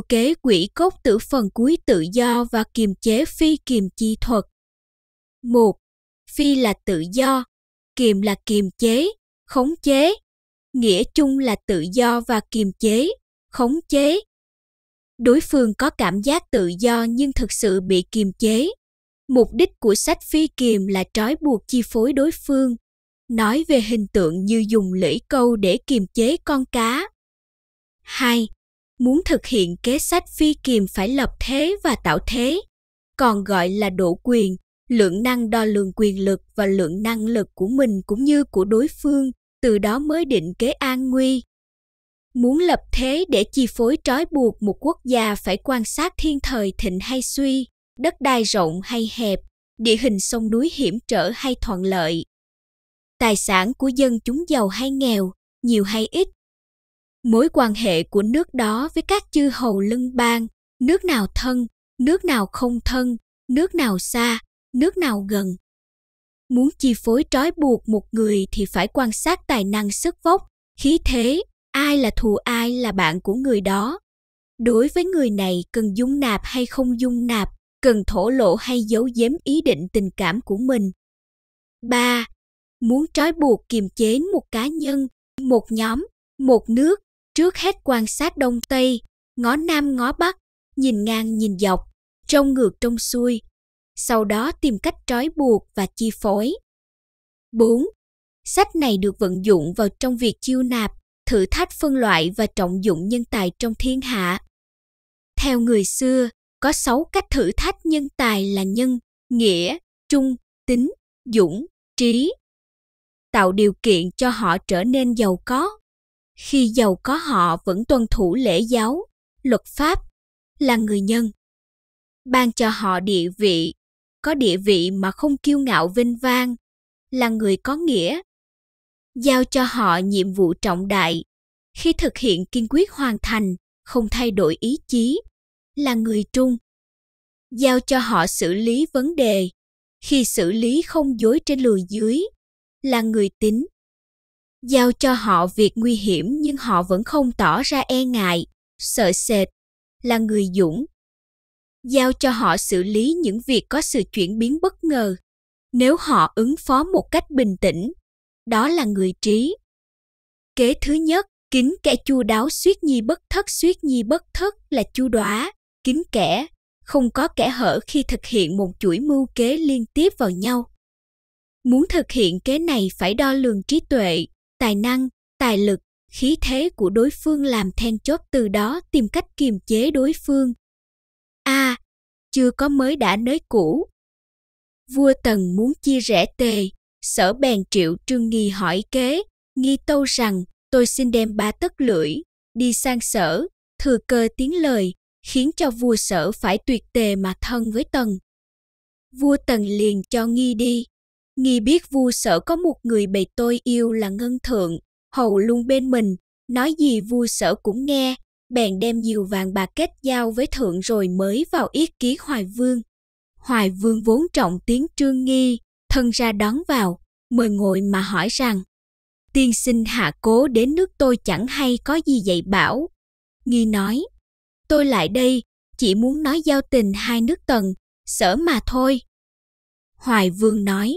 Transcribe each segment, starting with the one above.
mưu kế quỷ cốt từ phần cuối tự do và kiềm chế phi kiềm chi thuật. 1. Phi là tự do, kiềm là kiềm chế, khống chế, nghĩa chung là tự do và kiềm chế, khống chế. Đối phương có cảm giác tự do nhưng thực sự bị kiềm chế. Mục đích của sách phi kiềm là trói buộc chi phối đối phương, nói về hình tượng như dùng lưỡi câu để kiềm chế con cá. 2 muốn thực hiện kế sách phi kiềm phải lập thế và tạo thế còn gọi là đổ quyền lượng năng đo lường quyền lực và lượng năng lực của mình cũng như của đối phương từ đó mới định kế an nguy muốn lập thế để chi phối trói buộc một quốc gia phải quan sát thiên thời thịnh hay suy đất đai rộng hay hẹp địa hình sông núi hiểm trở hay thuận lợi tài sản của dân chúng giàu hay nghèo nhiều hay ít mối quan hệ của nước đó với các chư hầu lân bang nước nào thân nước nào không thân nước nào xa nước nào gần muốn chi phối trói buộc một người thì phải quan sát tài năng sức vóc khí thế ai là thù ai là bạn của người đó đối với người này cần dung nạp hay không dung nạp cần thổ lộ hay giấu giếm ý định tình cảm của mình ba Muốn trói buộc kiềm chế một cá nhân, một nhóm, một nước trước hết quan sát đông tây, ngó nam ngó bắc, nhìn ngang nhìn dọc, trông ngược trông xuôi, sau đó tìm cách trói buộc và chi phối. 4. Sách này được vận dụng vào trong việc chiêu nạp, thử thách phân loại và trọng dụng nhân tài trong thiên hạ. Theo người xưa, có 6 cách thử thách nhân tài là nhân, nghĩa, trung, tính, dũng, trí tạo điều kiện cho họ trở nên giàu có khi giàu có họ vẫn tuân thủ lễ giáo, luật pháp, là người nhân. Ban cho họ địa vị, có địa vị mà không kiêu ngạo vinh vang, là người có nghĩa. Giao cho họ nhiệm vụ trọng đại, khi thực hiện kiên quyết hoàn thành, không thay đổi ý chí, là người trung. Giao cho họ xử lý vấn đề, khi xử lý không dối trên lùi dưới, là người tính giao cho họ việc nguy hiểm nhưng họ vẫn không tỏ ra e ngại sợ sệt là người dũng giao cho họ xử lý những việc có sự chuyển biến bất ngờ nếu họ ứng phó một cách bình tĩnh đó là người trí kế thứ nhất kính kẻ chu đáo suýt nhi bất thất suýt nhi bất thất là chu đóa kính kẻ không có kẻ hở khi thực hiện một chuỗi mưu kế liên tiếp vào nhau muốn thực hiện kế này phải đo lường trí tuệ tài năng, tài lực, khí thế của đối phương làm then chốt từ đó tìm cách kiềm chế đối phương. A. À, chưa có mới đã nới cũ. Vua Tần muốn chia rẽ tề, sở bèn triệu trương nghi hỏi kế, nghi tâu rằng tôi xin đem ba tất lưỡi, đi sang sở, thừa cơ tiếng lời, khiến cho vua sở phải tuyệt tề mà thân với Tần. Vua Tần liền cho nghi đi, Nghi biết vua sợ có một người bề tôi yêu là Ngân Thượng, hầu luôn bên mình, nói gì vua sở cũng nghe, bèn đem diều vàng bạc kết giao với thượng rồi mới vào yết ký Hoài Vương. Hoài Vương vốn trọng tiếng trương nghi, thân ra đón vào, mời ngồi mà hỏi rằng Tiên sinh hạ cố đến nước tôi chẳng hay có gì dạy bảo. Nghi nói, tôi lại đây, chỉ muốn nói giao tình hai nước tần, sở mà thôi. Hoài Vương nói,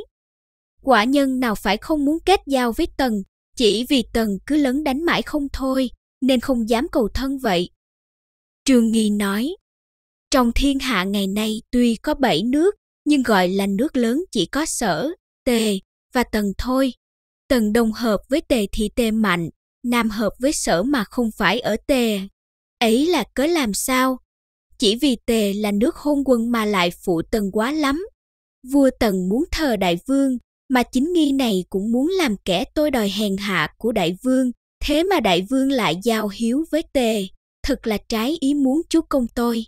Quả nhân nào phải không muốn kết giao với Tần, chỉ vì Tần cứ lớn đánh mãi không thôi, nên không dám cầu thân vậy. Trương Nghi nói, trong thiên hạ ngày nay tuy có bảy nước, nhưng gọi là nước lớn chỉ có sở, tề và tần thôi. Tần đồng hợp với tề thì tề mạnh, nam hợp với sở mà không phải ở tề. Ấy là cớ làm sao? Chỉ vì tề là nước hôn quân mà lại phụ tần quá lắm. Vua tần muốn thờ đại vương mà chính nghi này cũng muốn làm kẻ tôi đòi hèn hạ của đại vương, thế mà đại vương lại giao hiếu với tề, thật là trái ý muốn chúa công tôi.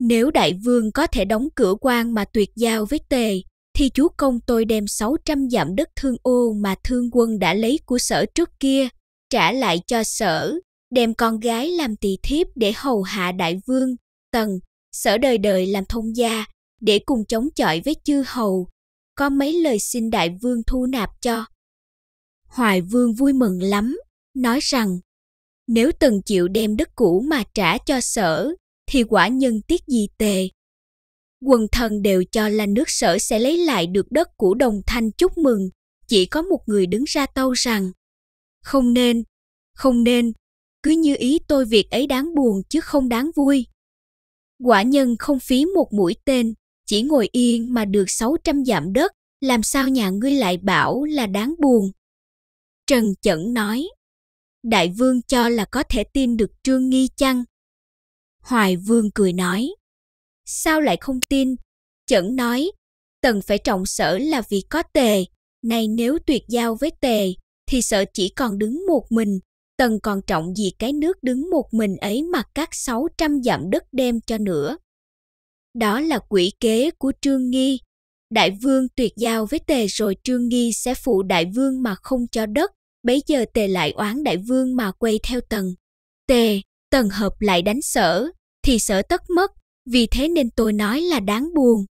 Nếu đại vương có thể đóng cửa quan mà tuyệt giao với tề, thì chúa công tôi đem 600 dặm đất thương ô mà thương quân đã lấy của sở trước kia, trả lại cho sở, đem con gái làm tỳ thiếp để hầu hạ đại vương, tần, sở đời đời làm thông gia, để cùng chống chọi với chư hầu, có mấy lời xin đại vương thu nạp cho. Hoài vương vui mừng lắm, nói rằng, nếu từng chịu đem đất cũ mà trả cho sở, thì quả nhân tiếc gì tề. Quần thần đều cho là nước sở sẽ lấy lại được đất của đồng thanh chúc mừng, chỉ có một người đứng ra tâu rằng, không nên, không nên, cứ như ý tôi việc ấy đáng buồn chứ không đáng vui. Quả nhân không phí một mũi tên chỉ ngồi yên mà được 600 giảm đất, làm sao nhà ngươi lại bảo là đáng buồn. Trần Chẩn nói, Đại vương cho là có thể tin được Trương Nghi chăng? Hoài vương cười nói, sao lại không tin? Chẩn nói, tần phải trọng sở là vì có tề, nay nếu tuyệt giao với tề, thì sợ chỉ còn đứng một mình, tần còn trọng gì cái nước đứng một mình ấy mà các 600 dặm đất đem cho nữa. Đó là quỷ kế của Trương Nghi. Đại vương tuyệt giao với tề rồi Trương Nghi sẽ phụ đại vương mà không cho đất, bấy giờ tề lại oán đại vương mà quay theo tần. Tề, tần hợp lại đánh sở, thì sở tất mất, vì thế nên tôi nói là đáng buồn.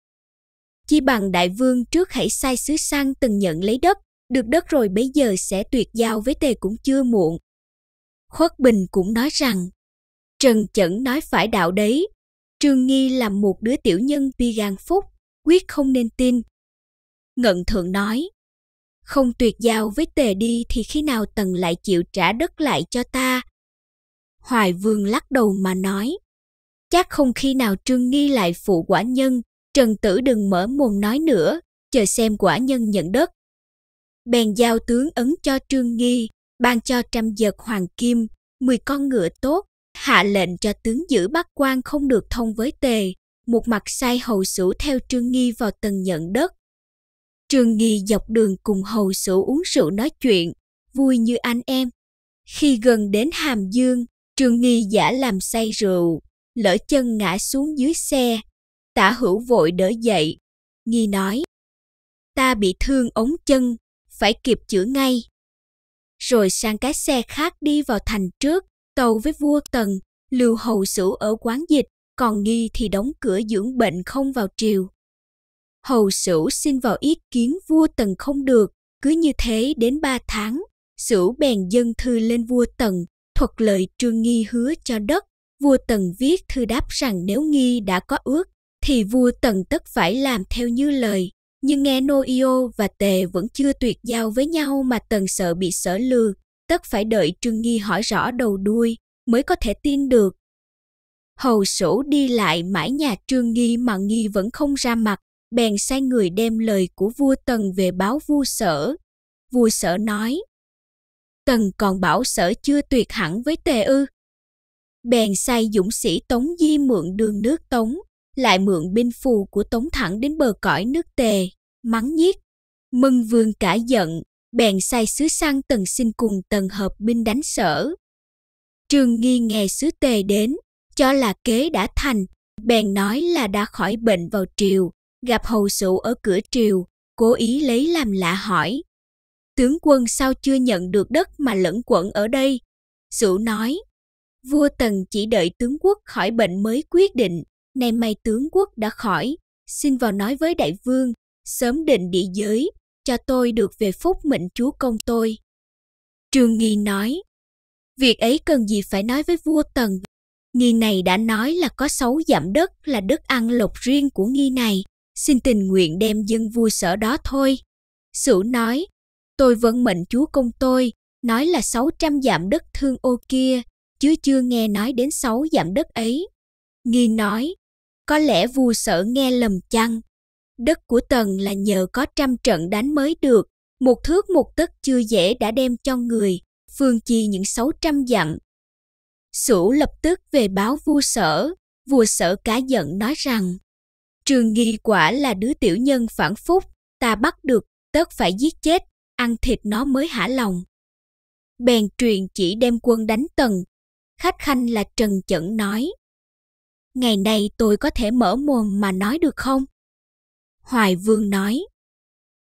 Chi bằng đại vương trước hãy sai sứ sang từng nhận lấy đất, được đất rồi bấy giờ sẽ tuyệt giao với tề cũng chưa muộn. Khuất Bình cũng nói rằng, Trần Chẩn nói phải đạo đấy, Trương Nghi là một đứa tiểu nhân tuy gan phúc, quyết không nên tin. Ngận thượng nói, không tuyệt giao với tề đi thì khi nào tần lại chịu trả đất lại cho ta? Hoài vương lắc đầu mà nói, chắc không khi nào Trương Nghi lại phụ quả nhân, Trần Tử đừng mở mồm nói nữa, chờ xem quả nhân nhận đất. Bèn giao tướng ấn cho Trương Nghi, ban cho trăm vật hoàng kim, mười con ngựa tốt, hạ lệnh cho tướng giữ bắc quan không được thông với tề, một mặt sai hầu sử theo Trương Nghi vào tầng nhận đất. Trương Nghi dọc đường cùng hầu sử uống rượu nói chuyện, vui như anh em. Khi gần đến Hàm Dương, Trương Nghi giả làm say rượu, lỡ chân ngã xuống dưới xe. Tả hữu vội đỡ dậy. Nghi nói, ta bị thương ống chân, phải kịp chữa ngay. Rồi sang cái xe khác đi vào thành trước, tâu với vua Tần, Lưu Hầu sử ở quán dịch, còn Nghi thì đóng cửa dưỡng bệnh không vào triều. Hầu sử xin vào ý kiến vua Tần không được, cứ như thế đến ba tháng, sử bèn dân thư lên vua Tần, thuật lời Trương Nghi hứa cho đất. Vua Tần viết thư đáp rằng nếu Nghi đã có ước, thì vua Tần tất phải làm theo như lời. Nhưng nghe Nô Yêu và Tề vẫn chưa tuyệt giao với nhau mà Tần sợ bị sở lừa, tất phải đợi Trương Nghi hỏi rõ đầu đuôi mới có thể tin được. Hầu sổ đi lại mãi nhà Trương Nghi mà Nghi vẫn không ra mặt, bèn sai người đem lời của vua Tần về báo vua sở. Vua sở nói, Tần còn bảo sở chưa tuyệt hẳn với tề ư. Bèn sai dũng sĩ Tống Di mượn đường nước Tống, lại mượn binh phù của Tống thẳng đến bờ cõi nước tề, mắng nhiếc. Mừng vương cả giận, bèn sai sứ sang tần xin cùng tần hợp binh đánh sở. Trương Nghi nghe sứ tề đến, cho là kế đã thành, bèn nói là đã khỏi bệnh vào triều, gặp hầu sụ ở cửa triều, cố ý lấy làm lạ hỏi. Tướng quân sao chưa nhận được đất mà lẫn quẩn ở đây? sụ nói, vua Tần chỉ đợi tướng quốc khỏi bệnh mới quyết định, nay may tướng quốc đã khỏi, xin vào nói với đại vương, sớm định địa giới, cho tôi được về phúc mệnh chúa công tôi. Trương Nghi nói, việc ấy cần gì phải nói với vua Tần. Nghi này đã nói là có sáu giảm đất là đất ăn lộc riêng của Nghi này, xin tình nguyện đem dân vua sở đó thôi. Sử nói, tôi vẫn mệnh chúa công tôi, nói là sáu trăm giảm đất thương ô kia, chứ chưa nghe nói đến sáu giảm đất ấy. Nghi nói, có lẽ vua sở nghe lầm chăng? Đất của Tần là nhờ có trăm trận đánh mới được, một thước một tấc chưa dễ đã đem cho người, phương chi những sáu trăm dặm. Sửu lập tức về báo vua sở, vua sở cá giận nói rằng Trường nghi quả là đứa tiểu nhân phản phúc, ta bắt được, tất phải giết chết, ăn thịt nó mới hả lòng. Bèn truyền chỉ đem quân đánh tần, khách khanh là Trần Chẩn nói. Ngày nay tôi có thể mở mồm mà nói được không? Hoài Vương nói,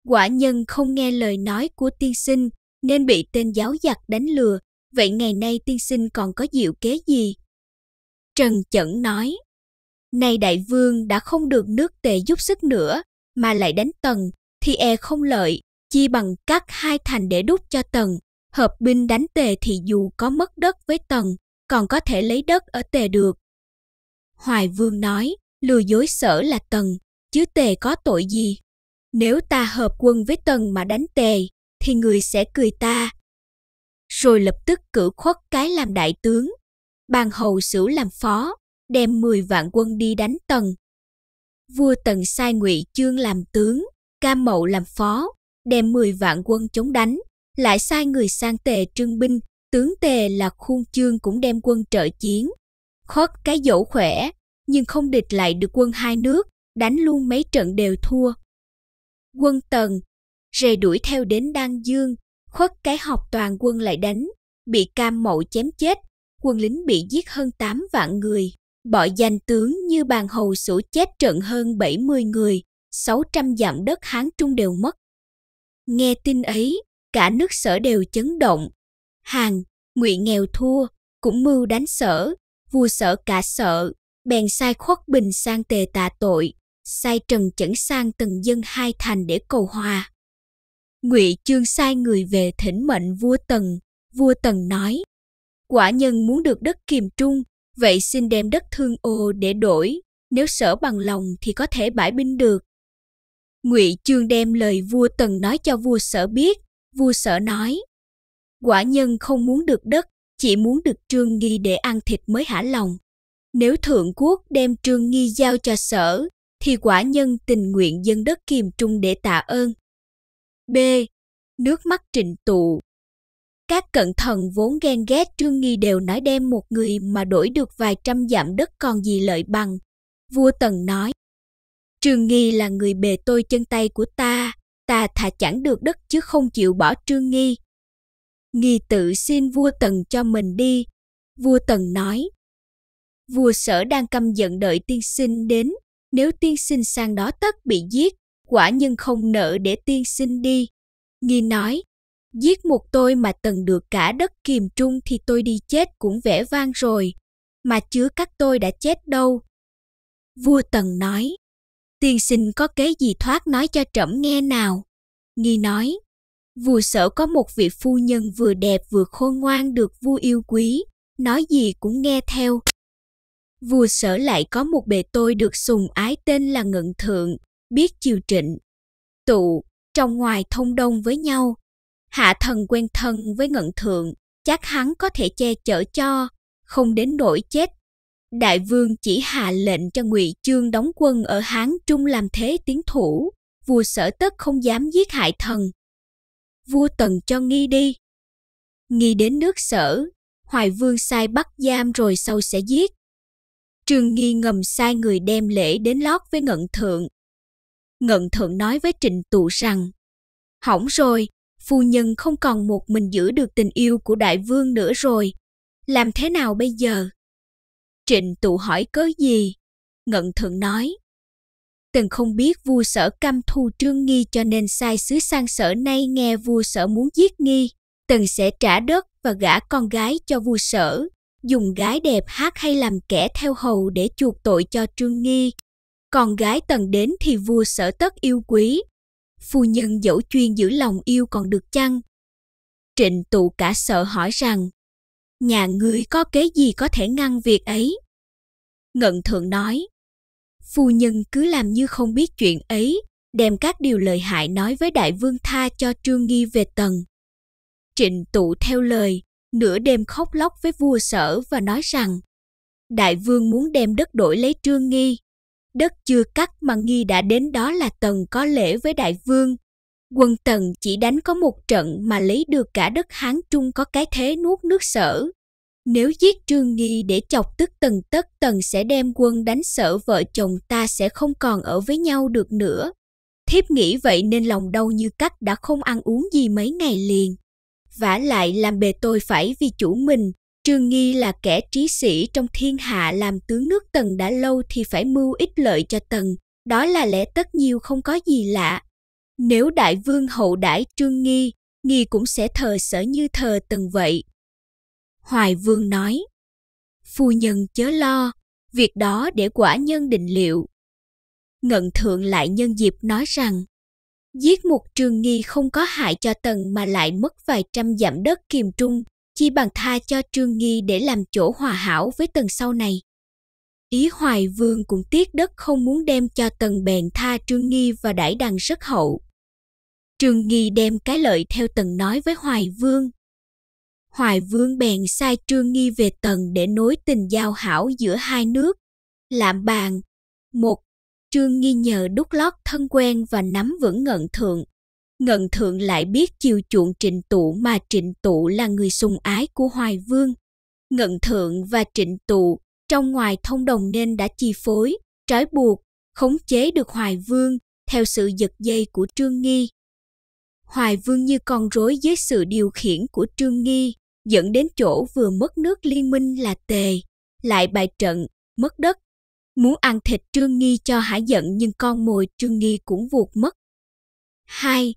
quả nhân không nghe lời nói của tiên sinh nên bị tên giáo giặc đánh lừa, vậy ngày nay tiên sinh còn có diệu kế gì? Trần Chẩn nói, nay đại vương đã không được nước tề giúp sức nữa, mà lại đánh tần, thì e không lợi, chi bằng cắt hai thành để đúc cho tần, hợp binh đánh tề thì dù có mất đất với tần, còn có thể lấy đất ở tề được. Hoài vương nói, lừa dối sở là tần, chứ tề có tội gì. Nếu ta hợp quân với tần mà đánh tề, thì người sẽ cười ta. Rồi lập tức cử khuất cái làm đại tướng, bàn hầu sửu làm phó, đem 10 vạn quân đi đánh tần. Vua tần sai ngụy chương làm tướng, ca mậu làm phó, đem 10 vạn quân chống đánh, lại sai người sang tề trưng binh, tướng tề là khuôn chương cũng đem quân trợ chiến. Khót cái dẫu khỏe, nhưng không địch lại được quân hai nước, đánh luôn mấy trận đều thua. Quân Tần, rề đuổi theo đến Đan Dương, khuất cái học toàn quân lại đánh, bị cam mậu chém chết, quân lính bị giết hơn 8 vạn người. bỏ danh tướng như bàn hầu sổ chết trận hơn 70 người, 600 dặm đất Hán Trung đều mất. Nghe tin ấy, cả nước sở đều chấn động. Hàng, ngụy nghèo thua, cũng mưu đánh sở, vua sở cả sợ, bèn sai khuất bình sang tề tạ tội, sai trần chẩn sang từng dân hai thành để cầu hòa ngụy chương sai người về thỉnh mệnh vua tần vua tần nói quả nhân muốn được đất kiềm trung vậy xin đem đất thương ô để đổi nếu sở bằng lòng thì có thể bãi binh được ngụy chương đem lời vua tần nói cho vua sở biết vua sở nói quả nhân không muốn được đất chỉ muốn được trương nghi để ăn thịt mới hả lòng nếu thượng quốc đem trương nghi giao cho sở thì quả nhân tình nguyện dân đất kiềm trung để tạ ơn. B. Nước mắt trịnh tụ Các cận thần vốn ghen ghét trương nghi đều nói đem một người mà đổi được vài trăm dặm đất còn gì lợi bằng. Vua Tần nói, Trương Nghi là người bề tôi chân tay của ta, ta thà chẳng được đất chứ không chịu bỏ Trương Nghi. Nghi tự xin vua Tần cho mình đi. Vua Tần nói, vua sở đang căm giận đợi tiên sinh đến, nếu tiên sinh sang đó tất bị giết, quả nhân không nợ để tiên sinh đi. Nghi nói, giết một tôi mà tần được cả đất kiềm trung thì tôi đi chết cũng vẻ vang rồi, mà chứa các tôi đã chết đâu. Vua tần nói, tiên sinh có kế gì thoát nói cho trẫm nghe nào. Nghi nói, vua sở có một vị phu nhân vừa đẹp vừa khôn ngoan được vua yêu quý, nói gì cũng nghe theo vua sở lại có một bề tôi được sùng ái tên là Ngận Thượng, biết chiều trịnh. Tụ, trong ngoài thông đông với nhau. Hạ thần quen thân với Ngận Thượng, chắc hắn có thể che chở cho, không đến nỗi chết. Đại vương chỉ hạ lệnh cho Ngụy Chương đóng quân ở Hán Trung làm thế tiến thủ, vua sở tất không dám giết hại thần. Vua tần cho nghi đi. Nghi đến nước sở, Hoài Vương sai bắt giam rồi sau sẽ giết. Trương Nghi ngầm sai người đem lễ đến lót với Ngận Thượng. Ngận Thượng nói với Trịnh Tụ rằng, Hỏng rồi, phu nhân không còn một mình giữ được tình yêu của đại vương nữa rồi. Làm thế nào bây giờ? Trịnh Tụ hỏi cớ gì? Ngận Thượng nói, Từng không biết vua sở căm thu Trương Nghi cho nên sai sứ sang sở nay nghe vua sở muốn giết Nghi. Từng sẽ trả đất và gả con gái cho vua sở dùng gái đẹp hát hay làm kẻ theo hầu để chuộc tội cho Trương Nghi. Còn gái tần đến thì vua sở tất yêu quý. Phu nhân dẫu chuyên giữ lòng yêu còn được chăng? Trịnh tụ cả sợ hỏi rằng, nhà người có kế gì có thể ngăn việc ấy? Ngận thượng nói, phu nhân cứ làm như không biết chuyện ấy, đem các điều lợi hại nói với đại vương tha cho Trương Nghi về tần. Trịnh tụ theo lời, nửa đêm khóc lóc với vua sở và nói rằng đại vương muốn đem đất đổi lấy trương nghi đất chưa cắt mà nghi đã đến đó là tần có lễ với đại vương quân tần chỉ đánh có một trận mà lấy được cả đất hán trung có cái thế nuốt nước sở nếu giết trương nghi để chọc tức tần tất tần sẽ đem quân đánh sở vợ chồng ta sẽ không còn ở với nhau được nữa thiếp nghĩ vậy nên lòng đau như cắt đã không ăn uống gì mấy ngày liền vả lại làm bề tôi phải vì chủ mình trương nghi là kẻ trí sĩ trong thiên hạ làm tướng nước tần đã lâu thì phải mưu ích lợi cho tần đó là lẽ tất nhiều không có gì lạ nếu đại vương hậu đãi trương nghi nghi cũng sẽ thờ sở như thờ tần vậy hoài vương nói phu nhân chớ lo việc đó để quả nhân định liệu ngận thượng lại nhân dịp nói rằng Giết một trường nghi không có hại cho tần mà lại mất vài trăm giảm đất kiềm trung, chi bằng tha cho trương nghi để làm chỗ hòa hảo với tần sau này. Ý Hoài Vương cũng tiếc đất không muốn đem cho tần bèn tha trương nghi và đãi đằng rất hậu. Trương nghi đem cái lợi theo tần nói với Hoài Vương. Hoài Vương bèn sai trương nghi về tần để nối tình giao hảo giữa hai nước, làm bàn, một Trương nghi nhờ đút lót thân quen và nắm vững ngận thượng. Ngận thượng lại biết chiều chuộng trịnh tụ mà trịnh tụ là người sùng ái của Hoài Vương. Ngận thượng và trịnh tụ trong ngoài thông đồng nên đã chi phối, trói buộc, khống chế được Hoài Vương theo sự giật dây của Trương Nghi. Hoài Vương như con rối dưới sự điều khiển của Trương Nghi, dẫn đến chỗ vừa mất nước liên minh là Tề, lại bại trận, mất đất muốn ăn thịt Trương Nghi cho hả giận nhưng con mồi Trương Nghi cũng vụt mất. 2.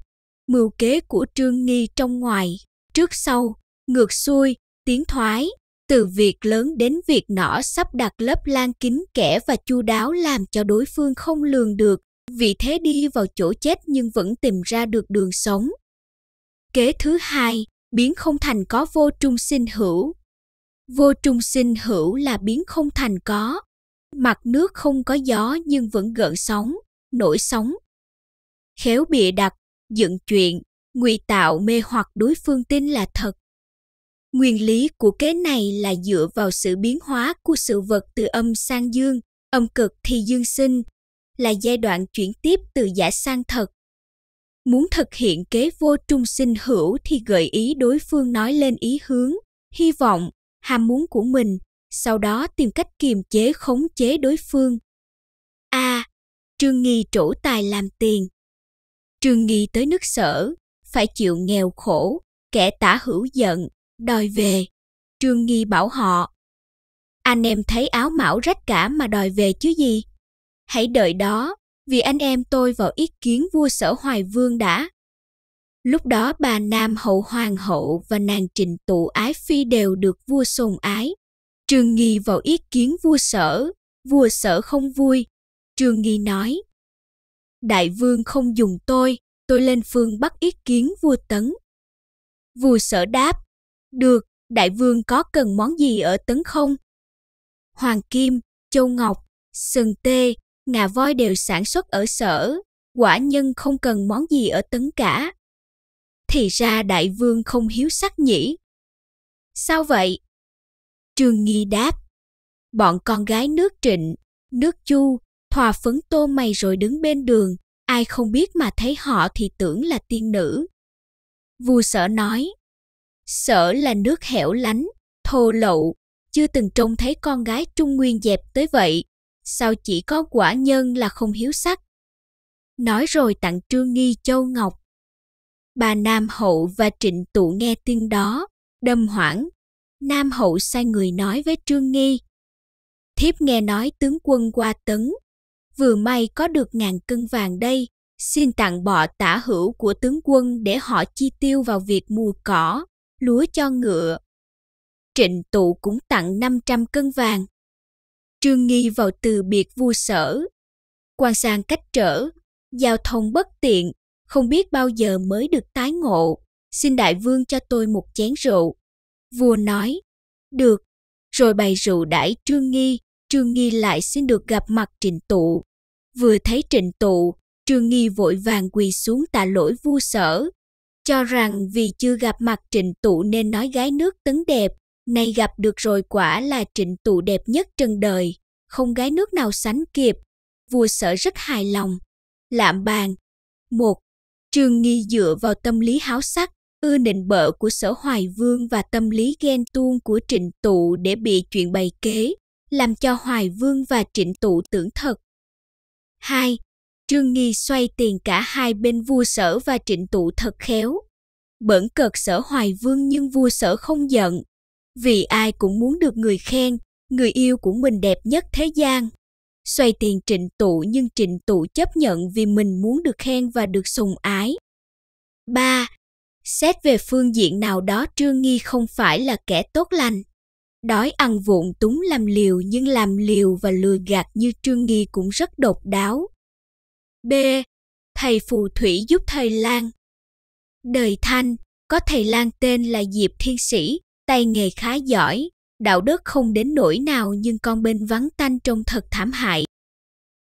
Mưu kế của Trương Nghi trong ngoài, trước sau, ngược xuôi, tiến thoái, từ việc lớn đến việc nhỏ sắp đặt lớp lan kính kẻ và chu đáo làm cho đối phương không lường được, vì thế đi vào chỗ chết nhưng vẫn tìm ra được đường sống. Kế thứ hai, biến không thành có vô trung sinh hữu. Vô trung sinh hữu là biến không thành có, mặt nước không có gió nhưng vẫn gợn sóng, nổi sóng. Khéo bịa đặt, dựng chuyện, ngụy tạo mê hoặc đối phương tin là thật. Nguyên lý của kế này là dựa vào sự biến hóa của sự vật từ âm sang dương, âm cực thì dương sinh, là giai đoạn chuyển tiếp từ giả sang thật. Muốn thực hiện kế vô trung sinh hữu thì gợi ý đối phương nói lên ý hướng, hy vọng, ham muốn của mình sau đó tìm cách kiềm chế khống chế đối phương. A. Trương Nghi trổ tài làm tiền. Trương Nghi tới nước sở, phải chịu nghèo khổ, kẻ tả hữu giận, đòi về. Trương Nghi bảo họ, anh em thấy áo mão rách cả mà đòi về chứ gì. Hãy đợi đó, vì anh em tôi vào ý kiến vua sở Hoài Vương đã. Lúc đó bà Nam Hậu Hoàng hậu và nàng Trịnh Tụ Ái Phi đều được vua sùng ái. Trương Nghi vào ý kiến vua sở, vua sở không vui. Trương Nghi nói, Đại vương không dùng tôi, tôi lên phương bắt ý kiến vua tấn. Vua sở đáp, được, đại vương có cần món gì ở tấn không? Hoàng Kim, Châu Ngọc, Sừng Tê, Ngà Voi đều sản xuất ở sở, quả nhân không cần món gì ở tấn cả. Thì ra đại vương không hiếu sắc nhỉ. Sao vậy? Trương Nghi đáp, bọn con gái nước trịnh, nước chu, thòa phấn tô mày rồi đứng bên đường, ai không biết mà thấy họ thì tưởng là tiên nữ. Vua sở nói, sở là nước hẻo lánh, thô lậu, chưa từng trông thấy con gái trung nguyên dẹp tới vậy, sao chỉ có quả nhân là không hiếu sắc. Nói rồi tặng trương nghi châu ngọc. Bà Nam Hậu và Trịnh Tụ nghe tin đó, đâm hoảng, Nam Hậu sai người nói với Trương Nghi. Thiếp nghe nói tướng quân qua tấn, vừa may có được ngàn cân vàng đây, xin tặng bọ tả hữu của tướng quân để họ chi tiêu vào việc mua cỏ, lúa cho ngựa. Trịnh tụ cũng tặng 500 cân vàng. Trương Nghi vào từ biệt vua sở. quan sang cách trở, giao thông bất tiện, không biết bao giờ mới được tái ngộ. Xin đại vương cho tôi một chén rượu. Vua nói, được, rồi bày rượu đãi Trương Nghi, Trương Nghi lại xin được gặp mặt Trịnh Tụ. Vừa thấy Trịnh Tụ, Trương Nghi vội vàng quỳ xuống tạ lỗi vua sở, cho rằng vì chưa gặp mặt Trịnh Tụ nên nói gái nước tấn đẹp, nay gặp được rồi quả là Trịnh Tụ đẹp nhất trần đời, không gái nước nào sánh kịp. Vua sở rất hài lòng. Lạm bàn. một Trương Nghi dựa vào tâm lý háo sắc, ưa nịnh bợ của sở hoài vương và tâm lý ghen tuông của trịnh tụ để bị chuyện bày kế, làm cho hoài vương và trịnh tụ tưởng thật. Hai, Trương Nghi xoay tiền cả hai bên vua sở và trịnh tụ thật khéo. Bẩn cợt sở hoài vương nhưng vua sở không giận. Vì ai cũng muốn được người khen, người yêu của mình đẹp nhất thế gian. Xoay tiền trịnh tụ nhưng trịnh tụ chấp nhận vì mình muốn được khen và được sùng ái. Ba xét về phương diện nào đó trương nghi không phải là kẻ tốt lành đói ăn vụng túng làm liều nhưng làm liều và lừa gạt như trương nghi cũng rất độc đáo b thầy phù thủy giúp thầy lan đời thanh có thầy lan tên là diệp thiên sĩ tay nghề khá giỏi đạo đức không đến nỗi nào nhưng con bên vắng tanh trông thật thảm hại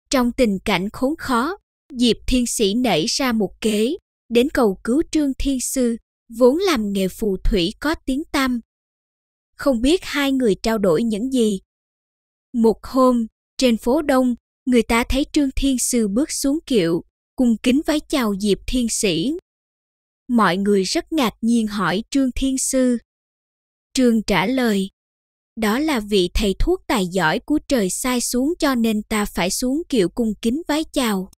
trong tình cảnh khốn khó diệp thiên sĩ nảy ra một kế đến cầu cứu Trương Thiên Sư, vốn làm nghề phù thủy có tiếng tăm. Không biết hai người trao đổi những gì. Một hôm, trên phố Đông, người ta thấy Trương Thiên Sư bước xuống kiệu, cung kính vái chào Diệp Thiên Sĩ. Mọi người rất ngạc nhiên hỏi Trương Thiên Sư. Trương trả lời, đó là vị thầy thuốc tài giỏi của trời sai xuống cho nên ta phải xuống kiệu cung kính vái chào.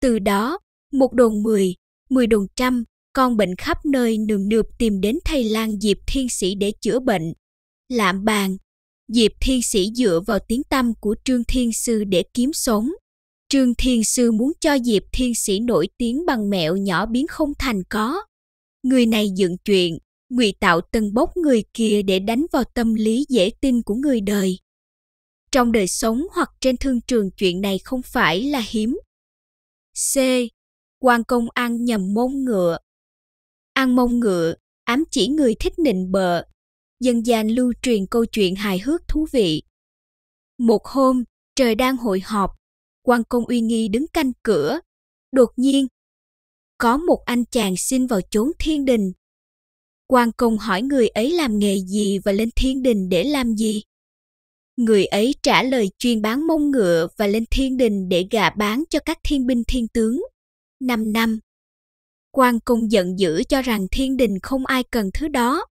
Từ đó, một đồn mười, mười đồng trăm, con bệnh khắp nơi nườm nượp tìm đến thầy lang Diệp Thiên Sĩ để chữa bệnh. Lạm bàn, Diệp Thiên Sĩ dựa vào tiếng tâm của Trương Thiên Sư để kiếm sống. Trương Thiên Sư muốn cho Diệp Thiên Sĩ nổi tiếng bằng mẹo nhỏ biến không thành có. Người này dựng chuyện, ngụy tạo tân bốc người kia để đánh vào tâm lý dễ tin của người đời. Trong đời sống hoặc trên thương trường chuyện này không phải là hiếm. C quan công ăn nhầm mông ngựa. ăn mông ngựa, ám chỉ người thích nịnh bợ. Dân gian lưu truyền câu chuyện hài hước thú vị. Một hôm, trời đang hội họp, quan công uy nghi đứng canh cửa. Đột nhiên, có một anh chàng xin vào chốn thiên đình. Quan công hỏi người ấy làm nghề gì và lên thiên đình để làm gì. Người ấy trả lời chuyên bán mông ngựa và lên thiên đình để gạ bán cho các thiên binh thiên tướng. 5 năm. Quan công giận dữ cho rằng thiên đình không ai cần thứ đó.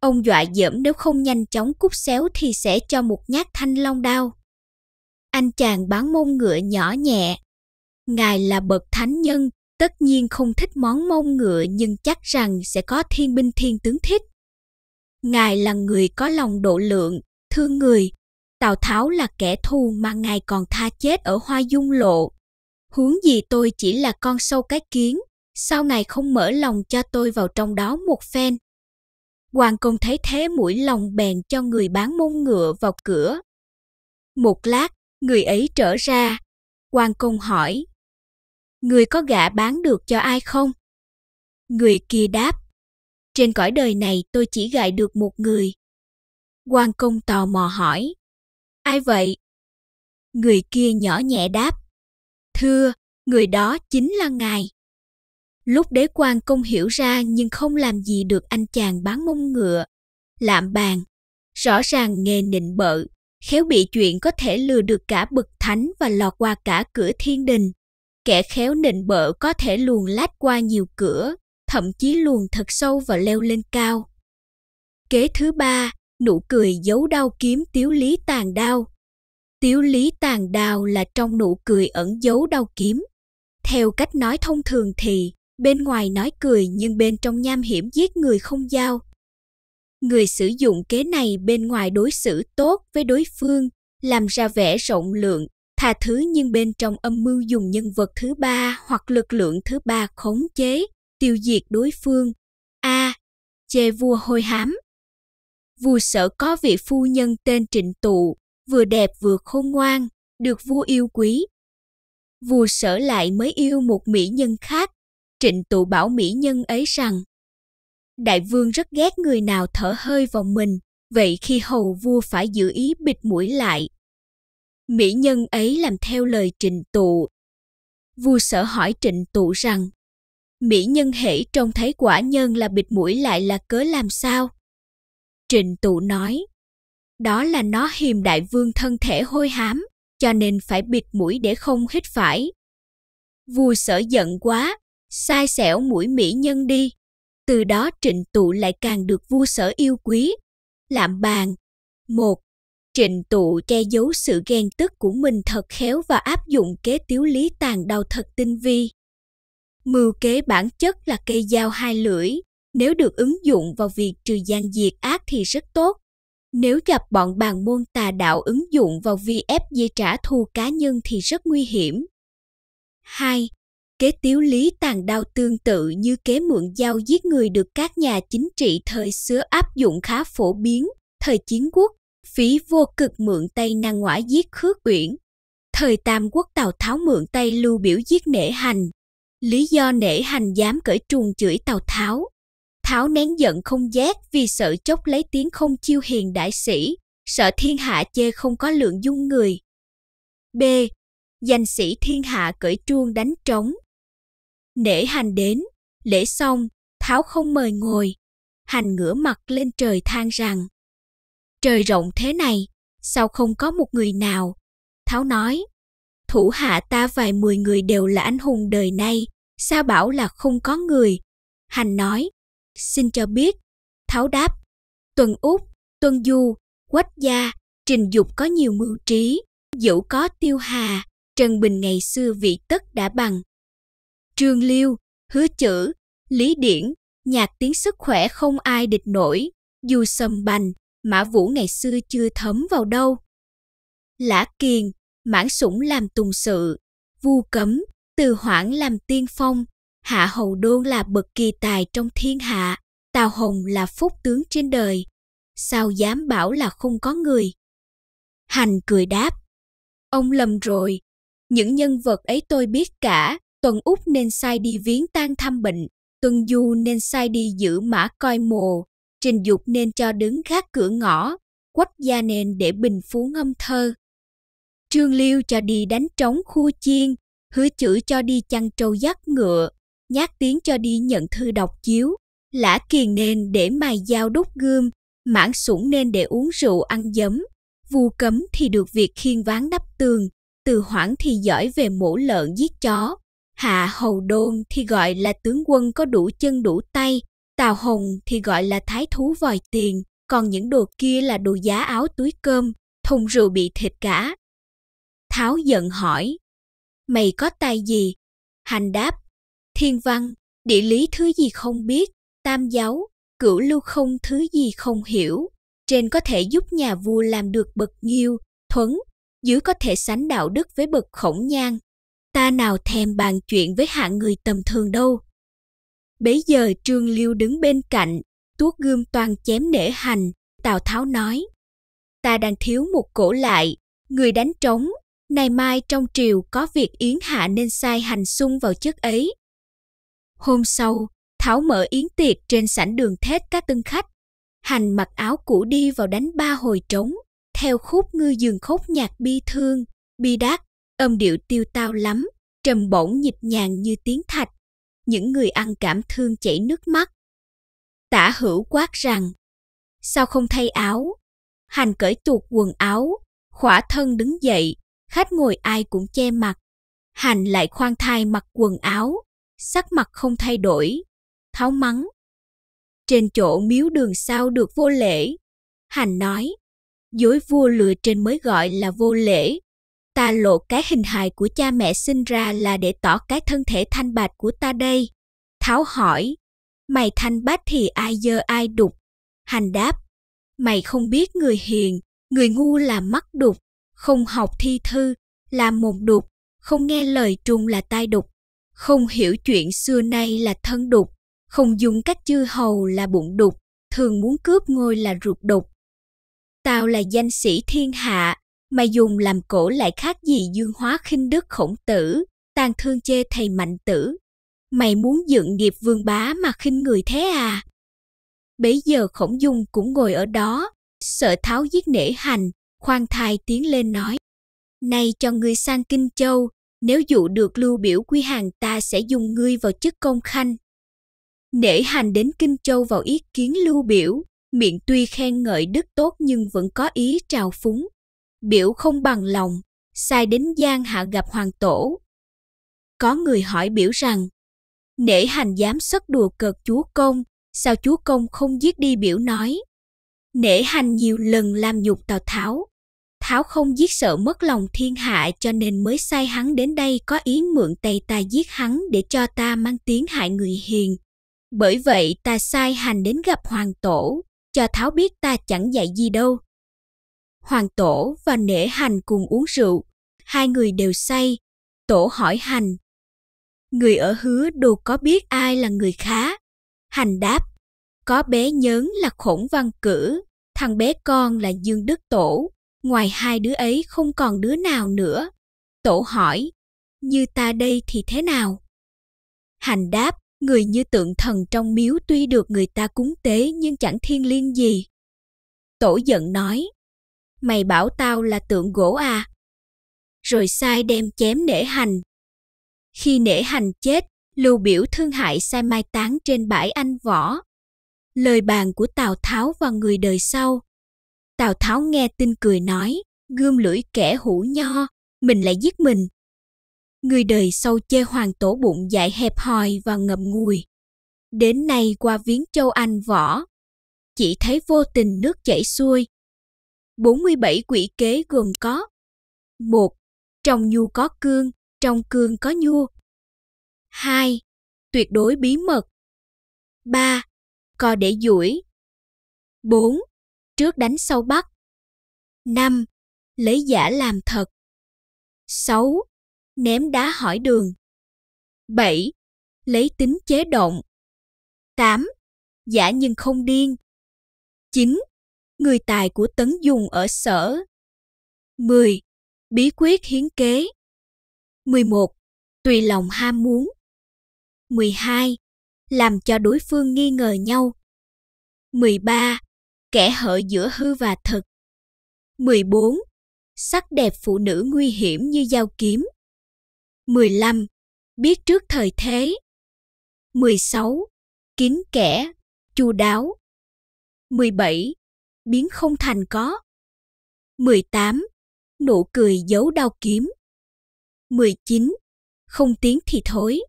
Ông dọa dẫm nếu không nhanh chóng cút xéo thì sẽ cho một nhát thanh long đao. Anh chàng bán mông ngựa nhỏ nhẹ. Ngài là bậc thánh nhân, tất nhiên không thích món mông ngựa nhưng chắc rằng sẽ có thiên binh thiên tướng thích. Ngài là người có lòng độ lượng, thương người. Tào Tháo là kẻ thù mà ngài còn tha chết ở Hoa Dung Lộ, huống gì tôi chỉ là con sâu cái kiến, sao ngài không mở lòng cho tôi vào trong đó một phen. Hoàng công thấy thế mũi lòng bèn cho người bán môn ngựa vào cửa. Một lát, người ấy trở ra. Hoàng công hỏi, Người có gã bán được cho ai không? Người kia đáp, Trên cõi đời này tôi chỉ gại được một người. Hoàng công tò mò hỏi, Ai vậy? Người kia nhỏ nhẹ đáp, Thưa, người đó chính là ngài. Lúc đế quan công hiểu ra nhưng không làm gì được anh chàng bán mông ngựa, lạm bàn, rõ ràng nghề nịnh bợ, khéo bị chuyện có thể lừa được cả bậc thánh và lọt qua cả cửa thiên đình. Kẻ khéo nịnh bợ có thể luồn lách qua nhiều cửa, thậm chí luồn thật sâu và leo lên cao. Kế thứ ba, nụ cười giấu đau kiếm tiếu lý tàn đau, Tiếu lý tàn đào là trong nụ cười ẩn giấu đau kiếm. Theo cách nói thông thường thì, bên ngoài nói cười nhưng bên trong nham hiểm giết người không giao. Người sử dụng kế này bên ngoài đối xử tốt với đối phương, làm ra vẻ rộng lượng, tha thứ nhưng bên trong âm mưu dùng nhân vật thứ ba hoặc lực lượng thứ ba khống chế, tiêu diệt đối phương. A. À, chê vua hôi hám. Vua sở có vị phu nhân tên Trịnh Tụ, vừa đẹp vừa khôn ngoan, được vua yêu quý. Vua sở lại mới yêu một mỹ nhân khác, trịnh tụ bảo mỹ nhân ấy rằng Đại vương rất ghét người nào thở hơi vào mình, vậy khi hầu vua phải giữ ý bịt mũi lại. Mỹ nhân ấy làm theo lời trịnh tụ. Vua sở hỏi trịnh tụ rằng Mỹ nhân hễ trông thấy quả nhân là bịt mũi lại là cớ làm sao? Trịnh tụ nói đó là nó hiềm đại vương thân thể hôi hám, cho nên phải bịt mũi để không hít phải. Vua sở giận quá, sai xẻo mũi mỹ nhân đi. Từ đó trịnh tụ lại càng được vua sở yêu quý. Làm bàn một Trịnh tụ che giấu sự ghen tức của mình thật khéo và áp dụng kế tiếu lý tàn đau thật tinh vi. Mưu kế bản chất là cây dao hai lưỡi, nếu được ứng dụng vào việc trừ gian diệt ác thì rất tốt, nếu gặp bọn bàn môn tà đạo ứng dụng vào vi ép dây trả thù cá nhân thì rất nguy hiểm. 2. Kế tiếu lý tàn đao tương tự như kế mượn dao giết người được các nhà chính trị thời xưa áp dụng khá phổ biến, thời chiến quốc, phí vô cực mượn tay năng ngoại giết khước uyển. Thời Tam Quốc Tào Tháo mượn tay lưu biểu giết nể hành. Lý do nể hành dám cởi trùng chửi Tào Tháo, Tháo nén giận không giác vì sợ chốc lấy tiếng không chiêu hiền đại sĩ, sợ thiên hạ chê không có lượng dung người. B. Danh sĩ thiên hạ cởi truông đánh trống. Nể hành đến, lễ xong, Tháo không mời ngồi. Hành ngửa mặt lên trời than rằng Trời rộng thế này, sao không có một người nào? Tháo nói, thủ hạ ta vài mười người đều là anh hùng đời nay, sao bảo là không có người? Hành nói, xin cho biết. Tháo đáp, Tuần Úc, Tuần Du, Quách Gia, Trình Dục có nhiều mưu trí, dẫu có Tiêu Hà, Trần Bình ngày xưa vị tất đã bằng. Trương Liêu, Hứa Chữ, Lý Điển, nhạc tiếng sức khỏe không ai địch nổi, dù sầm bành, Mã Vũ ngày xưa chưa thấm vào đâu. Lã Kiền, Mãn Sủng làm tùng sự, Vu Cấm, Từ Hoảng làm tiên phong, Hạ Hầu Đôn là bậc kỳ tài trong thiên hạ, Tào Hồng là phúc tướng trên đời. Sao dám bảo là không có người? Hành cười đáp. Ông lầm rồi. Những nhân vật ấy tôi biết cả. Tuần Úc nên sai đi viếng tang thăm bệnh. Tuần Du nên sai đi giữ mã coi mồ. Trình Dục nên cho đứng gác cửa ngõ. Quách gia nên để bình phú ngâm thơ. Trương Liêu cho đi đánh trống khu chiên. Hứa chữ cho đi chăn trâu dắt ngựa nhát tiếng cho đi nhận thư đọc chiếu, lã kiền nên để mài dao đúc gươm, mãn sủng nên để uống rượu ăn giấm, vu cấm thì được việc khiên ván đắp tường, từ hoảng thì giỏi về mổ lợn giết chó, hạ hầu đôn thì gọi là tướng quân có đủ chân đủ tay, tào hồng thì gọi là thái thú vòi tiền, còn những đồ kia là đồ giá áo túi cơm, thùng rượu bị thịt cả. Tháo giận hỏi, mày có tài gì? Hành đáp, thiên văn, địa lý thứ gì không biết, tam giáo, cửu lưu không thứ gì không hiểu, trên có thể giúp nhà vua làm được bậc nghiêu, thuấn, dưới có thể sánh đạo đức với bậc khổng nhan. Ta nào thèm bàn chuyện với hạng người tầm thường đâu. Bấy giờ Trương Liêu đứng bên cạnh, tuốt gươm toàn chém nể hành, Tào Tháo nói. Ta đang thiếu một cổ lại, người đánh trống, này mai trong triều có việc yến hạ nên sai hành xung vào chức ấy. Hôm sau, Thảo mở yến tiệc trên sảnh đường thét các tân khách. Hành mặc áo cũ đi vào đánh ba hồi trống, theo khúc ngư dường khúc nhạc bi thương, bi đát, âm điệu tiêu tao lắm, trầm bổng nhịp nhàng như tiếng thạch. Những người ăn cảm thương chảy nước mắt. Tả hữu quát rằng, sao không thay áo? Hành cởi tuột quần áo, khỏa thân đứng dậy, khách ngồi ai cũng che mặt. Hành lại khoan thai mặc quần áo, sắc mặt không thay đổi, tháo mắng. Trên chỗ miếu đường sao được vô lễ, hành nói, dối vua lừa trên mới gọi là vô lễ. Ta lộ cái hình hài của cha mẹ sinh ra là để tỏ cái thân thể thanh bạch của ta đây. Tháo hỏi, mày thanh bát thì ai dơ ai đục? Hành đáp, mày không biết người hiền, người ngu là mắt đục, không học thi thư là mồm đục, không nghe lời trùng là tai đục không hiểu chuyện xưa nay là thân đục, không dùng các chư hầu là bụng đục, thường muốn cướp ngôi là ruột đục. Tao là danh sĩ thiên hạ, mà dùng làm cổ lại khác gì dương hóa khinh đức khổng tử, tàn thương chê thầy mạnh tử. Mày muốn dựng nghiệp vương bá mà khinh người thế à? Bấy giờ khổng dung cũng ngồi ở đó, sợ tháo giết nể hành, khoan thai tiến lên nói. nay cho người sang Kinh Châu, nếu dụ được lưu biểu quy hàng ta sẽ dùng ngươi vào chức công khanh. Nể hành đến Kinh Châu vào ý kiến lưu biểu, miệng tuy khen ngợi đức tốt nhưng vẫn có ý trào phúng. Biểu không bằng lòng, sai đến Giang Hạ gặp Hoàng Tổ. Có người hỏi biểu rằng, nể hành dám sất đùa cợt chúa công, sao chúa công không giết đi biểu nói. Nể hành nhiều lần làm nhục Tào Tháo, Tháo không giết sợ mất lòng thiên hạ cho nên mới sai hắn đến đây có ý mượn tay ta giết hắn để cho ta mang tiếng hại người hiền. Bởi vậy ta sai hành đến gặp hoàng tổ, cho Tháo biết ta chẳng dạy gì đâu. Hoàng tổ và nể hành cùng uống rượu, hai người đều say, tổ hỏi hành. Người ở hứa đồ có biết ai là người khá? Hành đáp, có bé nhớn là khổng văn cử, thằng bé con là Dương Đức Tổ, ngoài hai đứa ấy không còn đứa nào nữa tổ hỏi như ta đây thì thế nào hành đáp người như tượng thần trong miếu tuy được người ta cúng tế nhưng chẳng thiên liêng gì tổ giận nói mày bảo tao là tượng gỗ à rồi sai đem chém nể hành khi nể hành chết lưu biểu thương hại sai mai táng trên bãi anh võ lời bàn của tào tháo và người đời sau Tào Tháo nghe tin cười nói, gươm lưỡi kẻ hủ nho, mình lại giết mình. Người đời sâu chê hoàng tổ bụng dại hẹp hòi và ngậm ngùi. Đến nay qua viếng châu Anh võ, chỉ thấy vô tình nước chảy xuôi. 47 quỷ kế gồm có một Trong nhu có cương, trong cương có nhu. 2. Tuyệt đối bí mật. 3. Co để duỗi. 4 trước đánh sau bắt. 5. Lấy giả làm thật. 6. Ném đá hỏi đường. 7. Lấy tính chế động. 8. Giả nhưng không điên. 9. Người tài của Tấn Dùng ở sở. 10. Bí quyết hiến kế. 11. Tùy lòng ham muốn. 12. Làm cho đối phương nghi ngờ nhau. 13 kẻ hở giữa hư và thực. 14. Sắc đẹp phụ nữ nguy hiểm như dao kiếm. 15. Biết trước thời thế. 16. Kín kẻ, chu đáo. 17. Biến không thành có. 18. Nụ cười giấu đau kiếm. 19. Không tiếng thì thối.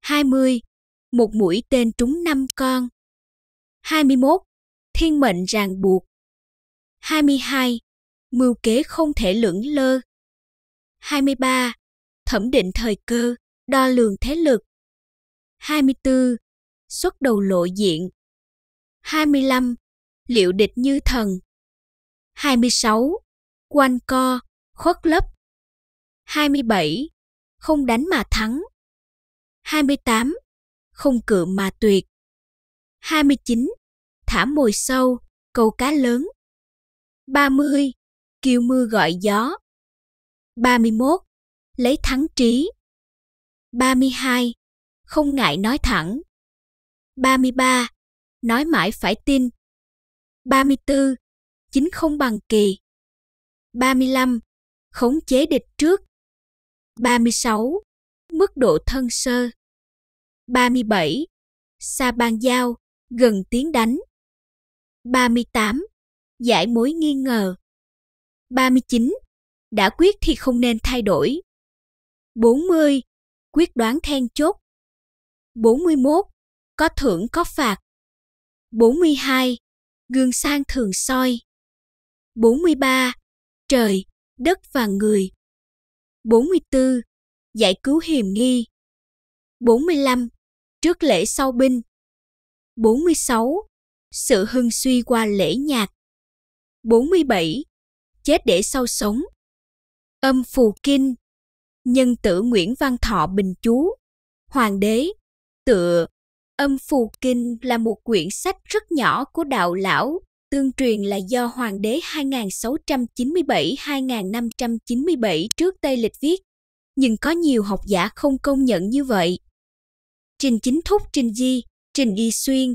20. Một mũi tên trúng năm con. 21 thiên mệnh ràng buộc. 22. Mưu kế không thể lưỡng lơ. 23. Thẩm định thời cơ, đo lường thế lực. 24. Xuất đầu lộ diện. 25. Liệu địch như thần. 26. Quanh co, khuất lấp. 27. Không đánh mà thắng. 28. Không cự mà tuyệt. 29 thả mồi sâu, câu cá lớn. 30. Kiều mưa gọi gió. 31. Lấy thắng trí. 32. Không ngại nói thẳng. 33. Nói mãi phải tin. 34. Chính không bằng kỳ. 35. Khống chế địch trước. 36. Mức độ thân sơ. 37. Xa ban giao, gần tiếng đánh. 38. Giải mối nghi ngờ 39. Đã quyết thì không nên thay đổi 40. Quyết đoán then chốt 41. Có thưởng có phạt 42. Gương sang thường soi 43. Trời, đất và người 44. Giải cứu hiềm nghi 45. Trước lễ sau binh 46 sự hưng suy qua lễ nhạc. 47. Chết để sau sống. Âm phù kinh. Nhân tử Nguyễn Văn Thọ Bình Chú. Hoàng đế. Tựa. Âm phù kinh là một quyển sách rất nhỏ của đạo lão, tương truyền là do Hoàng đế 2697-2597 trước Tây Lịch viết, nhưng có nhiều học giả không công nhận như vậy. Trình Chính Thúc Trình Di, Trình Y Xuyên,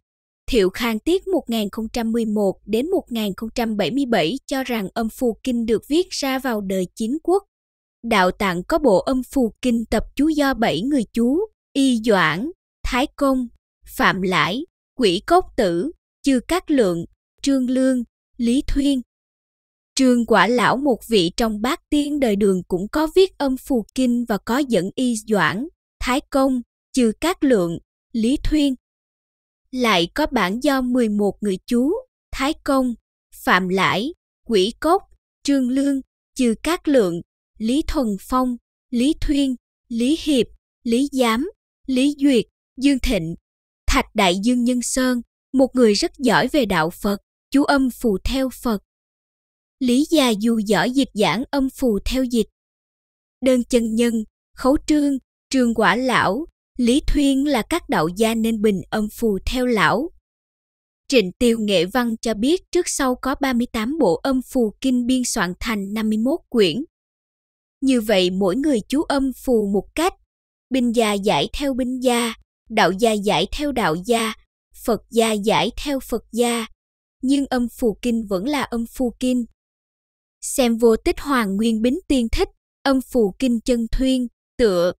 Thiệu Khang Tiết 1011 đến 1077 cho rằng âm phù kinh được viết ra vào đời chiến quốc. Đạo tạng có bộ âm phù kinh tập chú do bảy người chú, Y Doãn, Thái Công, Phạm Lãi, Quỷ Cốc Tử, Chư Cát Lượng, Trương Lương, Lý Thuyên. Trương Quả Lão một vị trong bát tiên đời đường cũng có viết âm phù kinh và có dẫn Y Doãn, Thái Công, Chư Cát Lượng, Lý Thuyên lại có bản do 11 người chú, Thái Công, Phạm Lãi, Quỷ Cốc, Trương Lương, Chư Cát Lượng, Lý Thuần Phong, Lý Thuyên, Lý Hiệp, Lý Giám, Lý Duyệt, Dương Thịnh, Thạch Đại Dương Nhân Sơn, một người rất giỏi về đạo Phật, chú âm phù theo Phật. Lý Gia dù giỏi dịch giảng âm phù theo dịch. Đơn chân nhân, khấu trương, Trương quả lão, Lý thuyên là các đạo gia nên bình âm phù theo lão. Trịnh Tiêu Nghệ Văn cho biết trước sau có 38 bộ âm phù kinh biên soạn thành 51 quyển. Như vậy mỗi người chú âm phù một cách, binh gia giải theo binh gia, đạo gia giải theo đạo gia, Phật gia giải theo Phật gia, nhưng âm phù kinh vẫn là âm phù kinh. Xem vô tích hoàng nguyên bính tiên thích, âm phù kinh chân thuyên, tựa,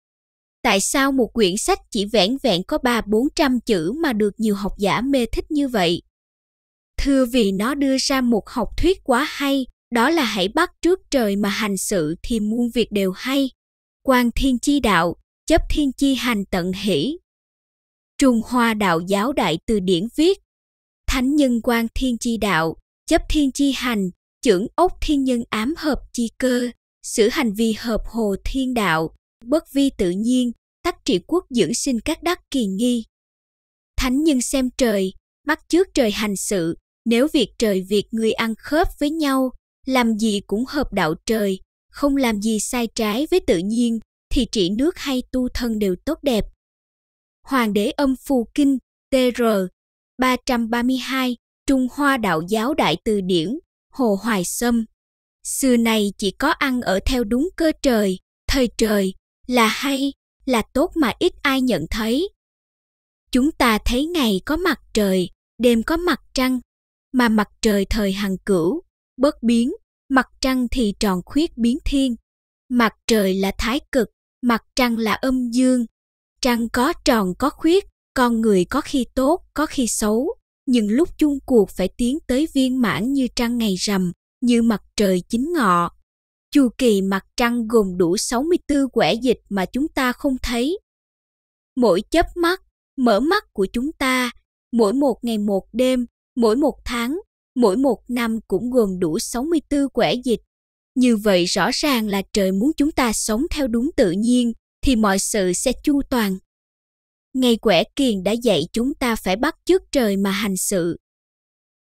Tại sao một quyển sách chỉ vẻn vẹn có 3-400 chữ mà được nhiều học giả mê thích như vậy? Thưa vì nó đưa ra một học thuyết quá hay, đó là hãy bắt trước trời mà hành sự thì muôn việc đều hay. Quan thiên chi đạo, chấp thiên chi hành tận hỷ. Trung Hoa Đạo Giáo Đại Từ Điển viết Thánh nhân quan thiên chi đạo, chấp thiên chi hành, trưởng ốc thiên nhân ám hợp chi cơ, xử hành vi hợp hồ thiên đạo, bất vi tự nhiên, tắc trị quốc dưỡng sinh các đắc kỳ nghi. Thánh nhân xem trời, mắt trước trời hành sự, nếu việc trời việc người ăn khớp với nhau, làm gì cũng hợp đạo trời, không làm gì sai trái với tự nhiên, thì trị nước hay tu thân đều tốt đẹp. Hoàng đế âm phù kinh TR 332 Trung Hoa Đạo Giáo Đại Từ Điển Hồ Hoài Sâm Xưa này chỉ có ăn ở theo đúng cơ trời, thời trời, là hay là tốt mà ít ai nhận thấy chúng ta thấy ngày có mặt trời đêm có mặt trăng mà mặt trời thời hằng cửu bất biến mặt trăng thì tròn khuyết biến thiên mặt trời là thái cực mặt trăng là âm dương trăng có tròn có khuyết con người có khi tốt có khi xấu nhưng lúc chung cuộc phải tiến tới viên mãn như trăng ngày rằm như mặt trời chính ngọ Chu kỳ mặt trăng gồm đủ 64 quẻ dịch mà chúng ta không thấy. Mỗi chớp mắt, mở mắt của chúng ta, mỗi một ngày một đêm, mỗi một tháng, mỗi một năm cũng gồm đủ 64 quẻ dịch. Như vậy rõ ràng là trời muốn chúng ta sống theo đúng tự nhiên thì mọi sự sẽ chu toàn. Ngày quẻ kiền đã dạy chúng ta phải bắt chước trời mà hành sự.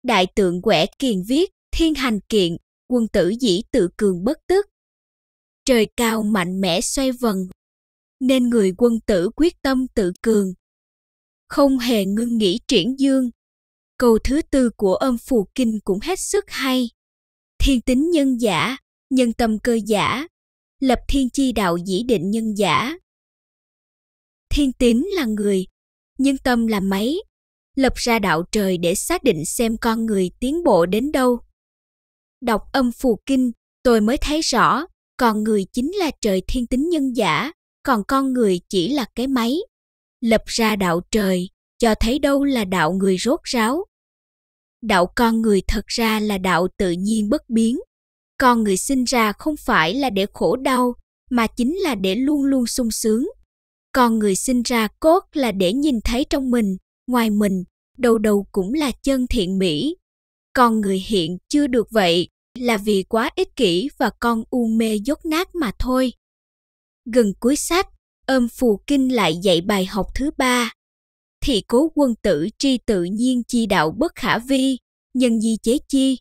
Đại tượng quẻ kiền viết, thiên hành kiện, quân tử dĩ tự cường bất tức. Trời cao mạnh mẽ xoay vần, nên người quân tử quyết tâm tự cường. Không hề ngưng nghỉ triển dương. Câu thứ tư của âm phù kinh cũng hết sức hay. Thiên tính nhân giả, nhân tâm cơ giả, lập thiên chi đạo dĩ định nhân giả. Thiên tính là người, nhân tâm là máy, lập ra đạo trời để xác định xem con người tiến bộ đến đâu đọc âm phù kinh, tôi mới thấy rõ, con người chính là trời thiên tính nhân giả, còn con người chỉ là cái máy. Lập ra đạo trời, cho thấy đâu là đạo người rốt ráo. Đạo con người thật ra là đạo tự nhiên bất biến. Con người sinh ra không phải là để khổ đau, mà chính là để luôn luôn sung sướng. Con người sinh ra cốt là để nhìn thấy trong mình, ngoài mình, đầu đầu cũng là chân thiện mỹ. Con người hiện chưa được vậy, là vì quá ích kỷ và con u mê dốt nát mà thôi. Gần cuối sách, ôm phù kinh lại dạy bài học thứ ba. Thì cố quân tử tri tự nhiên chi đạo bất khả vi, nhân di chế chi.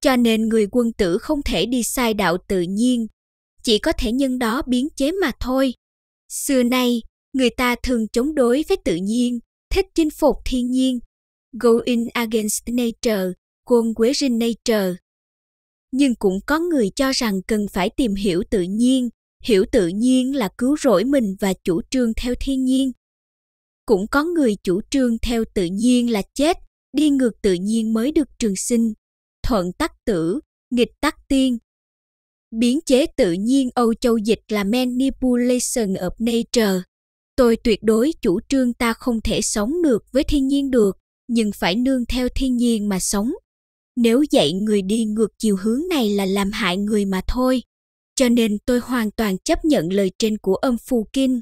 Cho nên người quân tử không thể đi sai đạo tự nhiên, chỉ có thể nhân đó biến chế mà thôi. Xưa nay, người ta thường chống đối với tự nhiên, thích chinh phục thiên nhiên, go in against nature, Quân Within Nature. Nhưng cũng có người cho rằng cần phải tìm hiểu tự nhiên, hiểu tự nhiên là cứu rỗi mình và chủ trương theo thiên nhiên. Cũng có người chủ trương theo tự nhiên là chết, đi ngược tự nhiên mới được trường sinh, thuận tắc tử, nghịch tắc tiên. Biến chế tự nhiên Âu Châu dịch là manipulation of nature. Tôi tuyệt đối chủ trương ta không thể sống được với thiên nhiên được, nhưng phải nương theo thiên nhiên mà sống nếu dạy người đi ngược chiều hướng này là làm hại người mà thôi. Cho nên tôi hoàn toàn chấp nhận lời trên của âm Phù Kinh.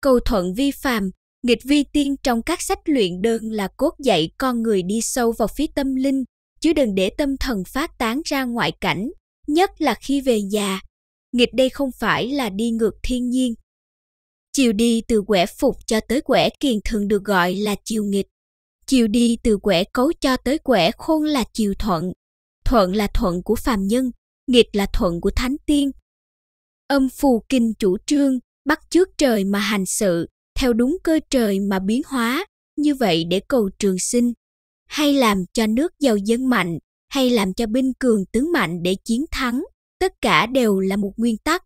cầu thuận vi phàm, nghịch vi tiên trong các sách luyện đơn là cốt dạy con người đi sâu vào phía tâm linh, chứ đừng để tâm thần phát tán ra ngoại cảnh, nhất là khi về già. Nghịch đây không phải là đi ngược thiên nhiên. Chiều đi từ quẻ phục cho tới quẻ kiền thường được gọi là chiều nghịch chiều đi từ quẻ cấu cho tới quẻ khôn là chiều thuận. Thuận là thuận của phàm nhân, nghịch là thuận của thánh tiên. Âm phù kinh chủ trương, bắt trước trời mà hành sự, theo đúng cơ trời mà biến hóa, như vậy để cầu trường sinh. Hay làm cho nước giàu dân mạnh, hay làm cho binh cường tướng mạnh để chiến thắng, tất cả đều là một nguyên tắc.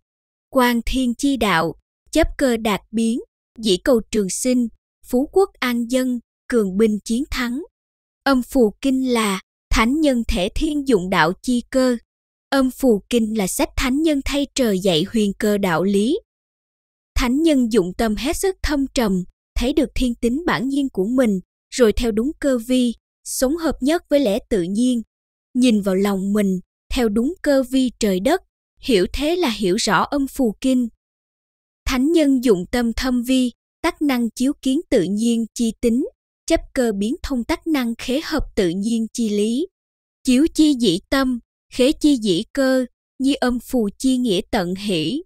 Quan thiên chi đạo, chấp cơ đạt biến, dĩ cầu trường sinh, phú quốc an dân, cường binh chiến thắng. Âm phù kinh là thánh nhân thể thiên dụng đạo chi cơ. Âm phù kinh là sách thánh nhân thay trời dạy huyền cơ đạo lý. Thánh nhân dụng tâm hết sức thâm trầm, thấy được thiên tính bản nhiên của mình, rồi theo đúng cơ vi, sống hợp nhất với lẽ tự nhiên. Nhìn vào lòng mình, theo đúng cơ vi trời đất, hiểu thế là hiểu rõ âm phù kinh. Thánh nhân dụng tâm thâm vi, tắc năng chiếu kiến tự nhiên chi tính, chấp cơ biến thông tác năng khế hợp tự nhiên chi lý. Chiếu chi dĩ tâm, khế chi dĩ cơ, nhi âm phù chi nghĩa tận hỷ.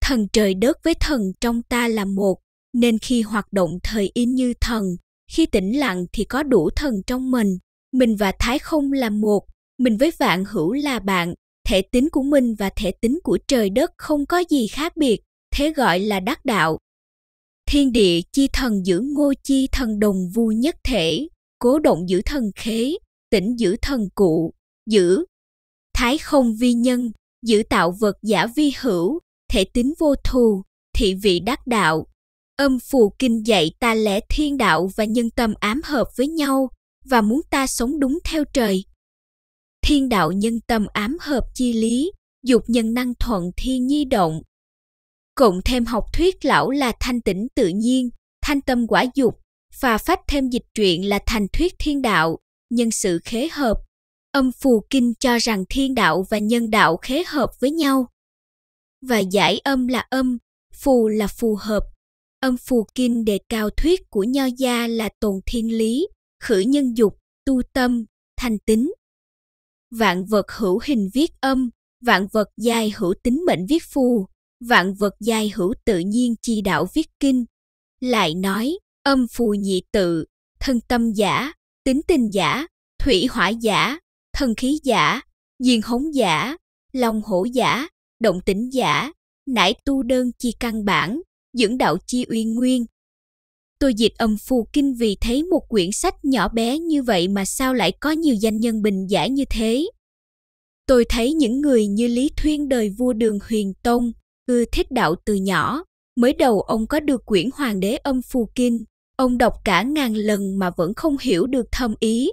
Thần trời đất với thần trong ta là một, nên khi hoạt động thời yên như thần, khi tĩnh lặng thì có đủ thần trong mình. Mình và Thái không là một, mình với vạn hữu là bạn, thể tính của mình và thể tính của trời đất không có gì khác biệt, thế gọi là đắc đạo thiên địa chi thần giữ ngô chi thần đồng vu nhất thể, cố động giữ thần khế, tỉnh giữ thần cụ, giữ thái không vi nhân, giữ tạo vật giả vi hữu, thể tính vô thù, thị vị đắc đạo. Âm phù kinh dạy ta lẽ thiên đạo và nhân tâm ám hợp với nhau và muốn ta sống đúng theo trời. Thiên đạo nhân tâm ám hợp chi lý, dục nhân năng thuận thiên nhi động, cộng thêm học thuyết lão là thanh tĩnh tự nhiên, thanh tâm quả dục, và phát thêm dịch truyện là thành thuyết thiên đạo, nhân sự khế hợp. Âm phù kinh cho rằng thiên đạo và nhân đạo khế hợp với nhau. Và giải âm là âm, phù là phù hợp. Âm phù kinh đề cao thuyết của nho gia là tồn thiên lý, khử nhân dục, tu tâm, thanh tính. Vạn vật hữu hình viết âm, vạn vật dài hữu tính mệnh viết phù, vạn vật giai hữu tự nhiên chi đạo viết kinh. Lại nói, âm phù nhị tự, thân tâm giả, tính tình giả, thủy hỏa giả, thân khí giả, diên hống giả, long hổ giả, động tĩnh giả, nãi tu đơn chi căn bản, dưỡng đạo chi uy nguyên. Tôi dịch âm phù kinh vì thấy một quyển sách nhỏ bé như vậy mà sao lại có nhiều danh nhân bình giải như thế. Tôi thấy những người như Lý Thuyên đời vua đường huyền tông, Ưa thích đạo từ nhỏ, mới đầu ông có được quyển Hoàng đế âm phù kinh, ông đọc cả ngàn lần mà vẫn không hiểu được thâm ý.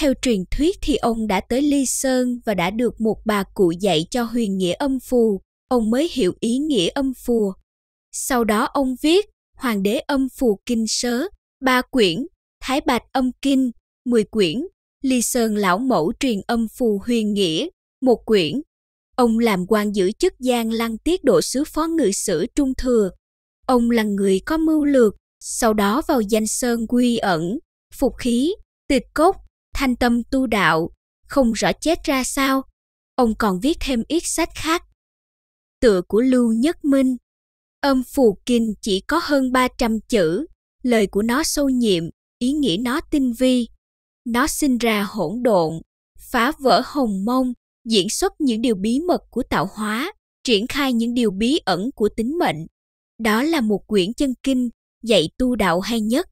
Theo truyền thuyết thì ông đã tới Ly Sơn và đã được một bà cụ dạy cho huyền nghĩa âm phù, ông mới hiểu ý nghĩa âm phù. Sau đó ông viết Hoàng đế âm phù kinh sớ, ba quyển, Thái Bạch âm kinh, 10 quyển, Ly Sơn lão mẫu truyền âm phù huyền nghĩa, một quyển, Ông làm quan giữ chức Giang Lăng Tiết độ sứ phó ngự sử Trung Thừa. Ông là người có mưu lược, sau đó vào danh sơn quy ẩn, phục khí, tịch cốc, thanh tâm tu đạo, không rõ chết ra sao. Ông còn viết thêm ít sách khác. Tựa của Lưu Nhất Minh Âm phù kinh chỉ có hơn 300 chữ, lời của nó sâu nhiệm, ý nghĩa nó tinh vi. Nó sinh ra hỗn độn, phá vỡ hồng mông, diễn xuất những điều bí mật của tạo hóa, triển khai những điều bí ẩn của tính mệnh. Đó là một quyển chân kinh dạy tu đạo hay nhất.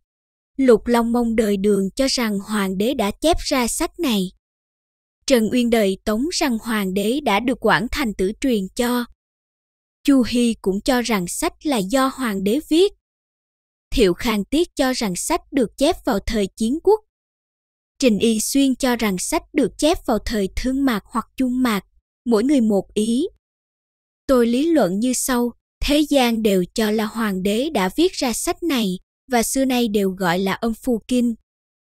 Lục Long Mông đời đường cho rằng hoàng đế đã chép ra sách này. Trần Uyên đời tống rằng hoàng đế đã được quản thành tử truyền cho. Chu Hy cũng cho rằng sách là do hoàng đế viết. Thiệu Khang Tiết cho rằng sách được chép vào thời chiến quốc Trình Y Xuyên cho rằng sách được chép vào thời thương mạc hoặc chung mạc, mỗi người một ý. Tôi lý luận như sau, thế gian đều cho là hoàng đế đã viết ra sách này và xưa nay đều gọi là âm phù kinh.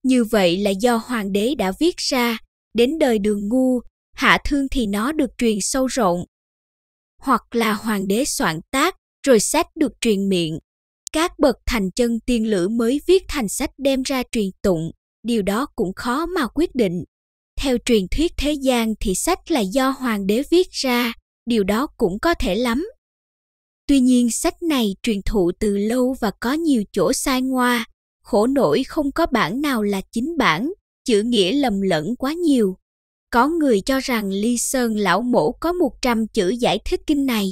Như vậy là do hoàng đế đã viết ra, đến đời đường ngu, hạ thương thì nó được truyền sâu rộng. Hoặc là hoàng đế soạn tác, rồi sách được truyền miệng. Các bậc thành chân tiên lữ mới viết thành sách đem ra truyền tụng điều đó cũng khó mà quyết định. Theo truyền thuyết thế gian thì sách là do hoàng đế viết ra, điều đó cũng có thể lắm. Tuy nhiên sách này truyền thụ từ lâu và có nhiều chỗ sai ngoa, khổ nổi không có bản nào là chính bản, chữ nghĩa lầm lẫn quá nhiều. Có người cho rằng Ly Sơn lão mổ có một trăm chữ giải thích kinh này.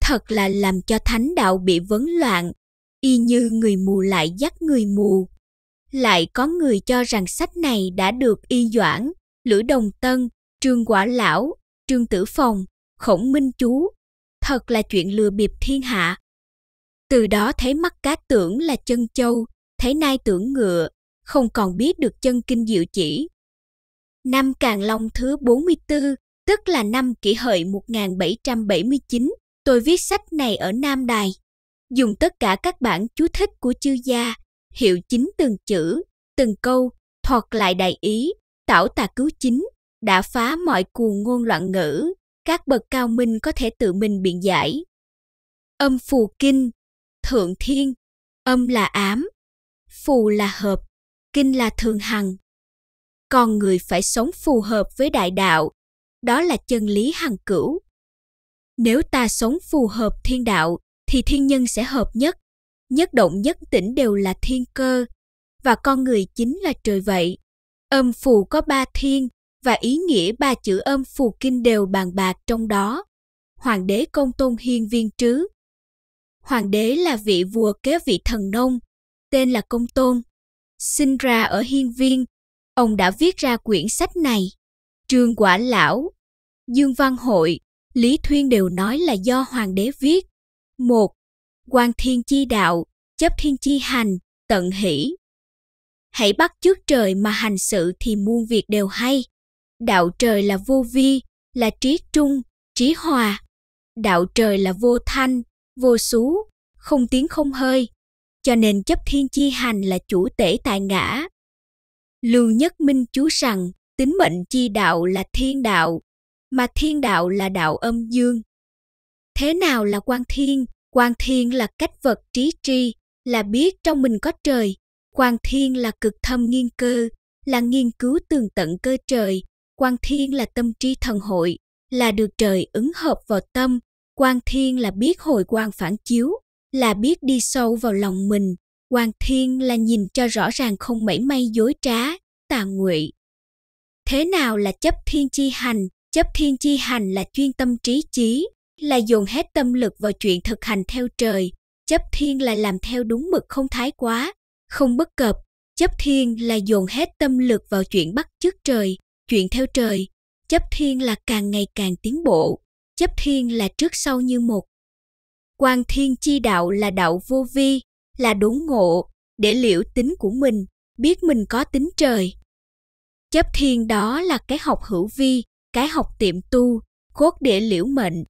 Thật là làm cho thánh đạo bị vấn loạn, y như người mù lại dắt người mù lại có người cho rằng sách này đã được y doãn, Lữ Đồng Tân, Trương Quả Lão, Trương Tử Phòng, Khổng Minh Chú. Thật là chuyện lừa bịp thiên hạ. Từ đó thấy mắt cá tưởng là chân châu, thấy nai tưởng ngựa, không còn biết được chân kinh diệu chỉ. Năm Càng Long thứ 44, tức là năm kỷ hợi 1779, tôi viết sách này ở Nam Đài. Dùng tất cả các bản chú thích của chư gia, hiệu chính từng chữ, từng câu, thuật lại đại ý, tảo tà cứu chính, đã phá mọi cuồng ngôn loạn ngữ, các bậc cao minh có thể tự mình biện giải. Âm phù kinh, thượng thiên, âm là ám, phù là hợp, kinh là thường hằng. Con người phải sống phù hợp với đại đạo, đó là chân lý hằng cửu. Nếu ta sống phù hợp thiên đạo thì thiên nhân sẽ hợp nhất, nhất động nhất tĩnh đều là thiên cơ, và con người chính là trời vậy. Âm phù có ba thiên, và ý nghĩa ba chữ âm phù kinh đều bàn bạc trong đó. Hoàng đế công tôn hiên viên trứ. Hoàng đế là vị vua kế vị thần nông, tên là công tôn. Sinh ra ở hiên viên, ông đã viết ra quyển sách này. Trương Quả Lão, Dương Văn Hội, Lý Thuyên đều nói là do hoàng đế viết. Một quan thiên chi đạo, chấp thiên chi hành, tận hỷ. Hãy bắt trước trời mà hành sự thì muôn việc đều hay. Đạo trời là vô vi, là trí trung, trí hòa. Đạo trời là vô thanh, vô xú, không tiếng không hơi. Cho nên chấp thiên chi hành là chủ tể tại ngã. Lưu Nhất Minh chú rằng tính mệnh chi đạo là thiên đạo, mà thiên đạo là đạo âm dương. Thế nào là quan thiên, Quan thiên là cách vật trí tri, là biết trong mình có trời. Quan thiên là cực thâm nghiên cơ, là nghiên cứu tường tận cơ trời. Quan thiên là tâm trí thần hội, là được trời ứng hợp vào tâm. Quan thiên là biết hồi quan phản chiếu, là biết đi sâu vào lòng mình. Quan thiên là nhìn cho rõ ràng không mảy may dối trá, tà nguội. Thế nào là chấp thiên chi hành? Chấp thiên chi hành là chuyên tâm trí chí, là dồn hết tâm lực vào chuyện thực hành theo trời, chấp thiên là làm theo đúng mực không thái quá, không bất cập, chấp thiên là dồn hết tâm lực vào chuyện bắt chước trời, chuyện theo trời, chấp thiên là càng ngày càng tiến bộ, chấp thiên là trước sau như một. Quan thiên chi đạo là đạo vô vi, là đốn ngộ, để liễu tính của mình, biết mình có tính trời. Chấp thiên đó là cái học hữu vi, cái học tiệm tu, cốt để liễu mệnh,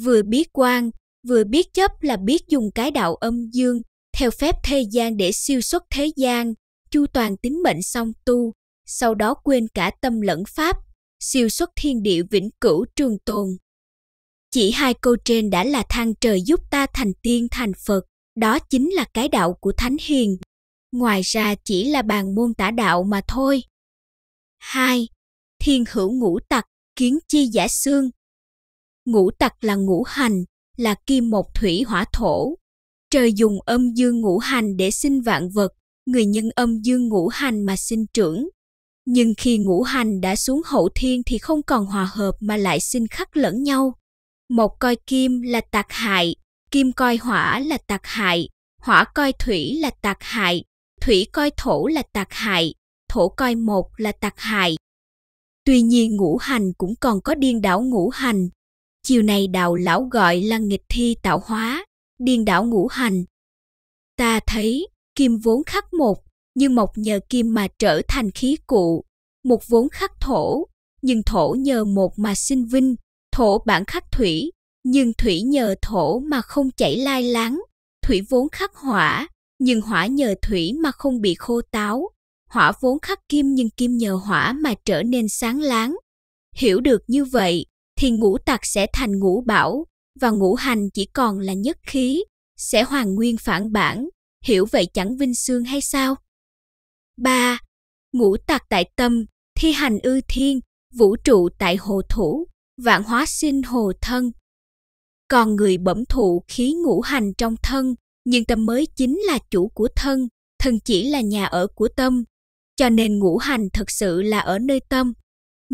Vừa biết quan, vừa biết chấp là biết dùng cái đạo âm dương, theo phép thế gian để siêu xuất thế gian, chu toàn tính mệnh song tu, sau đó quên cả tâm lẫn pháp, siêu xuất thiên địa vĩnh cửu trường tồn. Chỉ hai câu trên đã là thang trời giúp ta thành tiên thành Phật, đó chính là cái đạo của Thánh Hiền. Ngoài ra chỉ là bàn môn tả đạo mà thôi. hai Thiên hữu ngũ tặc, kiến chi giả xương, Ngũ tặc là ngũ hành, là kim một thủy hỏa thổ. Trời dùng âm dương ngũ hành để sinh vạn vật, người nhân âm dương ngũ hành mà sinh trưởng. Nhưng khi ngũ hành đã xuống hậu thiên thì không còn hòa hợp mà lại sinh khắc lẫn nhau. Một coi kim là tạc hại, kim coi hỏa là tạc hại, hỏa coi thủy là tạc hại, thủy coi thổ là tạc hại, thổ coi một là tạc hại. Tuy nhiên ngũ hành cũng còn có điên đảo ngũ hành, chiều này đạo lão gọi là nghịch thi tạo hóa, điên đảo ngũ hành. Ta thấy, kim vốn khắc một, nhưng mộc nhờ kim mà trở thành khí cụ. Một vốn khắc thổ, nhưng thổ nhờ một mà sinh vinh, thổ bản khắc thủy, nhưng thủy nhờ thổ mà không chảy lai láng. Thủy vốn khắc hỏa, nhưng hỏa nhờ thủy mà không bị khô táo. Hỏa vốn khắc kim nhưng kim nhờ hỏa mà trở nên sáng láng. Hiểu được như vậy, thì ngũ tặc sẽ thành ngũ bảo và ngũ hành chỉ còn là nhất khí, sẽ hoàn nguyên phản bản, hiểu vậy chẳng vinh xương hay sao? ba Ngũ tặc tại tâm, thi hành ư thiên, vũ trụ tại hồ thủ, vạn hóa sinh hồ thân. Còn người bẩm thụ khí ngũ hành trong thân, nhưng tâm mới chính là chủ của thân, thân chỉ là nhà ở của tâm. Cho nên ngũ hành thật sự là ở nơi tâm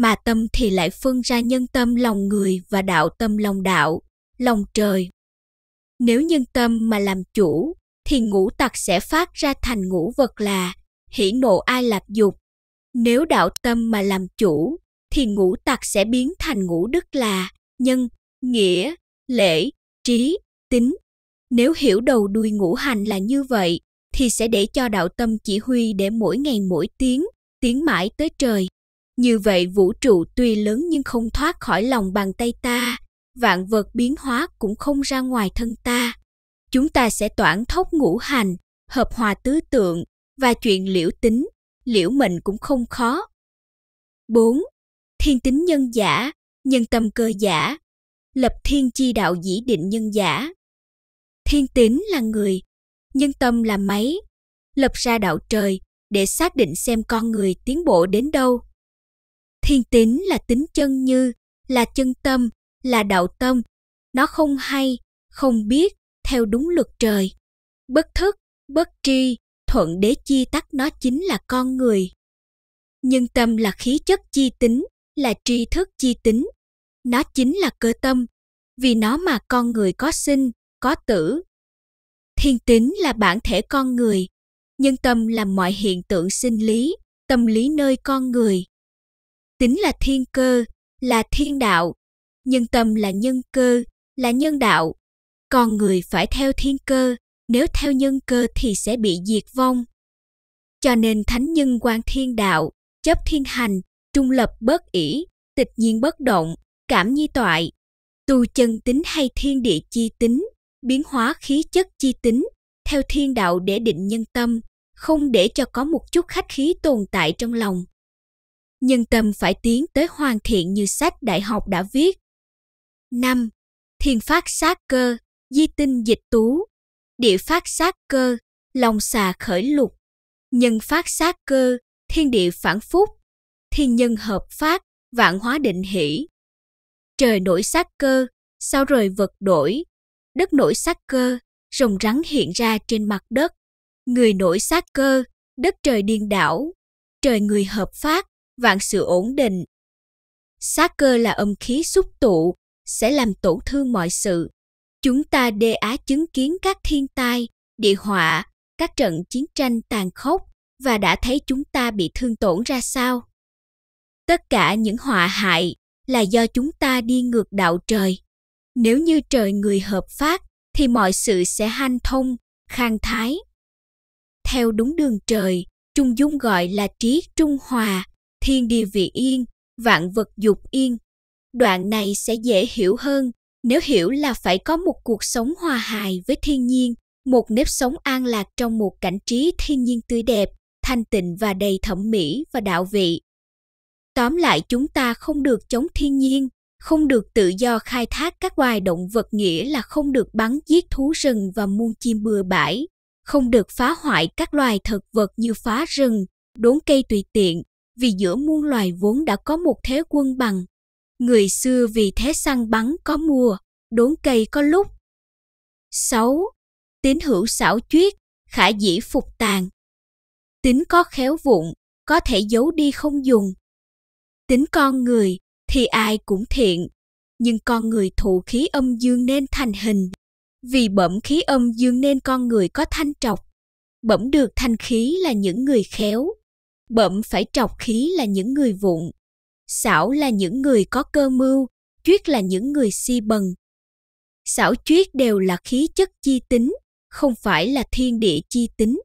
mà tâm thì lại phân ra nhân tâm lòng người và đạo tâm lòng đạo, lòng trời. Nếu nhân tâm mà làm chủ, thì ngũ tặc sẽ phát ra thành ngũ vật là hỉ nộ ai lạc dục. Nếu đạo tâm mà làm chủ, thì ngũ tặc sẽ biến thành ngũ đức là nhân, nghĩa, lễ, trí, tính. Nếu hiểu đầu đuôi ngũ hành là như vậy, thì sẽ để cho đạo tâm chỉ huy để mỗi ngày mỗi tiếng, tiến mãi tới trời. Như vậy vũ trụ tuy lớn nhưng không thoát khỏi lòng bàn tay ta, vạn vật biến hóa cũng không ra ngoài thân ta. Chúng ta sẽ toản thốc ngũ hành, hợp hòa tứ tượng và chuyện liễu tính, liễu mệnh cũng không khó. 4. Thiên tính nhân giả, nhân tâm cơ giả, lập thiên chi đạo dĩ định nhân giả. Thiên tính là người, nhân tâm là máy, lập ra đạo trời để xác định xem con người tiến bộ đến đâu Thiên tín là tính chân như, là chân tâm, là đạo tâm. Nó không hay, không biết, theo đúng luật trời. Bất thức, bất tri, thuận đế chi tắc nó chính là con người. Nhưng tâm là khí chất chi tính, là tri thức chi tính. Nó chính là cơ tâm, vì nó mà con người có sinh, có tử. Thiên tính là bản thể con người, nhưng tâm là mọi hiện tượng sinh lý, tâm lý nơi con người tính là thiên cơ, là thiên đạo, nhân tâm là nhân cơ, là nhân đạo. Con người phải theo thiên cơ, nếu theo nhân cơ thì sẽ bị diệt vong. Cho nên thánh nhân quan thiên đạo, chấp thiên hành, trung lập bất ỷ, tịch nhiên bất động, cảm nhi toại, tu chân tính hay thiên địa chi tính, biến hóa khí chất chi tính, theo thiên đạo để định nhân tâm, không để cho có một chút khách khí tồn tại trong lòng nhưng tâm phải tiến tới hoàn thiện như sách đại học đã viết. 5. thiên phát sát cơ, di tinh dịch tú, địa phát sát cơ, lòng xà khởi lục, nhân phát sát cơ, thiên địa phản phúc, thiên nhân hợp phát, vạn hóa định hỷ. Trời nổi sát cơ, sao rời vật đổi, đất nổi sát cơ, rồng rắn hiện ra trên mặt đất, người nổi sát cơ, đất trời điên đảo, trời người hợp phát, vạn sự ổn định. Sát cơ là âm khí xúc tụ, sẽ làm tổn thương mọi sự. Chúng ta đê á chứng kiến các thiên tai, địa họa, các trận chiến tranh tàn khốc và đã thấy chúng ta bị thương tổn ra sao. Tất cả những họa hại là do chúng ta đi ngược đạo trời. Nếu như trời người hợp pháp thì mọi sự sẽ hanh thông, khang thái. Theo đúng đường trời, Trung Dung gọi là trí trung hòa, thiên địa vị yên, vạn vật dục yên. Đoạn này sẽ dễ hiểu hơn, nếu hiểu là phải có một cuộc sống hòa hài với thiên nhiên, một nếp sống an lạc trong một cảnh trí thiên nhiên tươi đẹp, thanh tịnh và đầy thẩm mỹ và đạo vị. Tóm lại chúng ta không được chống thiên nhiên, không được tự do khai thác các loài động vật nghĩa là không được bắn giết thú rừng và muôn chim bừa bãi, không được phá hoại các loài thực vật như phá rừng, đốn cây tùy tiện, vì giữa muôn loài vốn đã có một thế quân bằng. Người xưa vì thế săn bắn có mùa, đốn cây có lúc. 6. Tín hữu xảo chuyết, khả dĩ phục tàn. Tính có khéo vụng, có thể giấu đi không dùng. Tính con người thì ai cũng thiện, nhưng con người thụ khí âm dương nên thành hình. Vì bẩm khí âm dương nên con người có thanh trọc. Bẩm được thanh khí là những người khéo, bậm phải trọc khí là những người vụng, xảo là những người có cơ mưu, triết là những người si bần. Xảo triết đều là khí chất chi tính, không phải là thiên địa chi tính.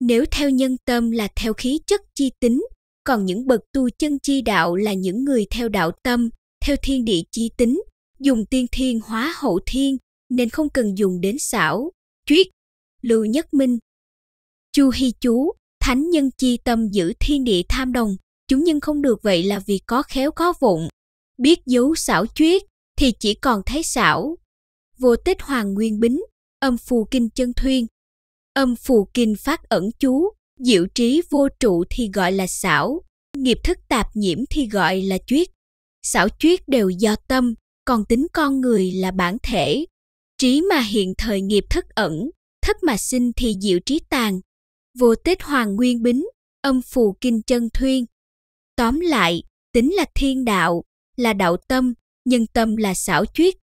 Nếu theo nhân tâm là theo khí chất chi tính, còn những bậc tu chân chi đạo là những người theo đạo tâm, theo thiên địa chi tính, dùng tiên thiên hóa hậu thiên, nên không cần dùng đến xảo, triết. Lưu Nhất Minh Chu Hy Chú Thánh nhân chi tâm giữ thiên địa tham đồng, chúng nhân không được vậy là vì có khéo có vụng. Biết dấu xảo chuyết thì chỉ còn thấy xảo. Vô tích hoàng nguyên bính, âm phù kinh chân thuyên. Âm phù kinh phát ẩn chú, diệu trí vô trụ thì gọi là xảo, nghiệp thức tạp nhiễm thì gọi là chuyết. Xảo chuyết đều do tâm, còn tính con người là bản thể. Trí mà hiện thời nghiệp thức ẩn, thức mà sinh thì diệu trí tàn, vô tết hoàng nguyên bính âm phù kinh chân thuyên tóm lại tính là thiên đạo là đạo tâm nhân tâm là xảo chuyết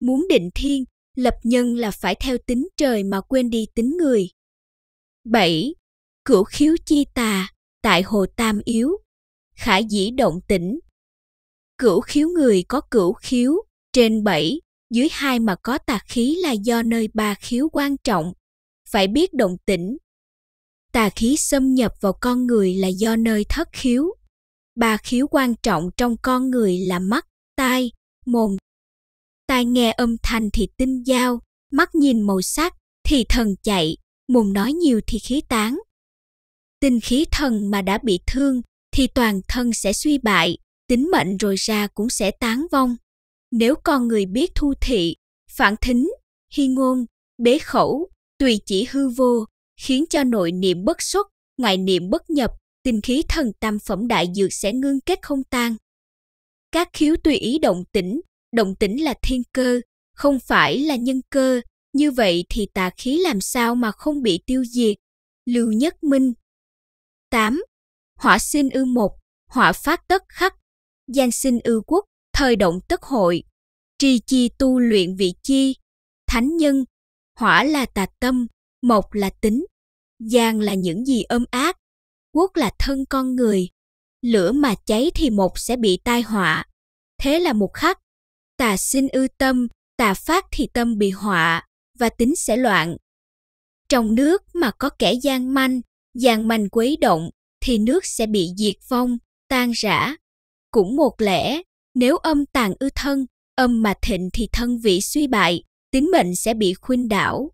muốn định thiên lập nhân là phải theo tính trời mà quên đi tính người 7. Cửu khiếu chi tà tại hồ tam yếu khải dĩ động tĩnh cửu khiếu người có cửu khiếu trên bảy dưới hai mà có tà khí là do nơi ba khiếu quan trọng phải biết động tĩnh tà khí xâm nhập vào con người là do nơi thất khiếu ba khiếu quan trọng trong con người là mắt tai mồm tai nghe âm thanh thì tinh dao mắt nhìn màu sắc thì thần chạy mồm nói nhiều thì khí tán tinh khí thần mà đã bị thương thì toàn thân sẽ suy bại tính mệnh rồi ra cũng sẽ tán vong nếu con người biết thu thị phản thính hy ngôn bế khẩu tùy chỉ hư vô khiến cho nội niệm bất xuất, ngoại niệm bất nhập, tinh khí thần tam phẩm đại dược sẽ ngưng kết không tan. Các khiếu tùy ý động tĩnh, động tĩnh là thiên cơ, không phải là nhân cơ, như vậy thì tà khí làm sao mà không bị tiêu diệt? Lưu Nhất Minh 8. Hỏa sinh ư một, hỏa phát tất khắc, gian sinh ư quốc, thời động tất hội, tri chi tu luyện vị chi, thánh nhân, hỏa là tà tâm, Mộc là tính, gian là những gì âm ác, quốc là thân con người. Lửa mà cháy thì mộc sẽ bị tai họa. Thế là một khắc. Tà sinh ư tâm, tà phát thì tâm bị họa, và tính sẽ loạn. Trong nước mà có kẻ gian manh, gian manh quấy động, thì nước sẽ bị diệt vong, tan rã. Cũng một lẽ, nếu âm tàn ư thân, âm mà thịnh thì thân vị suy bại, tính mệnh sẽ bị khuynh đảo.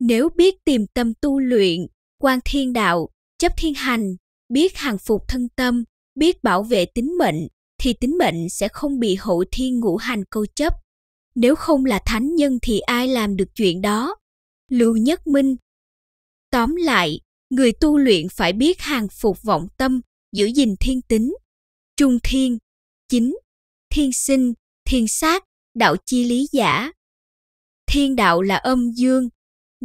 Nếu biết tìm tâm tu luyện, quan thiên đạo, chấp thiên hành, biết hàng phục thân tâm, biết bảo vệ tính mệnh, thì tính mệnh sẽ không bị hậu thiên ngũ hành câu chấp. Nếu không là thánh nhân thì ai làm được chuyện đó? Lưu Nhất Minh Tóm lại, người tu luyện phải biết hàng phục vọng tâm, giữ gìn thiên tính, trung thiên, chính, thiên sinh, thiên sát, đạo chi lý giả. Thiên đạo là âm dương,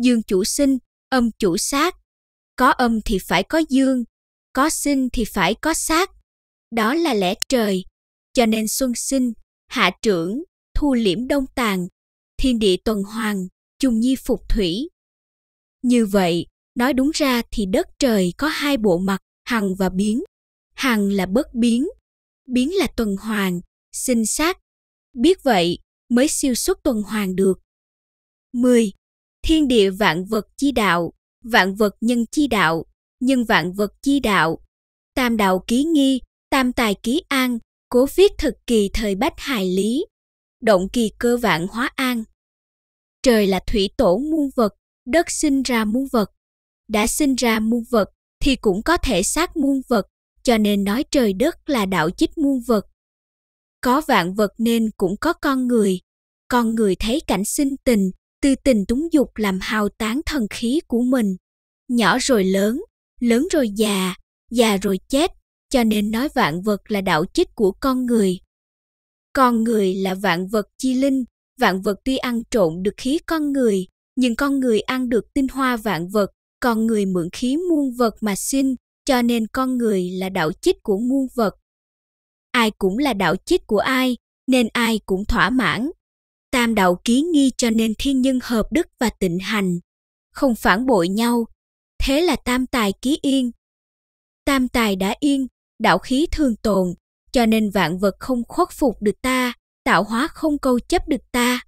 dương chủ sinh, âm chủ sát. Có âm thì phải có dương, có sinh thì phải có sát. Đó là lẽ trời, cho nên xuân sinh, hạ trưởng, thu liễm đông tàn, thiên địa tuần hoàn, trùng nhi phục thủy. Như vậy, nói đúng ra thì đất trời có hai bộ mặt, hằng và biến. Hằng là bất biến, biến là tuần hoàn, sinh sát. Biết vậy mới siêu xuất tuần hoàn được. 10. Thiên địa vạn vật chi đạo, vạn vật nhân chi đạo, nhân vạn vật chi đạo. Tam đạo ký nghi, tam tài ký an, cố viết thực kỳ thời bách hài lý. Động kỳ cơ vạn hóa an. Trời là thủy tổ muôn vật, đất sinh ra muôn vật. Đã sinh ra muôn vật thì cũng có thể sát muôn vật, cho nên nói trời đất là đạo chích muôn vật. Có vạn vật nên cũng có con người. Con người thấy cảnh sinh tình, tư tình túng dục làm hao tán thần khí của mình. Nhỏ rồi lớn, lớn rồi già, già rồi chết, cho nên nói vạn vật là đạo chích của con người. Con người là vạn vật chi linh, vạn vật tuy ăn trộn được khí con người, nhưng con người ăn được tinh hoa vạn vật, con người mượn khí muôn vật mà sinh, cho nên con người là đạo chích của muôn vật. Ai cũng là đạo chích của ai, nên ai cũng thỏa mãn, tam đạo kiến nghi cho nên thiên nhân hợp đức và tịnh hành, không phản bội nhau, thế là tam tài ký yên. Tam tài đã yên, đạo khí thường tồn, cho nên vạn vật không khuất phục được ta, tạo hóa không câu chấp được ta.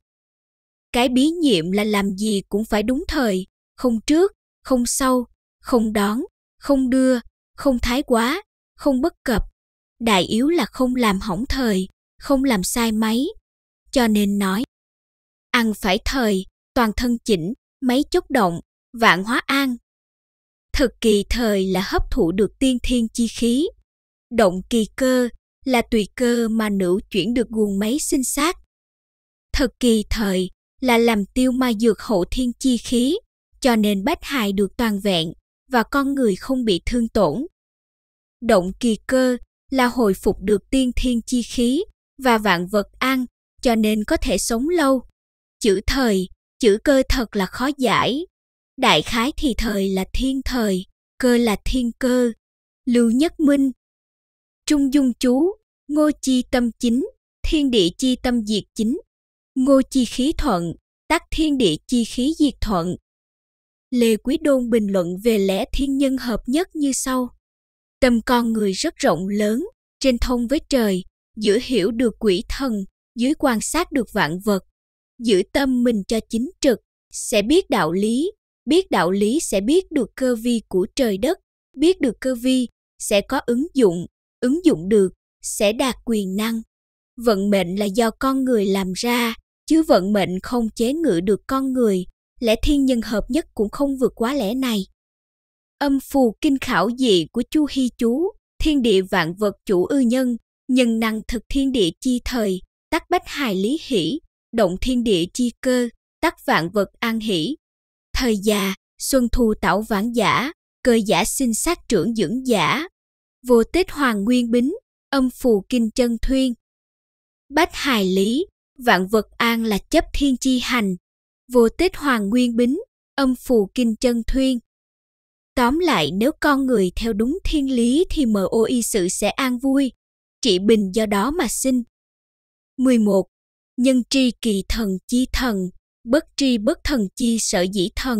Cái bí nhiệm là làm gì cũng phải đúng thời, không trước, không sau, không đón, không đưa, không thái quá, không bất cập. Đại yếu là không làm hỏng thời, không làm sai máy. Cho nên nói, ăn phải thời, toàn thân chỉnh, mấy chốc động, vạn hóa an. Thực kỳ thời là hấp thụ được tiên thiên chi khí. Động kỳ cơ là tùy cơ mà nữ chuyển được nguồn máy sinh sát. Thực kỳ thời là làm tiêu ma dược hậu thiên chi khí, cho nên bách hại được toàn vẹn và con người không bị thương tổn. Động kỳ cơ là hồi phục được tiên thiên chi khí và vạn vật ăn, cho nên có thể sống lâu chữ thời, chữ cơ thật là khó giải. Đại khái thì thời là thiên thời, cơ là thiên cơ. Lưu Nhất Minh Trung Dung Chú, Ngô Chi Tâm Chính, Thiên Địa Chi Tâm Diệt Chính, Ngô Chi Khí Thuận, Tắc Thiên Địa Chi Khí Diệt Thuận. Lê Quý Đôn bình luận về lẽ thiên nhân hợp nhất như sau. Tâm con người rất rộng lớn, trên thông với trời, giữa hiểu được quỷ thần, dưới quan sát được vạn vật, giữ tâm mình cho chính trực, sẽ biết đạo lý, biết đạo lý sẽ biết được cơ vi của trời đất, biết được cơ vi sẽ có ứng dụng, ứng dụng được sẽ đạt quyền năng. Vận mệnh là do con người làm ra, chứ vận mệnh không chế ngự được con người, lẽ thiên nhân hợp nhất cũng không vượt quá lẽ này. Âm phù kinh khảo dị của Chu Hy Chú, thiên địa vạn vật chủ ư nhân, nhân năng thực thiên địa chi thời, tắc bách hài lý hỷ, động thiên địa chi cơ, tắc vạn vật an hỷ. Thời già, xuân thu tảo vãn giả, cơ giả sinh sát trưởng dưỡng giả. Vô tết hoàng nguyên bính, âm phù kinh chân thuyên. Bách hài lý, vạn vật an là chấp thiên chi hành. Vô tết hoàng nguyên bính, âm phù kinh chân thuyên. Tóm lại nếu con người theo đúng thiên lý thì mở ô y sự sẽ an vui. Trị bình do đó mà sinh. 11 nhân tri kỳ thần chi thần, bất tri bất thần chi sở dĩ thần.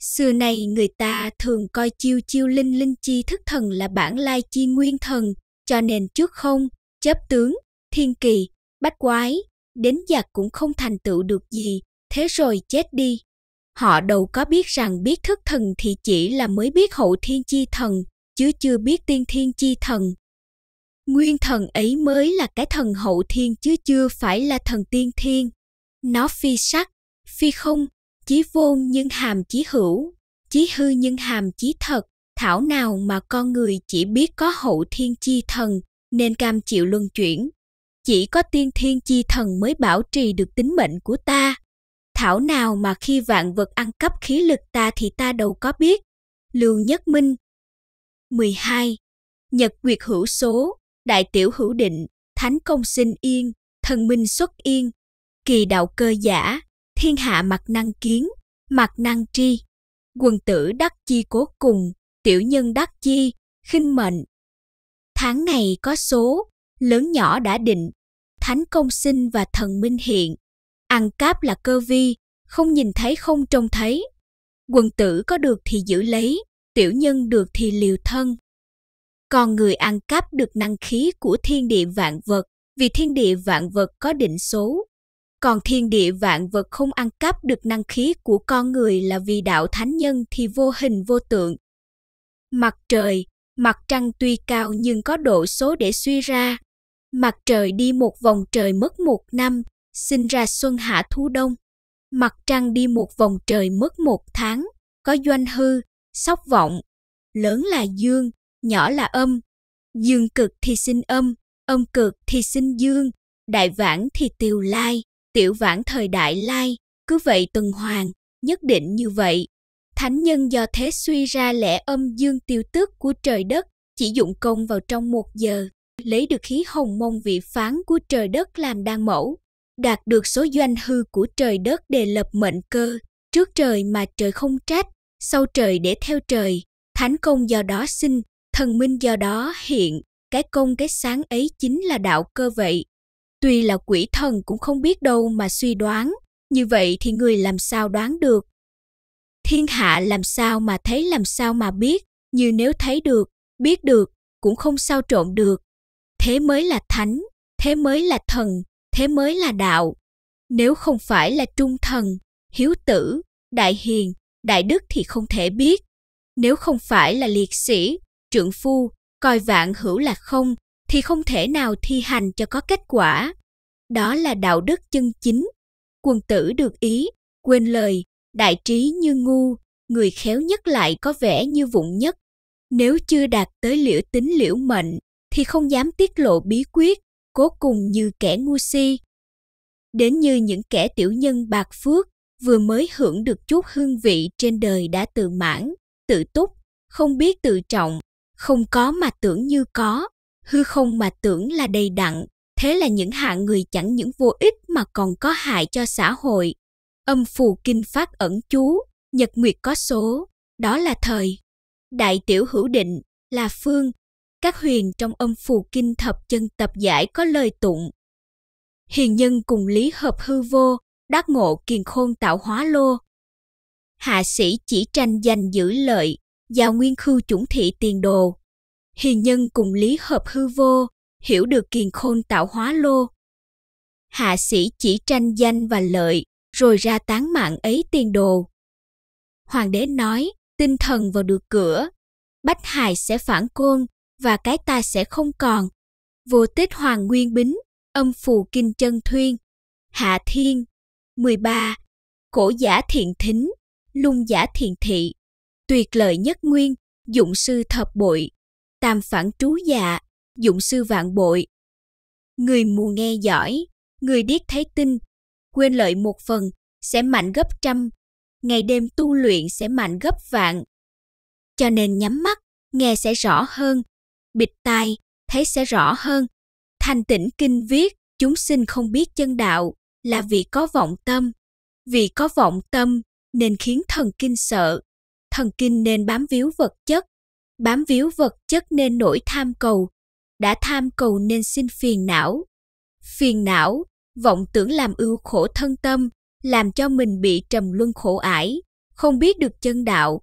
Xưa nay người ta thường coi chiêu chiêu linh linh chi thức thần là bản lai chi nguyên thần, cho nên trước không, chấp tướng, thiên kỳ, bách quái, đến giặc cũng không thành tựu được gì, thế rồi chết đi. Họ đâu có biết rằng biết thức thần thì chỉ là mới biết hậu thiên chi thần, chứ chưa biết tiên thiên chi thần nguyên thần ấy mới là cái thần hậu thiên chứ chưa phải là thần tiên thiên nó phi sắc phi không chí vô nhưng hàm chí hữu chí hư nhưng hàm chí thật thảo nào mà con người chỉ biết có hậu thiên chi thần nên cam chịu luân chuyển chỉ có tiên thiên chi thần mới bảo trì được tính mệnh của ta thảo nào mà khi vạn vật ăn cắp khí lực ta thì ta đâu có biết lưu nhất minh 12. Nhật Nguyệt hữu số đại tiểu hữu định, thánh công sinh yên, thần minh xuất yên, kỳ đạo cơ giả, thiên hạ mặt năng kiến, mặt năng tri. Quần tử đắc chi cố cùng, tiểu nhân đắc chi, khinh mệnh. Tháng này có số, lớn nhỏ đã định, thánh công sinh và thần minh hiện. Ăn cáp là cơ vi, không nhìn thấy không trông thấy. Quần tử có được thì giữ lấy, tiểu nhân được thì liều thân. Con người ăn cắp được năng khí của thiên địa vạn vật vì thiên địa vạn vật có định số. Còn thiên địa vạn vật không ăn cắp được năng khí của con người là vì đạo thánh nhân thì vô hình vô tượng. Mặt trời, mặt trăng tuy cao nhưng có độ số để suy ra. Mặt trời đi một vòng trời mất một năm, sinh ra xuân hạ thu đông. Mặt trăng đi một vòng trời mất một tháng, có doanh hư, sóc vọng. Lớn là dương, nhỏ là âm. Dương cực thì sinh âm, âm cực thì sinh dương, đại vãng thì tiêu lai, tiểu vãng thời đại lai, cứ vậy tuần hoàn, nhất định như vậy. Thánh nhân do thế suy ra lẽ âm dương tiêu tước của trời đất chỉ dụng công vào trong một giờ, lấy được khí hồng mông vị phán của trời đất làm đan mẫu, đạt được số doanh hư của trời đất để lập mệnh cơ, trước trời mà trời không trách, sau trời để theo trời, thánh công do đó sinh, Thần minh do đó hiện, cái công cái sáng ấy chính là đạo cơ vậy. Tuy là quỷ thần cũng không biết đâu mà suy đoán, như vậy thì người làm sao đoán được. Thiên hạ làm sao mà thấy làm sao mà biết, như nếu thấy được, biết được, cũng không sao trộn được. Thế mới là thánh, thế mới là thần, thế mới là đạo. Nếu không phải là trung thần, hiếu tử, đại hiền, đại đức thì không thể biết. Nếu không phải là liệt sĩ, trượng phu, coi vạn hữu là không thì không thể nào thi hành cho có kết quả. Đó là đạo đức chân chính. Quân tử được ý, quên lời, đại trí như ngu, người khéo nhất lại có vẻ như vụng nhất. Nếu chưa đạt tới liễu tính liễu mệnh, thì không dám tiết lộ bí quyết, cố cùng như kẻ ngu si. Đến như những kẻ tiểu nhân bạc phước, vừa mới hưởng được chút hương vị trên đời đã tự mãn, tự túc, không biết tự trọng, không có mà tưởng như có, hư không mà tưởng là đầy đặn, thế là những hạng người chẳng những vô ích mà còn có hại cho xã hội. Âm phù kinh phát ẩn chú, nhật nguyệt có số, đó là thời. Đại tiểu hữu định là phương, các huyền trong âm phù kinh thập chân tập giải có lời tụng. Hiền nhân cùng lý hợp hư vô, đắc ngộ kiền khôn tạo hóa lô. Hạ sĩ chỉ tranh giành giữ lợi, vào nguyên khư chủng thị tiền đồ. Hiền nhân cùng lý hợp hư vô, hiểu được kiền khôn tạo hóa lô. Hạ sĩ chỉ tranh danh và lợi, rồi ra tán mạng ấy tiền đồ. Hoàng đế nói, tinh thần vào được cửa, bách hài sẽ phản côn và cái ta sẽ không còn. Vô tích hoàng nguyên bính, âm phù kinh chân thuyên, hạ thiên, 13, cổ giả thiện thính, lung giả thiện thị tuyệt lợi nhất nguyên, dụng sư thập bội, tam phản trú dạ, dụng sư vạn bội. Người mù nghe giỏi, người điếc thấy tinh, quên lợi một phần sẽ mạnh gấp trăm, ngày đêm tu luyện sẽ mạnh gấp vạn. Cho nên nhắm mắt, nghe sẽ rõ hơn, bịt tai, thấy sẽ rõ hơn. Thành tĩnh kinh viết, chúng sinh không biết chân đạo là vì có vọng tâm. Vì có vọng tâm nên khiến thần kinh sợ, thần kinh nên bám víu vật chất, bám víu vật chất nên nổi tham cầu, đã tham cầu nên sinh phiền não. Phiền não, vọng tưởng làm ưu khổ thân tâm, làm cho mình bị trầm luân khổ ải, không biết được chân đạo.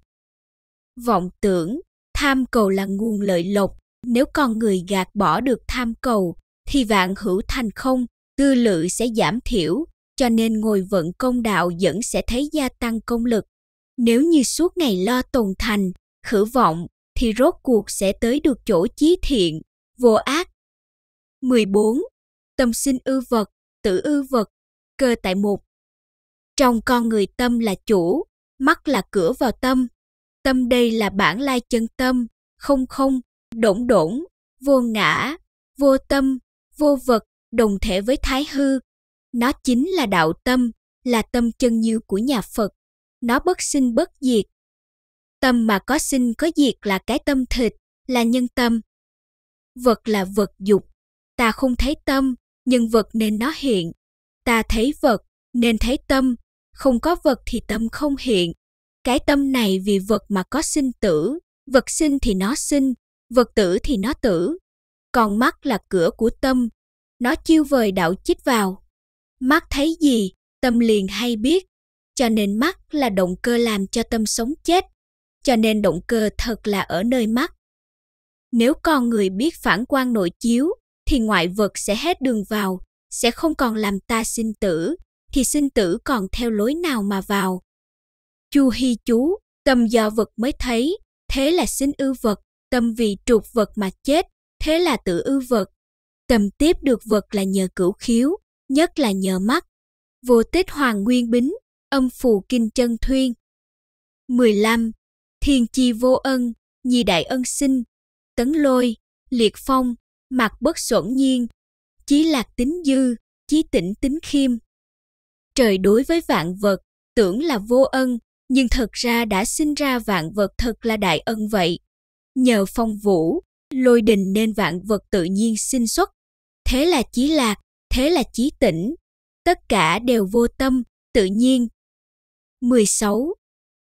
Vọng tưởng, tham cầu là nguồn lợi lộc, nếu con người gạt bỏ được tham cầu, thì vạn hữu thành không, tư lự sẽ giảm thiểu, cho nên ngồi vận công đạo vẫn sẽ thấy gia tăng công lực. Nếu như suốt ngày lo tồn thành, khử vọng, thì rốt cuộc sẽ tới được chỗ chí thiện, vô ác. 14. Tâm sinh ư vật, tử ư vật, cơ tại một. Trong con người tâm là chủ, mắt là cửa vào tâm. Tâm đây là bản lai chân tâm, không không, đỗng đỗng, vô ngã, vô tâm, vô vật, đồng thể với thái hư. Nó chính là đạo tâm, là tâm chân như của nhà Phật nó bất sinh bất diệt. Tâm mà có sinh có diệt là cái tâm thịt, là nhân tâm. Vật là vật dục, ta không thấy tâm, nhưng vật nên nó hiện. Ta thấy vật, nên thấy tâm, không có vật thì tâm không hiện. Cái tâm này vì vật mà có sinh tử, vật sinh thì nó sinh, vật tử thì nó tử. Còn mắt là cửa của tâm, nó chiêu vời đạo chích vào. Mắt thấy gì, tâm liền hay biết, cho nên mắt là động cơ làm cho tâm sống chết cho nên động cơ thật là ở nơi mắt nếu con người biết phản quan nội chiếu thì ngoại vật sẽ hết đường vào sẽ không còn làm ta sinh tử thì sinh tử còn theo lối nào mà vào chu hy chú tâm do vật mới thấy thế là sinh ư vật tâm vì trục vật mà chết thế là tự ư vật tâm tiếp được vật là nhờ cửu khiếu nhất là nhờ mắt vô tích hoàng nguyên bính âm phù kinh chân thuyên. 15. Thiên chi vô ân, nhi đại ân sinh, tấn lôi, liệt phong, mặt bất xuẩn nhiên, chí lạc tính dư, chí tỉnh tính khiêm. Trời đối với vạn vật, tưởng là vô ân, nhưng thật ra đã sinh ra vạn vật thật là đại ân vậy. Nhờ phong vũ, lôi đình nên vạn vật tự nhiên sinh xuất. Thế là chí lạc, thế là chí tỉnh. Tất cả đều vô tâm, tự nhiên, 16.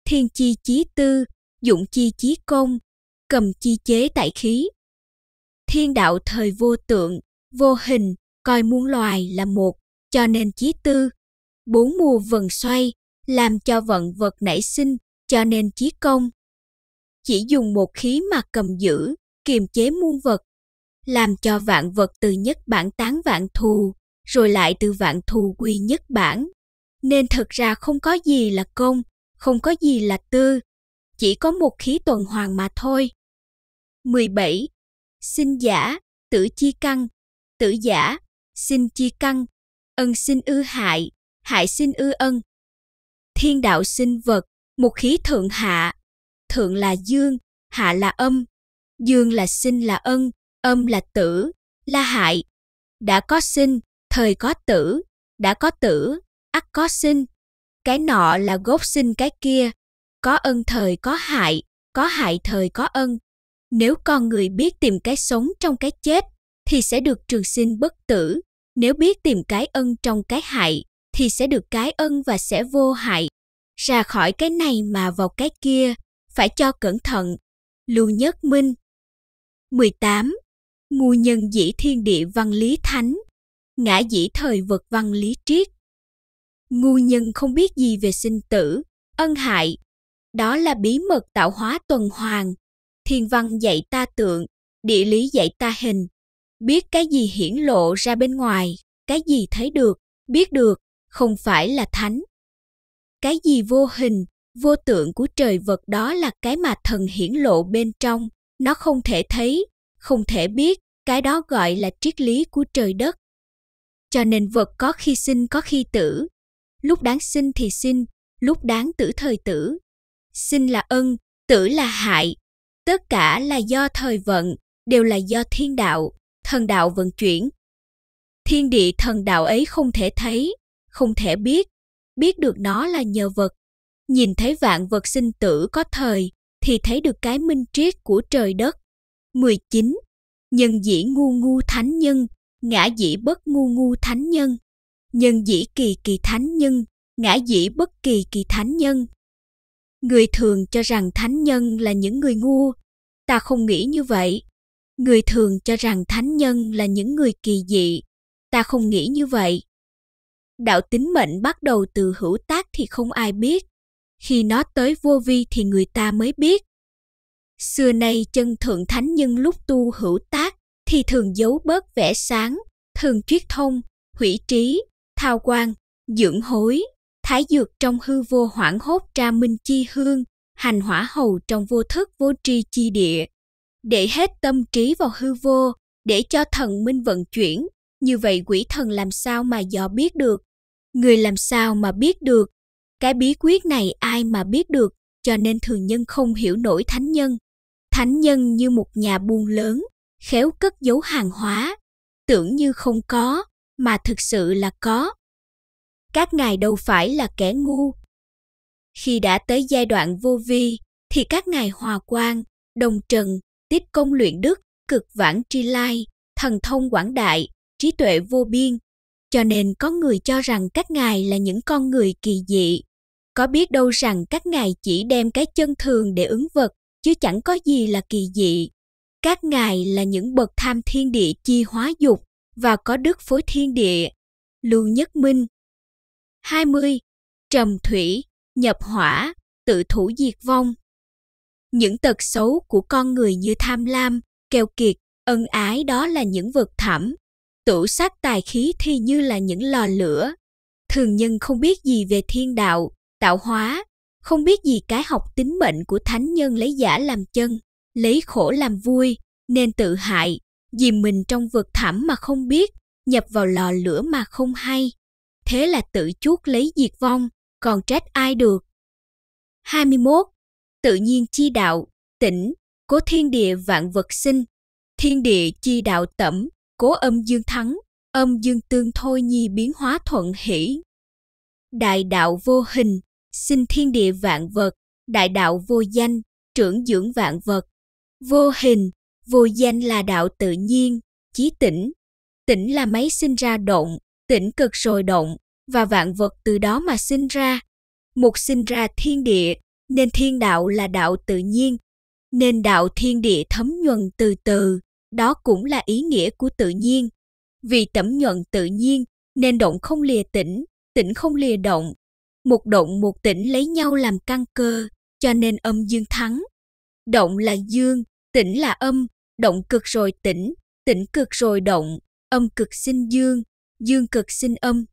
Thiên chi chí tư, dụng chi chí công, cầm chi chế tại khí. Thiên đạo thời vô tượng, vô hình, coi muôn loài là một, cho nên chí tư. Bốn mùa vần xoay, làm cho vận vật nảy sinh, cho nên chí công. Chỉ dùng một khí mà cầm giữ, kiềm chế muôn vật, làm cho vạn vật từ nhất bản tán vạn thù, rồi lại từ vạn thù quy nhất bản, nên thực ra không có gì là công không có gì là tư chỉ có một khí tuần hoàn mà thôi 17. Sinh giả, tử chi căn, tử giả, sinh chi căn, ân sinh ư hại, hại sinh ư ân. Thiên đạo sinh vật, một khí thượng hạ, thượng là dương, hạ là âm, dương là sinh là ân, âm là tử, là hại. Đã có sinh, thời có tử, đã có tử, ắt có sinh cái nọ là gốc sinh cái kia có ân thời có hại có hại thời có ân nếu con người biết tìm cái sống trong cái chết thì sẽ được trường sinh bất tử nếu biết tìm cái ân trong cái hại thì sẽ được cái ân và sẽ vô hại ra khỏi cái này mà vào cái kia phải cho cẩn thận lưu nhất minh 18. Ngu nhân dĩ thiên địa văn lý thánh Ngã dĩ thời vật văn lý triết ngu nhân không biết gì về sinh tử, ân hại. Đó là bí mật tạo hóa tuần hoàn. Thiên văn dạy ta tượng, địa lý dạy ta hình. Biết cái gì hiển lộ ra bên ngoài, cái gì thấy được, biết được, không phải là thánh. Cái gì vô hình, vô tượng của trời vật đó là cái mà thần hiển lộ bên trong, nó không thể thấy, không thể biết, cái đó gọi là triết lý của trời đất. Cho nên vật có khi sinh có khi tử, lúc đáng sinh thì sinh, lúc đáng tử thời tử. Sinh là ân, tử là hại. Tất cả là do thời vận, đều là do thiên đạo, thần đạo vận chuyển. Thiên địa thần đạo ấy không thể thấy, không thể biết, biết được nó là nhờ vật. Nhìn thấy vạn vật sinh tử có thời, thì thấy được cái minh triết của trời đất. 19. Nhân dĩ ngu ngu thánh nhân, ngã dĩ bất ngu ngu thánh nhân nhân dĩ kỳ kỳ thánh nhân, ngã dĩ bất kỳ kỳ thánh nhân. Người thường cho rằng thánh nhân là những người ngu, ta không nghĩ như vậy. Người thường cho rằng thánh nhân là những người kỳ dị, ta không nghĩ như vậy. Đạo tính mệnh bắt đầu từ hữu tác thì không ai biết, khi nó tới vô vi thì người ta mới biết. Xưa nay chân thượng thánh nhân lúc tu hữu tác thì thường giấu bớt vẻ sáng, thường triết thông, hủy trí, thao quan dưỡng hối, thái dược trong hư vô hoảng hốt tra minh chi hương, hành hỏa hầu trong vô thức vô tri chi địa. Để hết tâm trí vào hư vô, để cho thần minh vận chuyển, như vậy quỷ thần làm sao mà dò biết được? Người làm sao mà biết được? Cái bí quyết này ai mà biết được, cho nên thường nhân không hiểu nổi thánh nhân. Thánh nhân như một nhà buôn lớn, khéo cất giấu hàng hóa, tưởng như không có, mà thực sự là có các ngài đâu phải là kẻ ngu khi đã tới giai đoạn vô vi thì các ngài hòa quang đồng trần tiết công luyện đức cực vãng tri lai thần thông quảng đại trí tuệ vô biên cho nên có người cho rằng các ngài là những con người kỳ dị có biết đâu rằng các ngài chỉ đem cái chân thường để ứng vật chứ chẳng có gì là kỳ dị các ngài là những bậc tham thiên địa chi hóa dục và có đức phối thiên địa, Lưu Nhất Minh. 20. Trầm thủy, nhập hỏa, tự thủ diệt vong. Những tật xấu của con người như tham lam, keo kiệt, ân ái đó là những vực thẳm, tủ sát tài khí thì như là những lò lửa. Thường nhân không biết gì về thiên đạo, tạo hóa, không biết gì cái học tính mệnh của thánh nhân lấy giả làm chân, lấy khổ làm vui, nên tự hại, Dìm mình trong vực thẳm mà không biết, nhập vào lò lửa mà không hay. Thế là tự chuốc lấy diệt vong, còn trách ai được. 21. Tự nhiên chi đạo, tỉnh, cố thiên địa vạn vật sinh. Thiên địa chi đạo tẩm, cố âm dương thắng, âm dương tương thôi nhi biến hóa thuận hỷ. Đại đạo vô hình, sinh thiên địa vạn vật, đại đạo vô danh, trưởng dưỡng vạn vật. Vô hình, vô danh là đạo tự nhiên, chí tỉnh. Tỉnh là máy sinh ra động, tỉnh cực rồi động, và vạn vật từ đó mà sinh ra. Một sinh ra thiên địa, nên thiên đạo là đạo tự nhiên. Nên đạo thiên địa thấm nhuần từ từ, đó cũng là ý nghĩa của tự nhiên. Vì tẩm nhuận tự nhiên, nên động không lìa tỉnh, tỉnh không lìa động. Một động một tỉnh lấy nhau làm căn cơ, cho nên âm dương thắng. Động là dương, tỉnh là âm, động cực rồi tĩnh, tĩnh cực rồi động, âm cực sinh dương, dương cực sinh âm.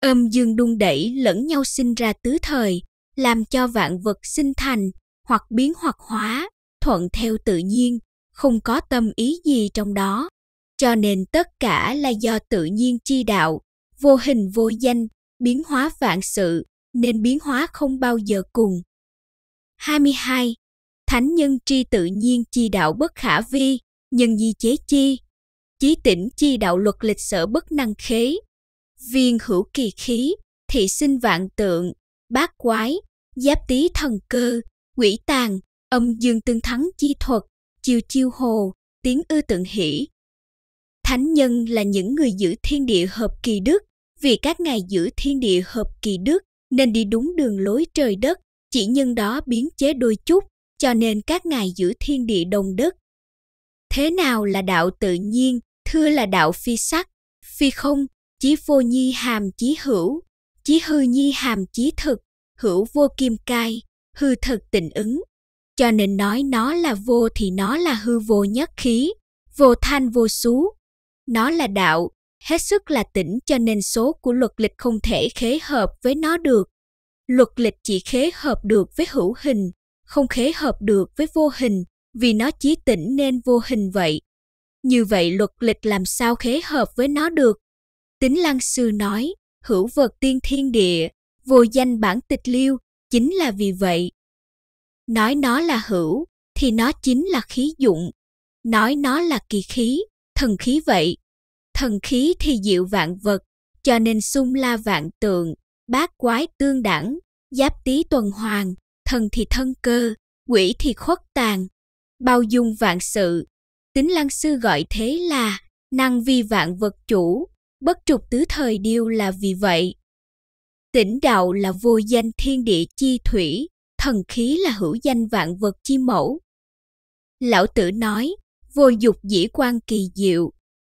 Âm dương đung đẩy lẫn nhau sinh ra tứ thời, làm cho vạn vật sinh thành, hoặc biến hoặc hóa, thuận theo tự nhiên, không có tâm ý gì trong đó. Cho nên tất cả là do tự nhiên chi đạo, vô hình vô danh, biến hóa vạn sự, nên biến hóa không bao giờ cùng. 22. Thánh nhân tri tự nhiên chi đạo bất khả vi, nhân di chế chi, chí tỉnh chi đạo luật lịch sở bất năng khế, viên hữu kỳ khí, thị sinh vạn tượng, bát quái, giáp tý thần cơ, quỷ tàn, âm dương tương thắng chi thuật, chiêu chiêu hồ, tiếng ư tượng hỷ. Thánh nhân là những người giữ thiên địa hợp kỳ đức, vì các ngài giữ thiên địa hợp kỳ đức nên đi đúng đường lối trời đất, chỉ nhân đó biến chế đôi chút, cho nên các ngài giữ thiên địa đồng đất, thế nào là đạo tự nhiên thưa là đạo phi sắc phi không chí vô nhi hàm chí hữu chí hư nhi hàm chí thực hữu vô kim cai hư thực tịnh ứng cho nên nói nó là vô thì nó là hư vô nhất khí vô thanh vô xú nó là đạo hết sức là tĩnh cho nên số của luật lịch không thể khế hợp với nó được luật lịch chỉ khế hợp được với hữu hình không khế hợp được với vô hình vì nó chí tỉnh nên vô hình vậy. Như vậy luật lịch làm sao khế hợp với nó được? Tính Lăng Sư nói, hữu vật tiên thiên địa, vô danh bản tịch liêu, chính là vì vậy. Nói nó là hữu, thì nó chính là khí dụng. Nói nó là kỳ khí, thần khí vậy. Thần khí thì diệu vạn vật, cho nên sung la vạn tượng, bát quái tương đẳng, giáp tý tuần hoàn, thần thì thân cơ, quỷ thì khuất tàn, bao dung vạn sự. Tính Lăng Sư gọi thế là năng vi vạn vật chủ, bất trục tứ thời điêu là vì vậy. Tỉnh đạo là vô danh thiên địa chi thủy, thần khí là hữu danh vạn vật chi mẫu. Lão tử nói, vô dục dĩ quan kỳ diệu,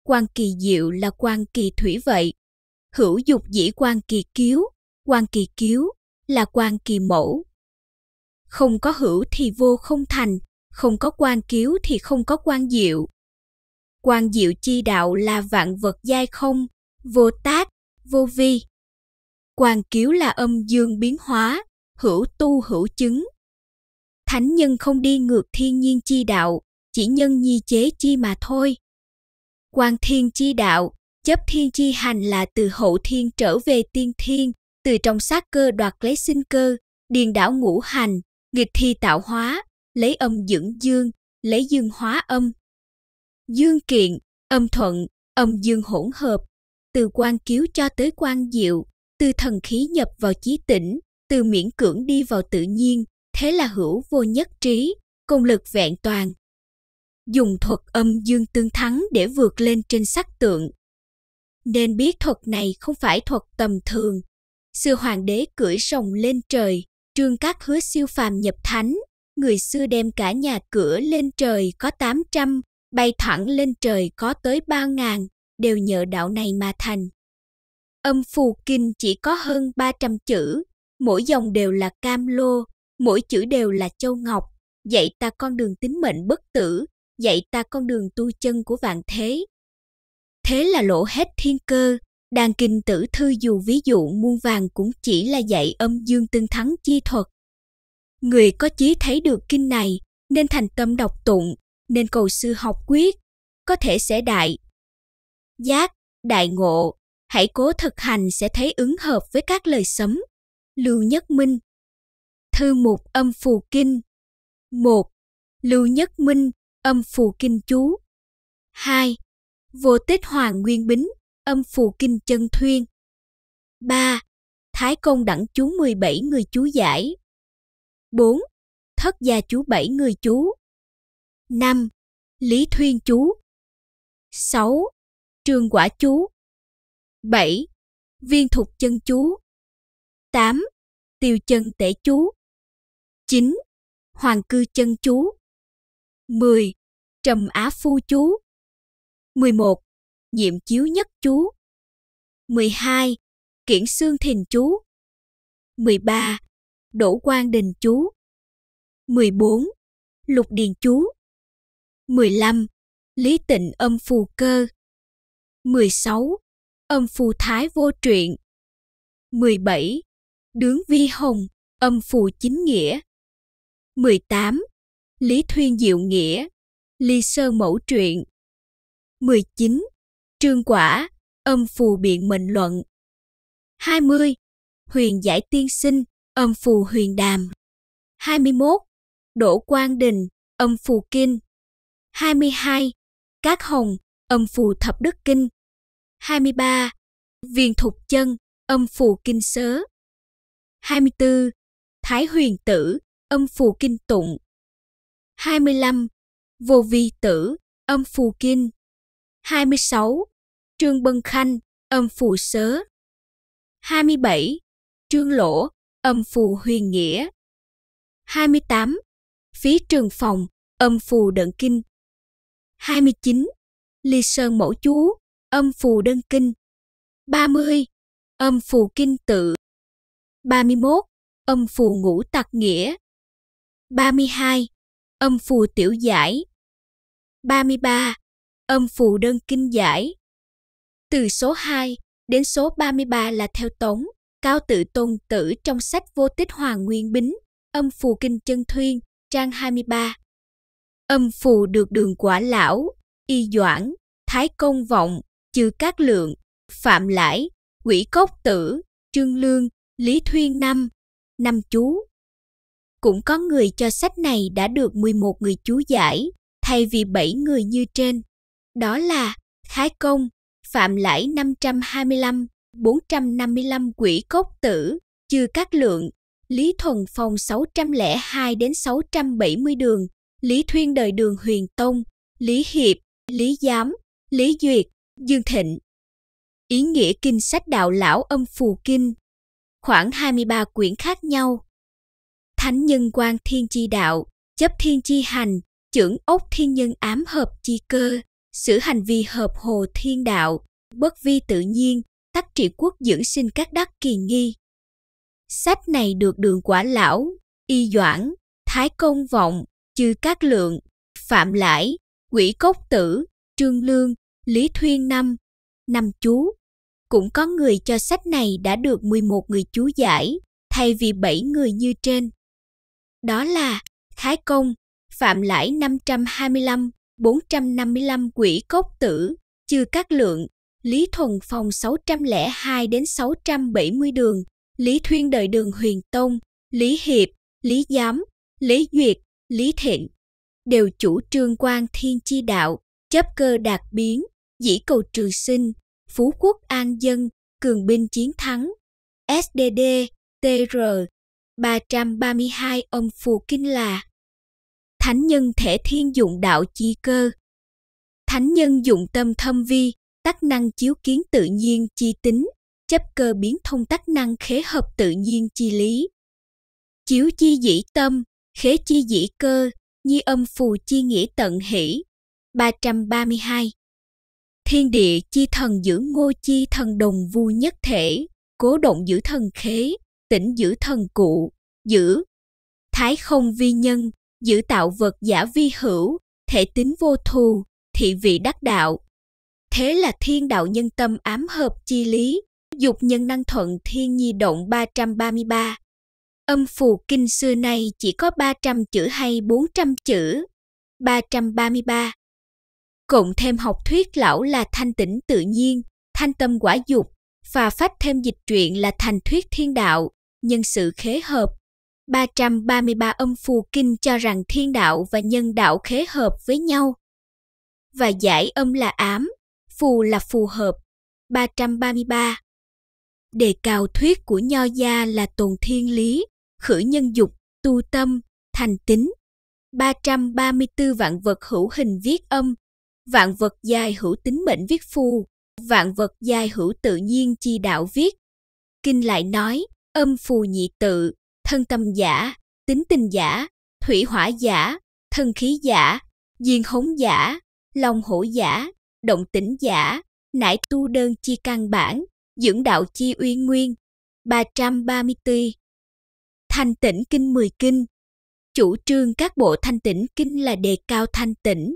quan kỳ diệu là quan kỳ thủy vậy. Hữu dục dĩ quan kỳ cứu, quan kỳ cứu là quan kỳ mẫu. Không có hữu thì vô không thành, không có quan cứu thì không có quan diệu. Quan diệu chi đạo là vạn vật giai không, vô tác, vô vi. Quan cứu là âm dương biến hóa, hữu tu hữu chứng. Thánh nhân không đi ngược thiên nhiên chi đạo, chỉ nhân nhi chế chi mà thôi. Quan thiên chi đạo, chấp thiên chi hành là từ hậu thiên trở về tiên thiên, từ trong sát cơ đoạt lấy sinh cơ, điền đảo ngũ hành, nghịch thi tạo hóa, lấy âm dưỡng dương, lấy dương hóa âm. Dương kiện, âm thuận, âm dương hỗn hợp, từ quan cứu cho tới quan diệu, từ thần khí nhập vào chí tỉnh, từ miễn cưỡng đi vào tự nhiên, thế là hữu vô nhất trí, công lực vẹn toàn. Dùng thuật âm dương tương thắng để vượt lên trên sắc tượng. Nên biết thuật này không phải thuật tầm thường. Sư hoàng đế cưỡi rồng lên trời, trương các hứa siêu phàm nhập thánh, người xưa đem cả nhà cửa lên trời có 800, bay thẳng lên trời có tới 3.000, đều nhờ đạo này mà thành. Âm phù kinh chỉ có hơn 300 chữ, mỗi dòng đều là cam lô, mỗi chữ đều là châu ngọc, dạy ta con đường tính mệnh bất tử, dạy ta con đường tu chân của vạn thế. Thế là lộ hết thiên cơ, đàn kinh tử thư dù ví dụ muôn vàng cũng chỉ là dạy âm dương tương thắng chi thuật. Người có chí thấy được kinh này nên thành tâm đọc tụng, nên cầu sư học quyết, có thể sẽ đại. Giác, đại ngộ, hãy cố thực hành sẽ thấy ứng hợp với các lời sấm. Lưu Nhất Minh Thư mục âm phù kinh một Lưu Nhất Minh, âm phù kinh chú hai Vô tích hoàng nguyên bính, âm phù kinh chân thuyên ba Thái công đẳng chú 17 người chú giải 4. Thất gia chú bảy người chú 5. Lý thuyên chú 6. Trường quả chú 7. Viên thục chân chú 8. Tiêu chân tể chú 9. Hoàng cư chân chú 10. Trầm Á Phu chú 11. Nhiệm chiếu nhất chú 12. Kiển xương thìn chú 13. Đỗ quang đình chú 14. Lục điền chú 15. Lý tịnh âm phù cơ 16. Âm phù thái vô truyện 17. Đướng vi hồng âm phù chính nghĩa 18. Lý thuyên diệu nghĩa Ly sơ mẫu truyện 19. Trương quả âm phù biện mệnh luận 20. Huyền giải tiên sinh âm phù huyền đàm. 21. Đỗ Quang Đình, âm phù kinh. 22. Cát Hồng, âm phù thập đức kinh. 23. Viên Thục Chân, âm phù kinh sớ. 24. Thái Huyền Tử, âm phù kinh tụng. 25. Vô Vi Tử, âm phù kinh. 26. Trương Bân Khanh, âm phù sớ. 27. Trương Lỗ, âm phù huyền nghĩa. 28. Phí trường phòng, âm phù đận kinh. 29. Ly sơn mẫu chú, âm phù đơn kinh. 30. Âm phù kinh tự. 31. Âm phù ngũ tặc nghĩa. 32. Âm phù tiểu giải. 33. Âm phù đơn kinh giải. Từ số 2 đến số 33 là theo tống. Cao tự tôn tử trong sách Vô Tích Hoàng Nguyên Bính, âm phù kinh chân thuyên, trang 23. Âm phù được đường quả lão, y doãn, thái công vọng, trừ các lượng, phạm lãi, quỷ cốc tử, trương lương, lý thuyên năm, năm chú. Cũng có người cho sách này đã được 11 người chú giải, thay vì 7 người như trên. Đó là Thái Công, Phạm Lãi 525, 455 quỷ cốt tử, chư các lượng, Lý Thuần Phong 602 đến 670 đường, Lý Thuyên đời đường Huyền Tông, Lý Hiệp, Lý Giám, Lý Duyệt, Dương Thịnh. Ý nghĩa kinh sách đạo lão âm phù kinh, khoảng 23 quyển khác nhau. Thánh nhân quan thiên chi đạo, chấp thiên chi hành, trưởng ốc thiên nhân ám hợp chi cơ, sử hành vi hợp hồ thiên đạo, bất vi tự nhiên, thách trị quốc dưỡng sinh các đắc kỳ nghi. Sách này được đường quả lão, y doãn, thái công vọng, chư các lượng, phạm lãi, quỷ cốc tử, trương lương, lý thuyên năm, năm chú. Cũng có người cho sách này đã được 11 người chú giải, thay vì 7 người như trên. Đó là Thái Công, Phạm Lãi 525, 455 quỷ cốc tử, chư các lượng, Lý Thuần phòng 602 đến 670 đường, Lý Thuyên đời đường Huyền Tông, Lý Hiệp, Lý Giám, Lý Duyệt, Lý Thịnh đều chủ trương quan thiên chi đạo, chấp cơ đạt biến, dĩ cầu trừ sinh, phú quốc an dân, cường binh chiến thắng. SDD, TR, 332 ông Phù Kinh là Thánh nhân thể thiên dụng đạo chi cơ Thánh nhân dụng tâm thâm vi, tác năng chiếu kiến tự nhiên chi tính, chấp cơ biến thông tác năng khế hợp tự nhiên chi lý. Chiếu chi dĩ tâm, khế chi dĩ cơ, nhi âm phù chi nghĩa tận hỷ. 332 Thiên địa chi thần giữ ngô chi thần đồng vu nhất thể, cố động giữ thần khế, tỉnh giữ thần cụ, giữ. Thái không vi nhân, giữ tạo vật giả vi hữu, thể tính vô thù, thị vị đắc đạo, Thế là thiên đạo nhân tâm ám hợp chi lý, dục nhân năng thuận thiên nhi động 333. Âm phù kinh xưa nay chỉ có 300 chữ hay 400 chữ. 333. Cộng thêm học thuyết lão là thanh tĩnh tự nhiên, thanh tâm quả dục, và phát thêm dịch truyện là thành thuyết thiên đạo, nhân sự khế hợp. 333 âm phù kinh cho rằng thiên đạo và nhân đạo khế hợp với nhau. Và giải âm là ám, phù là phù hợp 333 đề cao thuyết của nho gia là tồn thiên lý khử nhân dục tu tâm thành tính 334 vạn vật hữu hình viết âm vạn vật dài hữu tính mệnh viết phù vạn vật dài hữu tự nhiên chi đạo viết kinh lại nói âm phù nhị tự thân tâm giả tính tình giả thủy hỏa giả thân khí giả diên hống giả lòng hổ giả động tĩnh giả, nải tu đơn chi căn bản, dưỡng đạo chi uy nguyên, 334. Thanh tĩnh kinh 10 kinh Chủ trương các bộ thanh tĩnh kinh là đề cao thanh tĩnh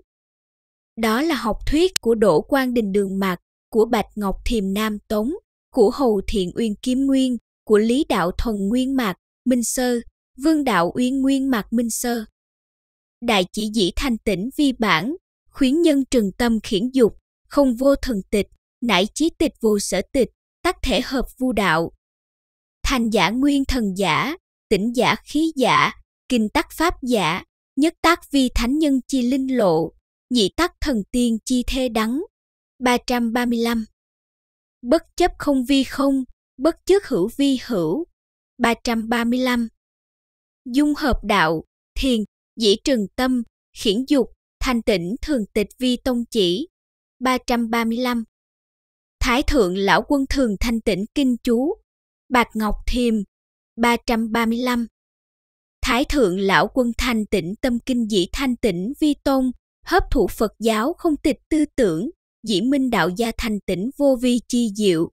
Đó là học thuyết của Đỗ Quang Đình Đường Mạc, của Bạch Ngọc Thiềm Nam Tống, của Hầu Thiện Uyên Kiếm Nguyên, của Lý Đạo Thuần Nguyên Mạc, Minh Sơ, Vương Đạo Uyên Nguyên Mạc Minh Sơ. Đại chỉ dĩ thanh tĩnh vi bản, khuyến nhân trừng tâm khiển dục, không vô thần tịch, nải chí tịch vô sở tịch, tắc thể hợp vu đạo. Thành giả nguyên thần giả, tỉnh giả khí giả, kinh tắc pháp giả, nhất tác vi thánh nhân chi linh lộ, nhị tác thần tiên chi thê đắng. 335. Bất chấp không vi không, bất chước hữu vi hữu. 335. Dung hợp đạo, thiền, dĩ trừng tâm, khiển dục, Thanh tĩnh thường tịch vi tông chỉ 335 Thái thượng lão quân thường thanh tĩnh kinh chú Bạc Ngọc Thiềm 335 Thái thượng lão quân thanh tĩnh tâm kinh dĩ thanh tĩnh vi tôn Hấp thụ Phật giáo không tịch tư tưởng Dĩ minh đạo gia thanh tĩnh vô vi chi diệu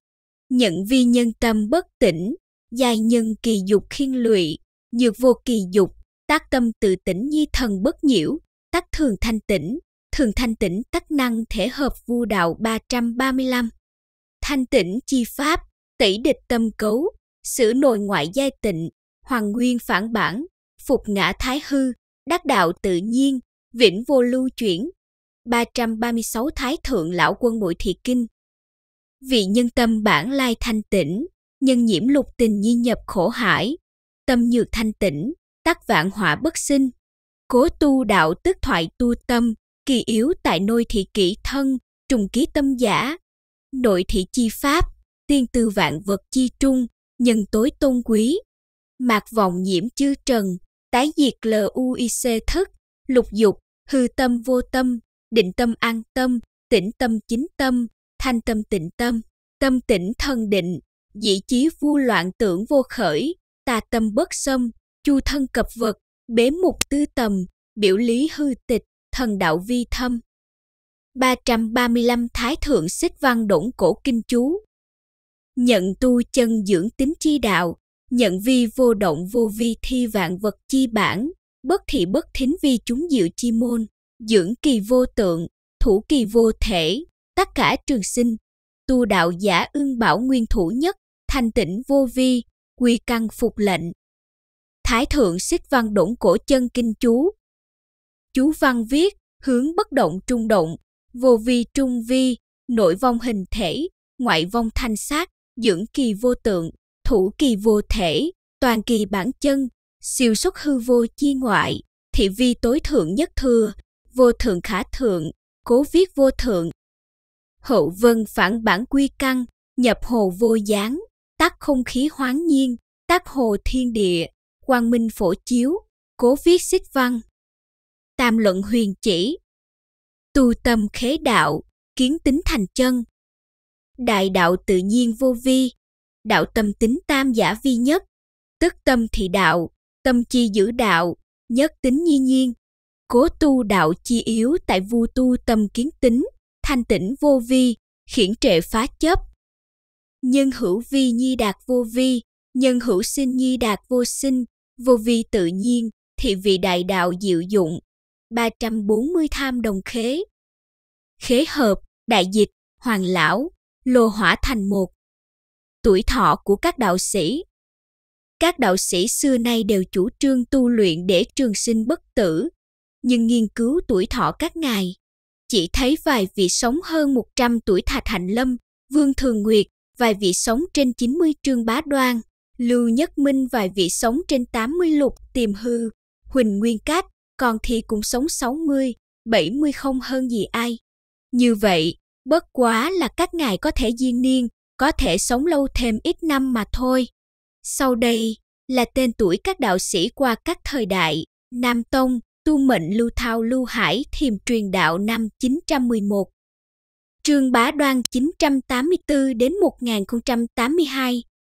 Nhận vi nhân tâm bất tỉnh Giai nhân kỳ dục khiên lụy nhược vô kỳ dục Tác tâm tự tỉnh nhi thần bất nhiễu tắc thường thanh tĩnh, thường thanh tĩnh tắc năng thể hợp vu đạo 335. Thanh tĩnh chi pháp, tỷ địch tâm cấu, xử nội ngoại giai tịnh, hoàng nguyên phản bản, phục ngã thái hư, đắc đạo tự nhiên, vĩnh vô lưu chuyển. 336 Thái Thượng Lão Quân Bội Thị Kinh Vị nhân tâm bản lai thanh tĩnh, nhân nhiễm lục tình nhi nhập khổ hải, tâm nhược thanh tĩnh, tắc vạn họa bất sinh cố tu đạo tức thoại tu tâm, kỳ yếu tại nội thị kỹ thân, trùng ký tâm giả, nội thị chi pháp, tiên tư vạn vật chi trung, nhân tối tôn quý. Mạc vọng nhiễm chư trần, tái diệt LUIC thức, lục dục, hư tâm vô tâm, định tâm an tâm, tĩnh tâm chính tâm, thanh tâm tịnh tâm, tâm tĩnh thân định, dị chí vu loạn tưởng vô khởi, tà tâm bất xâm, chu thân cập vật, bế mục tư tầm, biểu lý hư tịch, thần đạo vi thâm. 335 Thái Thượng Xích Văn Đỗng Cổ Kinh Chú Nhận tu chân dưỡng tính chi đạo, nhận vi vô động vô vi thi vạn vật chi bản, bất thị bất thính vi chúng diệu chi môn, dưỡng kỳ vô tượng, thủ kỳ vô thể, tất cả trường sinh, tu đạo giả ương bảo nguyên thủ nhất, thành tịnh vô vi, quy căn phục lệnh, Thái thượng xích văn đủng cổ chân kinh chú. Chú văn viết, hướng bất động trung động, vô vi trung vi, nội vong hình thể, ngoại vong thanh sát, dưỡng kỳ vô tượng, thủ kỳ vô thể, toàn kỳ bản chân, siêu xuất hư vô chi ngoại, thị vi tối thượng nhất thừa, vô thượng khả thượng, cố viết vô thượng. Hậu vân phản bản quy căn, nhập hồ vô gián, tác không khí hoáng nhiên, tác hồ thiên địa, Quang Minh Phổ Chiếu, cố viết xích văn. Tam luận huyền chỉ, tu tâm khế đạo, kiến tính thành chân. Đại đạo tự nhiên vô vi, đạo tâm tính tam giả vi nhất, tức tâm thị đạo, tâm chi giữ đạo, nhất tính nhi nhiên. Cố tu đạo chi yếu tại vu tu tâm kiến tính, thanh tĩnh vô vi, khiển trệ phá chấp. Nhân hữu vi nhi đạt vô vi, nhân hữu sinh nhi đạt vô sinh, vô vi tự nhiên, thì vị đại đạo diệu dụng, 340 tham đồng khế. Khế hợp, đại dịch, hoàng lão, lô hỏa thành một. Tuổi thọ của các đạo sĩ Các đạo sĩ xưa nay đều chủ trương tu luyện để trường sinh bất tử, nhưng nghiên cứu tuổi thọ các ngài, chỉ thấy vài vị sống hơn 100 tuổi Thạch Hạnh Lâm, Vương Thường Nguyệt, vài vị sống trên 90 trương bá đoan, Lưu Nhất Minh vài vị sống trên 80 lục tìm hư, Huỳnh Nguyên Cát còn thì cũng sống 60, 70 không hơn gì ai. Như vậy, bất quá là các ngài có thể diên niên, có thể sống lâu thêm ít năm mà thôi. Sau đây là tên tuổi các đạo sĩ qua các thời đại, Nam Tông, Tu Mệnh Lưu Thao Lưu Hải thiềm truyền đạo năm 911. Trương Bá Đoan 984 đến 1082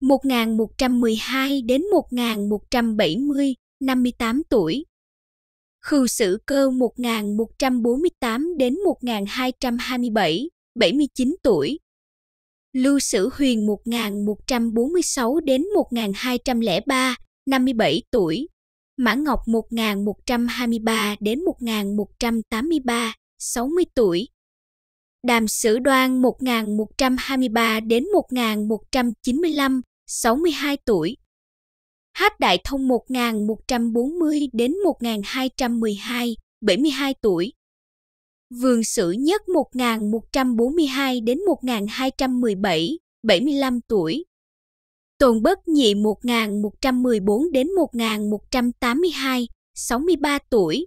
1112 đến 1170, 58 tuổi. Khưu Sử Cơ 1148 đến 1227, 79 tuổi. Lưu Sử Huyền 1146 đến 1203, 57 tuổi. Mã Ngọc 1123 đến 1183, 60 tuổi. Đàm Sử Đoan 1123 đến 1195, 62 tuổi. Hát Đại Thông 1140 đến 1212, 72 tuổi. Vương Sử Nhất 1142 đến 1217, 75 tuổi. Tôn Bất Nhị 1114 đến 1182, 63 tuổi.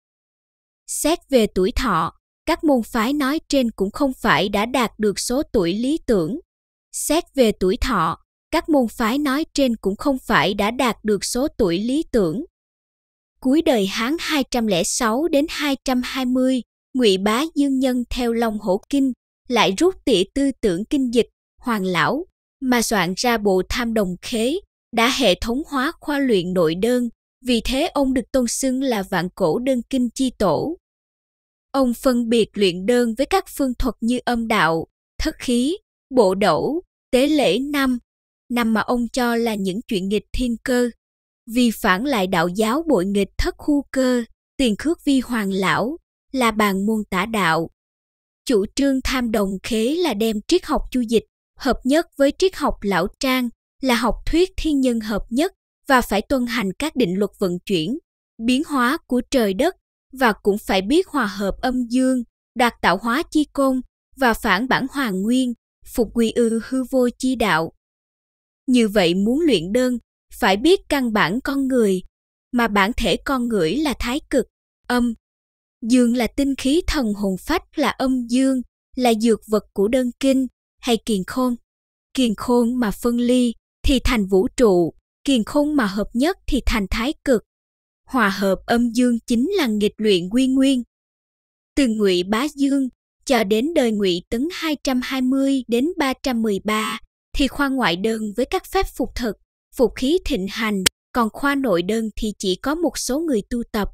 Xét về tuổi thọ, các môn phái nói trên cũng không phải đã đạt được số tuổi lý tưởng. Xét về tuổi thọ, các môn phái nói trên cũng không phải đã đạt được số tuổi lý tưởng. Cuối đời Hán 206 đến 220, Ngụy Bá Dương Nhân theo Long Hổ Kinh lại rút tỉ tư tưởng kinh dịch Hoàng lão mà soạn ra bộ Tham Đồng Khế, đã hệ thống hóa khoa luyện nội đơn, vì thế ông được tôn xưng là vạn cổ đơn kinh chi tổ. Ông phân biệt luyện đơn với các phương thuật như âm đạo, thất khí, bộ đẩu, tế lễ năm, năm mà ông cho là những chuyện nghịch thiên cơ. Vì phản lại đạo giáo bội nghịch thất khu cơ, tiền khước vi hoàng lão, là bàn môn tả đạo. Chủ trương tham đồng khế là đem triết học chu dịch, hợp nhất với triết học lão trang, là học thuyết thiên nhân hợp nhất và phải tuân hành các định luật vận chuyển, biến hóa của trời đất và cũng phải biết hòa hợp âm dương, đạt tạo hóa chi công và phản bản hoàng nguyên, phục quy ư hư vô chi đạo. Như vậy muốn luyện đơn, phải biết căn bản con người, mà bản thể con người là thái cực, âm. Dương là tinh khí thần hồn phách là âm dương, là dược vật của đơn kinh hay kiền khôn. Kiền khôn mà phân ly thì thành vũ trụ, kiền khôn mà hợp nhất thì thành thái cực, hòa hợp âm dương chính là nghịch luyện quy nguyên. Từ Ngụy Bá Dương cho đến đời Ngụy Tấn 220 đến 313 thì khoa ngoại đơn với các phép phục thực, phục khí thịnh hành, còn khoa nội đơn thì chỉ có một số người tu tập.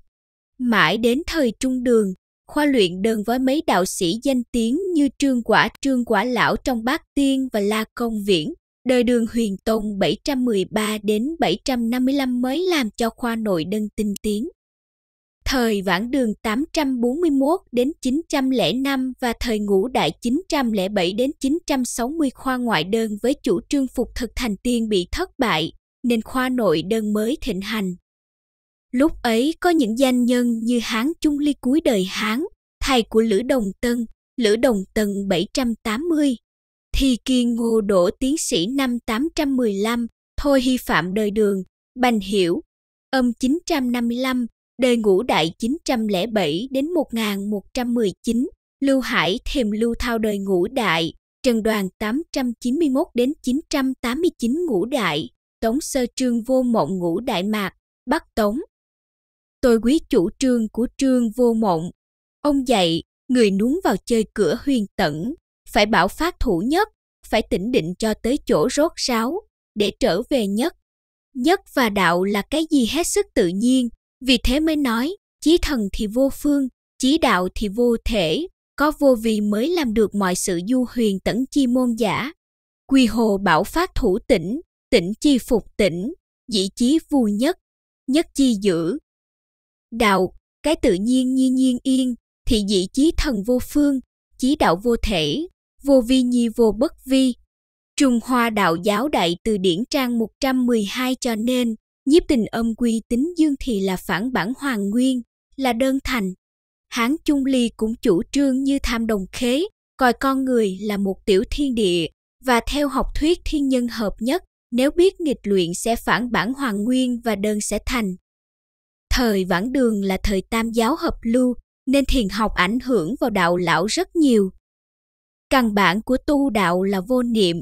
Mãi đến thời trung đường, khoa luyện đơn với mấy đạo sĩ danh tiếng như Trương Quả Trương Quả Lão trong Bát Tiên và La Công Viễn đời đường huyền tông 713 đến 755 mới làm cho khoa nội đơn tinh tiến. Thời vãn đường 841 đến 905 và thời ngũ đại 907 đến 960 khoa ngoại đơn với chủ trương phục thực thành tiên bị thất bại, nên khoa nội đơn mới thịnh hành. Lúc ấy có những danh nhân như Hán Trung Ly cuối đời Hán, thầy của Lữ Đồng Tân, Lữ Đồng Tân 780, Thi Kiên Ngô Đỗ Tiến sĩ năm 815, Thôi Hy Phạm đời đường, Bành Hiểu, âm 955, đời ngũ đại 907 đến 1119, Lưu Hải thèm Lưu Thao đời ngũ đại, Trần Đoàn 891 đến 989 ngũ đại, Tống Sơ Trương vô mộng ngũ đại mạc, Bắc Tống. Tôi quý chủ trương của trương vô mộng. Ông dạy, người nuống vào chơi cửa huyền tẩn, phải bảo phát thủ nhất, phải tĩnh định cho tới chỗ rốt ráo, để trở về nhất. Nhất và đạo là cái gì hết sức tự nhiên, vì thế mới nói, chí thần thì vô phương, chí đạo thì vô thể, có vô vi mới làm được mọi sự du huyền tẩn chi môn giả. Quy hồ bảo phát thủ tỉnh, tỉnh chi phục tỉnh, dĩ chí vu nhất, nhất chi giữ. Đạo, cái tự nhiên như nhiên yên, thì dĩ chí thần vô phương, chí đạo vô thể, vô vi nhi vô bất vi. Trung Hoa Đạo Giáo Đại Từ Điển trang 112 cho nên, nhiếp tình âm quy tính dương thì là phản bản hoàng nguyên, là đơn thành. Hán Trung Ly cũng chủ trương như tham đồng khế, coi con người là một tiểu thiên địa, và theo học thuyết thiên nhân hợp nhất, nếu biết nghịch luyện sẽ phản bản hoàng nguyên và đơn sẽ thành. Thời vãn đường là thời tam giáo hợp lưu, nên thiền học ảnh hưởng vào đạo lão rất nhiều căn bản của tu đạo là vô niệm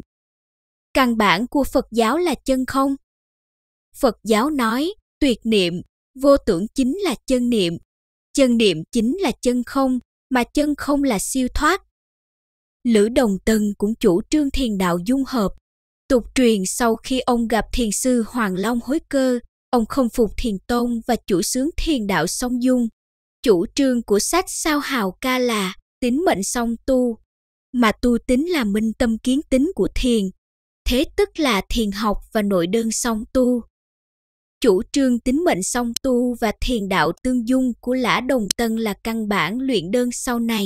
căn bản của phật giáo là chân không phật giáo nói tuyệt niệm vô tưởng chính là chân niệm chân niệm chính là chân không mà chân không là siêu thoát lữ đồng tân cũng chủ trương thiền đạo dung hợp tục truyền sau khi ông gặp thiền sư hoàng long hối cơ ông không phục thiền tôn và chủ sướng thiền đạo song dung chủ trương của sách sao hào ca là tính mệnh song tu mà tu tính là minh tâm kiến tính của thiền thế tức là thiền học và nội đơn song tu chủ trương tính mệnh song tu và thiền đạo tương dung của lã đồng tân là căn bản luyện đơn sau này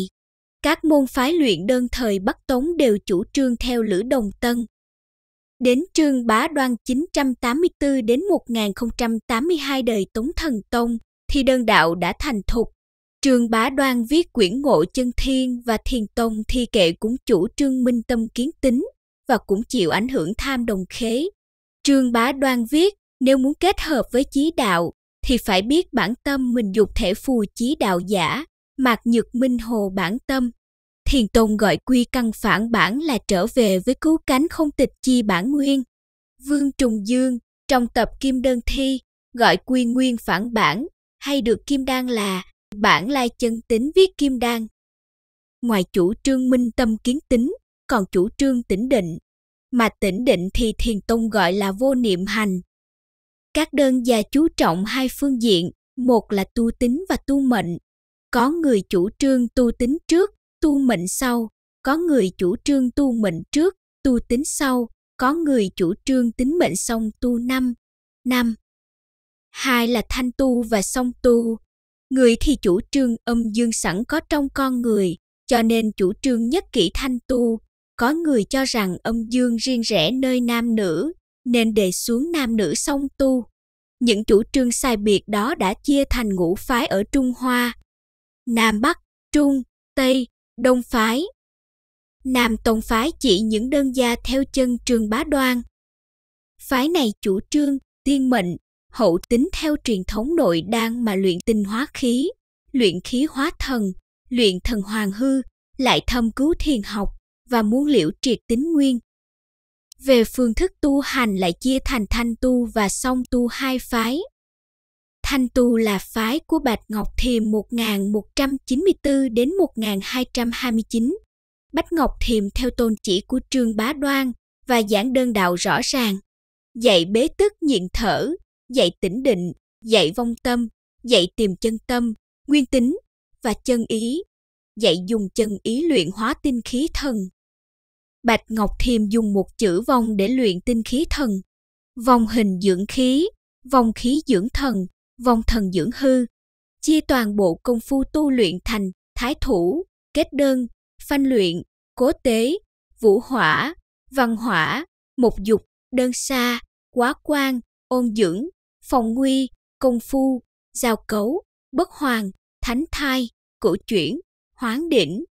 các môn phái luyện đơn thời bắc tống đều chủ trương theo lữ đồng tân Đến trương bá đoan 984 đến 1082 đời Tống Thần Tông thì đơn đạo đã thành thục, Trường Bá Đoan viết quyển ngộ chân thiên và thiền tông thi kệ cũng chủ trương minh tâm kiến tính và cũng chịu ảnh hưởng tham đồng khế. Trường Bá Đoan viết nếu muốn kết hợp với chí đạo thì phải biết bản tâm mình dục thể phù chí đạo giả, mạc nhược minh hồ bản tâm. Thiền Tông gọi quy căn phản bản là trở về với cứu cánh không tịch chi bản nguyên. Vương Trùng Dương trong tập Kim Đơn Thi gọi quy nguyên phản bản hay được Kim Đan là Bản lai chân tính viết kim đan. Ngoài chủ trương minh tâm kiến tính, còn chủ trương tĩnh định. Mà tĩnh định thì thiền tông gọi là vô niệm hành. Các đơn gia chú trọng hai phương diện, một là tu tính và tu mệnh. Có người chủ trương tu tính trước, tu mệnh sau. Có người chủ trương tu mệnh trước, tu tính sau. Có người chủ trương tính mệnh xong tu năm. Năm. Hai là thanh tu và song tu người thì chủ trương âm dương sẵn có trong con người, cho nên chủ trương nhất kỷ thanh tu. Có người cho rằng âm dương riêng rẽ nơi nam nữ, nên đề xuống nam nữ song tu. Những chủ trương sai biệt đó đã chia thành ngũ phái ở Trung Hoa. Nam Bắc, Trung, Tây, Đông phái. Nam Tông phái chỉ những đơn gia theo chân trường bá đoan. Phái này chủ trương, thiên mệnh, hậu tính theo truyền thống nội đan mà luyện tinh hóa khí, luyện khí hóa thần, luyện thần hoàng hư, lại thâm cứu thiền học và muốn liễu triệt tính nguyên. Về phương thức tu hành lại chia thành thanh tu và song tu hai phái. Thanh tu là phái của Bạch Ngọc Thiềm 1194 đến 1229. Bách Ngọc Thiềm theo tôn chỉ của Trương Bá Đoan và giảng đơn đạo rõ ràng, dạy bế tức nhịn thở, dạy tĩnh định, dạy vong tâm, dạy tìm chân tâm, nguyên tính và chân ý, dạy dùng chân ý luyện hóa tinh khí thần. Bạch Ngọc Thiêm dùng một chữ vong để luyện tinh khí thần. Vong hình dưỡng khí, vong khí dưỡng thần, vong thần dưỡng hư. Chia toàn bộ công phu tu luyện thành thái thủ, kết đơn, phanh luyện, cố tế, vũ hỏa, văn hỏa, mục dục, đơn xa, quá quan, ôn dưỡng, Phòng Nguy, Công Phu, Giao Cấu, Bất Hoàng, Thánh Thai, Cổ Chuyển, Hoán Đỉnh.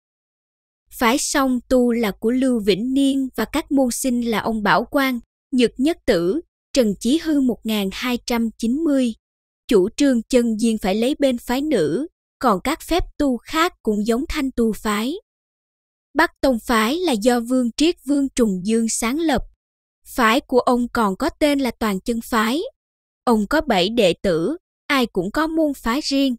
Phái song tu là của Lưu Vĩnh Niên và các môn sinh là ông Bảo Quang, Nhật Nhất Tử, Trần Chí Hư 1290. Chủ trương chân diên phải lấy bên phái nữ, còn các phép tu khác cũng giống thanh tu phái. Bắc Tông phái là do Vương Triết Vương Trùng Dương sáng lập. Phái của ông còn có tên là Toàn Chân phái. Ông có bảy đệ tử, ai cũng có môn phái riêng.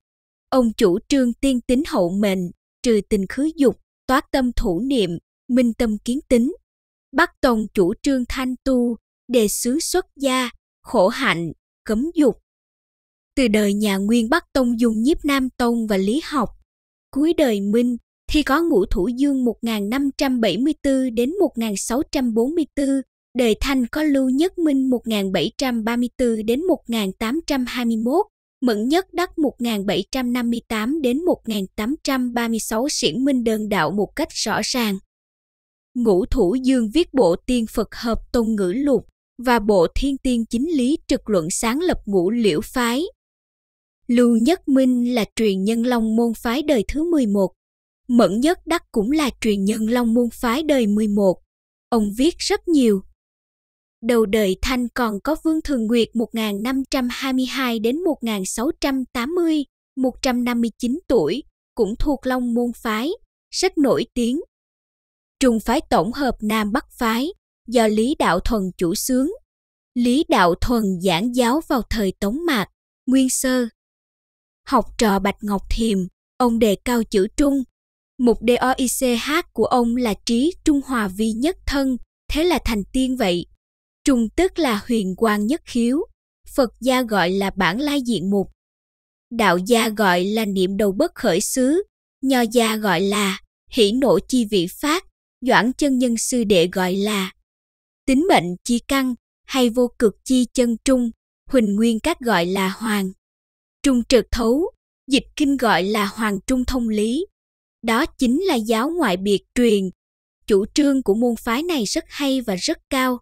Ông chủ trương tiên tính hậu mệnh, trừ tình khứ dục, toát tâm thủ niệm, minh tâm kiến tính. Bắc Tông chủ trương thanh tu, đề xứ xuất gia, khổ hạnh, cấm dục. Từ đời nhà Nguyên Bắc Tông dùng nhiếp Nam Tông và Lý học, cuối đời Minh thì có ngũ thủ dương 1574 đến 1644, đời Thanh có Lưu Nhất Minh 1734 đến 1821, Mẫn Nhất Đắc 1758 đến 1836 xiển minh đơn đạo một cách rõ ràng. Ngũ Thủ Dương viết bộ Tiên Phật Hợp Tôn Ngữ Lục và bộ Thiên Tiên Chính Lý trực luận sáng lập ngũ liễu phái. Lưu Nhất Minh là truyền nhân Long môn phái đời thứ 11. Mẫn Nhất Đắc cũng là truyền nhân Long môn phái đời 11. Ông viết rất nhiều, Đầu đời Thanh còn có Vương Thường Nguyệt 1522 đến 1680, 159 tuổi, cũng thuộc Long môn phái, rất nổi tiếng. Trung phái tổng hợp Nam Bắc phái do Lý Đạo Thuần chủ xướng. Lý Đạo Thuần giảng giáo vào thời Tống Mạc, Nguyên Sơ. Học trò Bạch Ngọc Thiềm, ông đề cao chữ Trung. Mục DOICH của ông là trí Trung Hòa Vi nhất thân, thế là thành tiên vậy. Trung tức là huyền quang nhất khiếu, Phật gia gọi là bản lai diện mục, đạo gia gọi là niệm đầu bất khởi xứ, nho gia gọi là hỷ nộ chi vị phát, doãn chân nhân sư đệ gọi là tính mệnh chi căn hay vô cực chi chân trung, huỳnh nguyên các gọi là hoàng. Trung trực thấu, dịch kinh gọi là hoàng trung thông lý. Đó chính là giáo ngoại biệt truyền. Chủ trương của môn phái này rất hay và rất cao,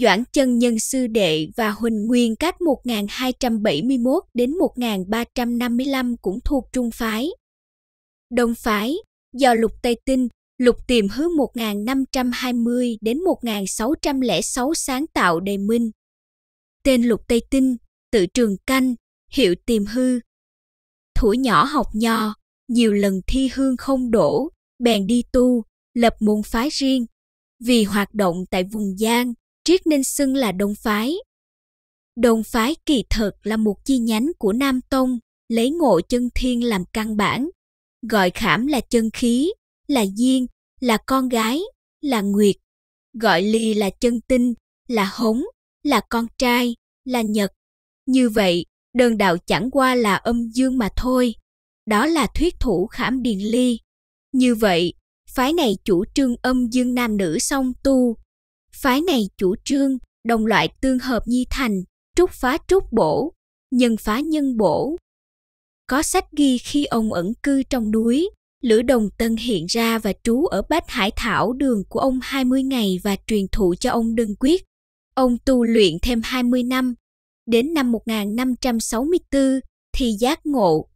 Doãn Chân Nhân Sư Đệ và Huỳnh Nguyên cách 1271 đến 1355 cũng thuộc Trung Phái. Đông Phái, do Lục Tây Tinh, Lục Tiềm Hứa 1520 đến 1606 sáng tạo đề minh. Tên Lục Tây Tinh, tự trường canh, hiệu Tiềm Hư. Thủ nhỏ học nho, nhiều lần thi hương không đổ, bèn đi tu, lập môn phái riêng. Vì hoạt động tại vùng Giang, triết nên xưng là Đông Phái. Đông Phái kỳ thực là một chi nhánh của Nam Tông, lấy ngộ chân thiên làm căn bản, gọi khảm là chân khí, là duyên, là con gái, là nguyệt, gọi ly là chân tinh, là hống, là con trai, là nhật. Như vậy, đơn đạo chẳng qua là âm dương mà thôi. Đó là thuyết thủ khảm điền ly. Như vậy, phái này chủ trương âm dương nam nữ song tu, Phái này chủ trương đồng loại tương hợp nhi thành, trúc phá trúc bổ, nhân phá nhân bổ. Có sách ghi khi ông ẩn cư trong núi, Lữ Đồng Tân hiện ra và trú ở Bách Hải Thảo đường của ông 20 ngày và truyền thụ cho ông đơn quyết. Ông tu luyện thêm 20 năm, đến năm 1564 thì giác ngộ.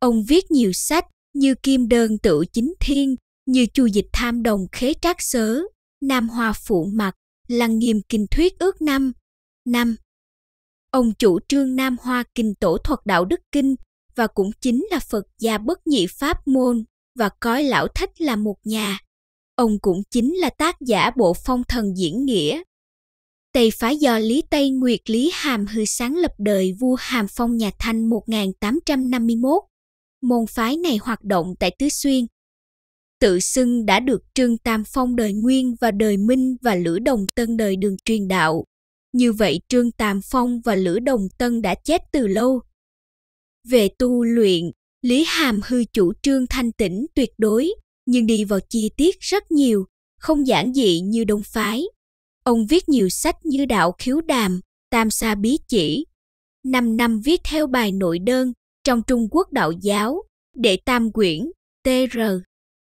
Ông viết nhiều sách như Kim Đơn Tự Chính Thiên, như Chu Dịch Tham Đồng Khế Trác Sớ, Nam Hoa phụ mặt là nghiêm kinh thuyết ước năm. Năm, ông chủ trương Nam Hoa kinh tổ thuật đạo đức kinh và cũng chính là Phật gia bất nhị pháp môn và coi lão thách là một nhà. Ông cũng chính là tác giả bộ phong thần diễn nghĩa. Tây Phái do Lý Tây Nguyệt Lý Hàm hư sáng lập đời vua Hàm Phong nhà Thanh 1851. Môn phái này hoạt động tại Tứ Xuyên, tự xưng đã được Trương Tam Phong đời Nguyên và đời Minh và Lữ Đồng Tân đời đường truyền đạo. Như vậy Trương Tam Phong và Lữ Đồng Tân đã chết từ lâu. Về tu luyện, Lý Hàm hư chủ trương thanh tĩnh tuyệt đối, nhưng đi vào chi tiết rất nhiều, không giản dị như đông phái. Ông viết nhiều sách như Đạo Khiếu Đàm, Tam Sa Bí Chỉ. Năm năm viết theo bài nội đơn trong Trung Quốc Đạo Giáo, Đệ Tam Quyển, TR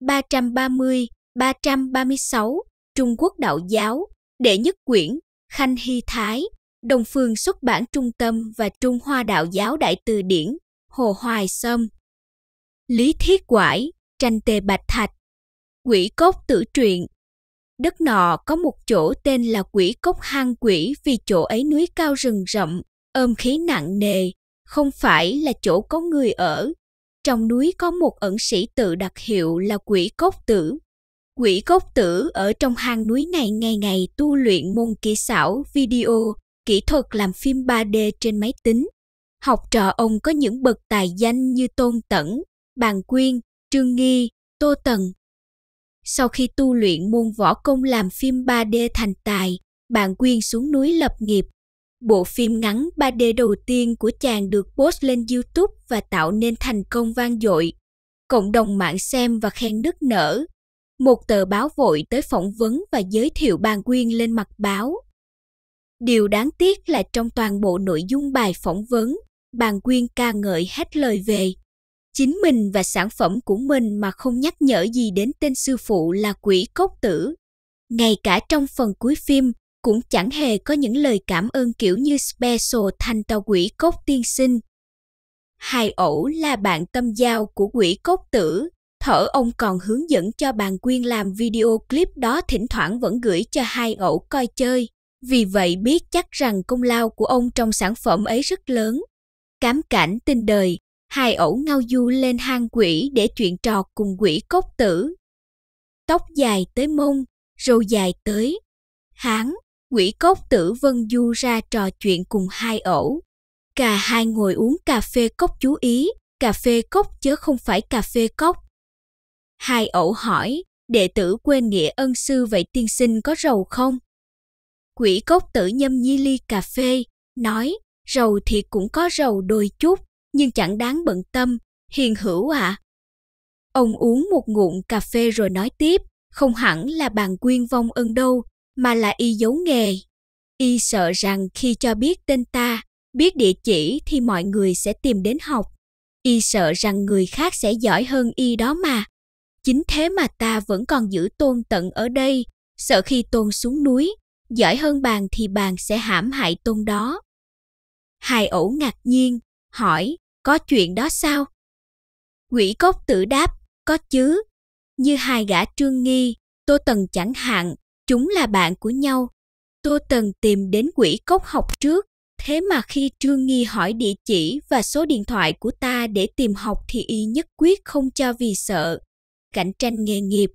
330-336 Trung Quốc Đạo Giáo, Đệ Nhất Quyển, Khanh Hy Thái, Đồng Phương xuất bản Trung tâm và Trung Hoa Đạo Giáo Đại Từ Điển, Hồ Hoài Sâm. Lý Thiết Quải, Tranh Tề Bạch Thạch, Quỷ Cốc Tử Truyện. Đất nọ có một chỗ tên là Quỷ Cốc Hang Quỷ vì chỗ ấy núi cao rừng rậm, ôm khí nặng nề, không phải là chỗ có người ở trong núi có một ẩn sĩ tự đặc hiệu là quỷ cốc tử. Quỷ cốc tử ở trong hang núi này ngày ngày tu luyện môn kỹ xảo, video, kỹ thuật làm phim 3D trên máy tính. Học trò ông có những bậc tài danh như Tôn Tẩn, Bàn Quyên, Trương Nghi, Tô Tần. Sau khi tu luyện môn võ công làm phim 3D thành tài, Bàn Quyên xuống núi lập nghiệp Bộ phim ngắn 3D đầu tiên của chàng được post lên YouTube và tạo nên thành công vang dội. Cộng đồng mạng xem và khen nức nở. Một tờ báo vội tới phỏng vấn và giới thiệu bàn Quyên lên mặt báo. Điều đáng tiếc là trong toàn bộ nội dung bài phỏng vấn, bàn Quyên ca ngợi hết lời về chính mình và sản phẩm của mình mà không nhắc nhở gì đến tên sư phụ là quỷ cốc tử. Ngay cả trong phần cuối phim, cũng chẳng hề có những lời cảm ơn kiểu như special thành tàu quỷ cốt tiên sinh. Hai ẩu là bạn tâm giao của quỷ cốt tử, thở ông còn hướng dẫn cho bàn Quyên làm video clip đó thỉnh thoảng vẫn gửi cho hai ẩu coi chơi. Vì vậy biết chắc rằng công lao của ông trong sản phẩm ấy rất lớn. Cám cảnh tin đời, hai ẩu ngao du lên hang quỷ để chuyện trò cùng quỷ cốt tử. Tóc dài tới mông, râu dài tới, háng, Quỷ cốc tử Vân Du ra trò chuyện cùng hai ẩu, Cả hai ngồi uống cà phê cốc chú ý, cà phê cốc chứ không phải cà phê cốc. Hai ẩu hỏi, đệ tử quên nghĩa ân sư vậy tiên sinh có rầu không? Quỷ cốc tử nhâm nhi ly cà phê, nói, rầu thì cũng có rầu đôi chút, nhưng chẳng đáng bận tâm, hiền hữu ạ. À. Ông uống một ngụm cà phê rồi nói tiếp, không hẳn là bàn quyên vong ân đâu, mà là y giấu nghề. Y sợ rằng khi cho biết tên ta, biết địa chỉ thì mọi người sẽ tìm đến học. Y sợ rằng người khác sẽ giỏi hơn y đó mà. Chính thế mà ta vẫn còn giữ tôn tận ở đây, sợ khi tôn xuống núi, giỏi hơn bàn thì bàn sẽ hãm hại tôn đó. Hai ẩu ngạc nhiên, hỏi, có chuyện đó sao? Quỷ cốc Tử đáp, có chứ. Như hai gã trương nghi, tô tần chẳng hạn, Chúng là bạn của nhau. Tô Tần tìm đến quỹ cốc học trước, thế mà khi Trương Nghi hỏi địa chỉ và số điện thoại của ta để tìm học thì y nhất quyết không cho vì sợ. Cạnh tranh nghề nghiệp.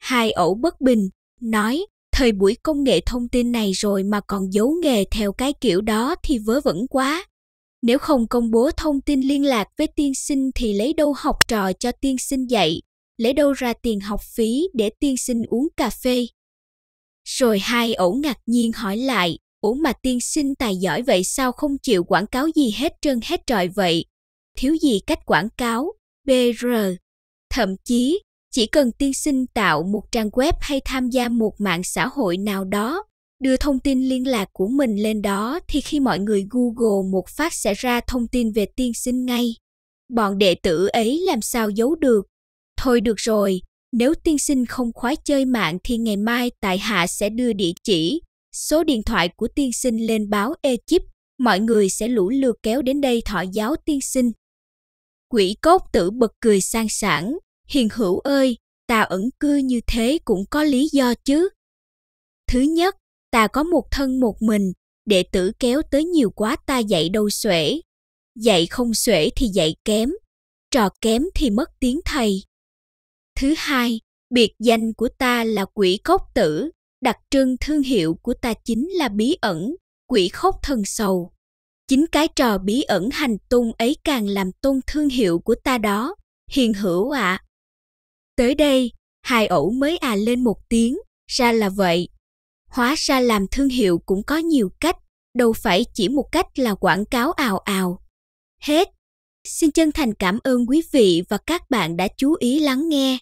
Hai ẩu bất bình, nói thời buổi công nghệ thông tin này rồi mà còn giấu nghề theo cái kiểu đó thì vớ vẩn quá. Nếu không công bố thông tin liên lạc với tiên sinh thì lấy đâu học trò cho tiên sinh dạy, lấy đâu ra tiền học phí để tiên sinh uống cà phê. Rồi hai ẩu ngạc nhiên hỏi lại, ủa mà tiên sinh tài giỏi vậy sao không chịu quảng cáo gì hết trơn hết trọi vậy? Thiếu gì cách quảng cáo, BR. Thậm chí, chỉ cần tiên sinh tạo một trang web hay tham gia một mạng xã hội nào đó, đưa thông tin liên lạc của mình lên đó thì khi mọi người Google một phát sẽ ra thông tin về tiên sinh ngay. Bọn đệ tử ấy làm sao giấu được? Thôi được rồi, nếu tiên sinh không khoái chơi mạng thì ngày mai tại hạ sẽ đưa địa chỉ, số điện thoại của tiên sinh lên báo Egypt, mọi người sẽ lũ lượt kéo đến đây thọ giáo tiên sinh. Quỷ cốt tử bật cười sang sảng, hiền hữu ơi, ta ẩn cư như thế cũng có lý do chứ. Thứ nhất, ta có một thân một mình, đệ tử kéo tới nhiều quá ta dạy đâu xuể. Dạy không xuể thì dạy kém, trò kém thì mất tiếng thầy. Thứ hai, biệt danh của ta là quỷ khốc tử, đặc trưng thương hiệu của ta chính là bí ẩn, quỷ khốc thần sầu. Chính cái trò bí ẩn hành tung ấy càng làm tôn thương hiệu của ta đó, hiền hữu ạ. À. Tới đây, hai ẩu mới à lên một tiếng, ra là vậy. Hóa ra làm thương hiệu cũng có nhiều cách, đâu phải chỉ một cách là quảng cáo ào ào. Hết Xin chân thành cảm ơn quý vị và các bạn đã chú ý lắng nghe.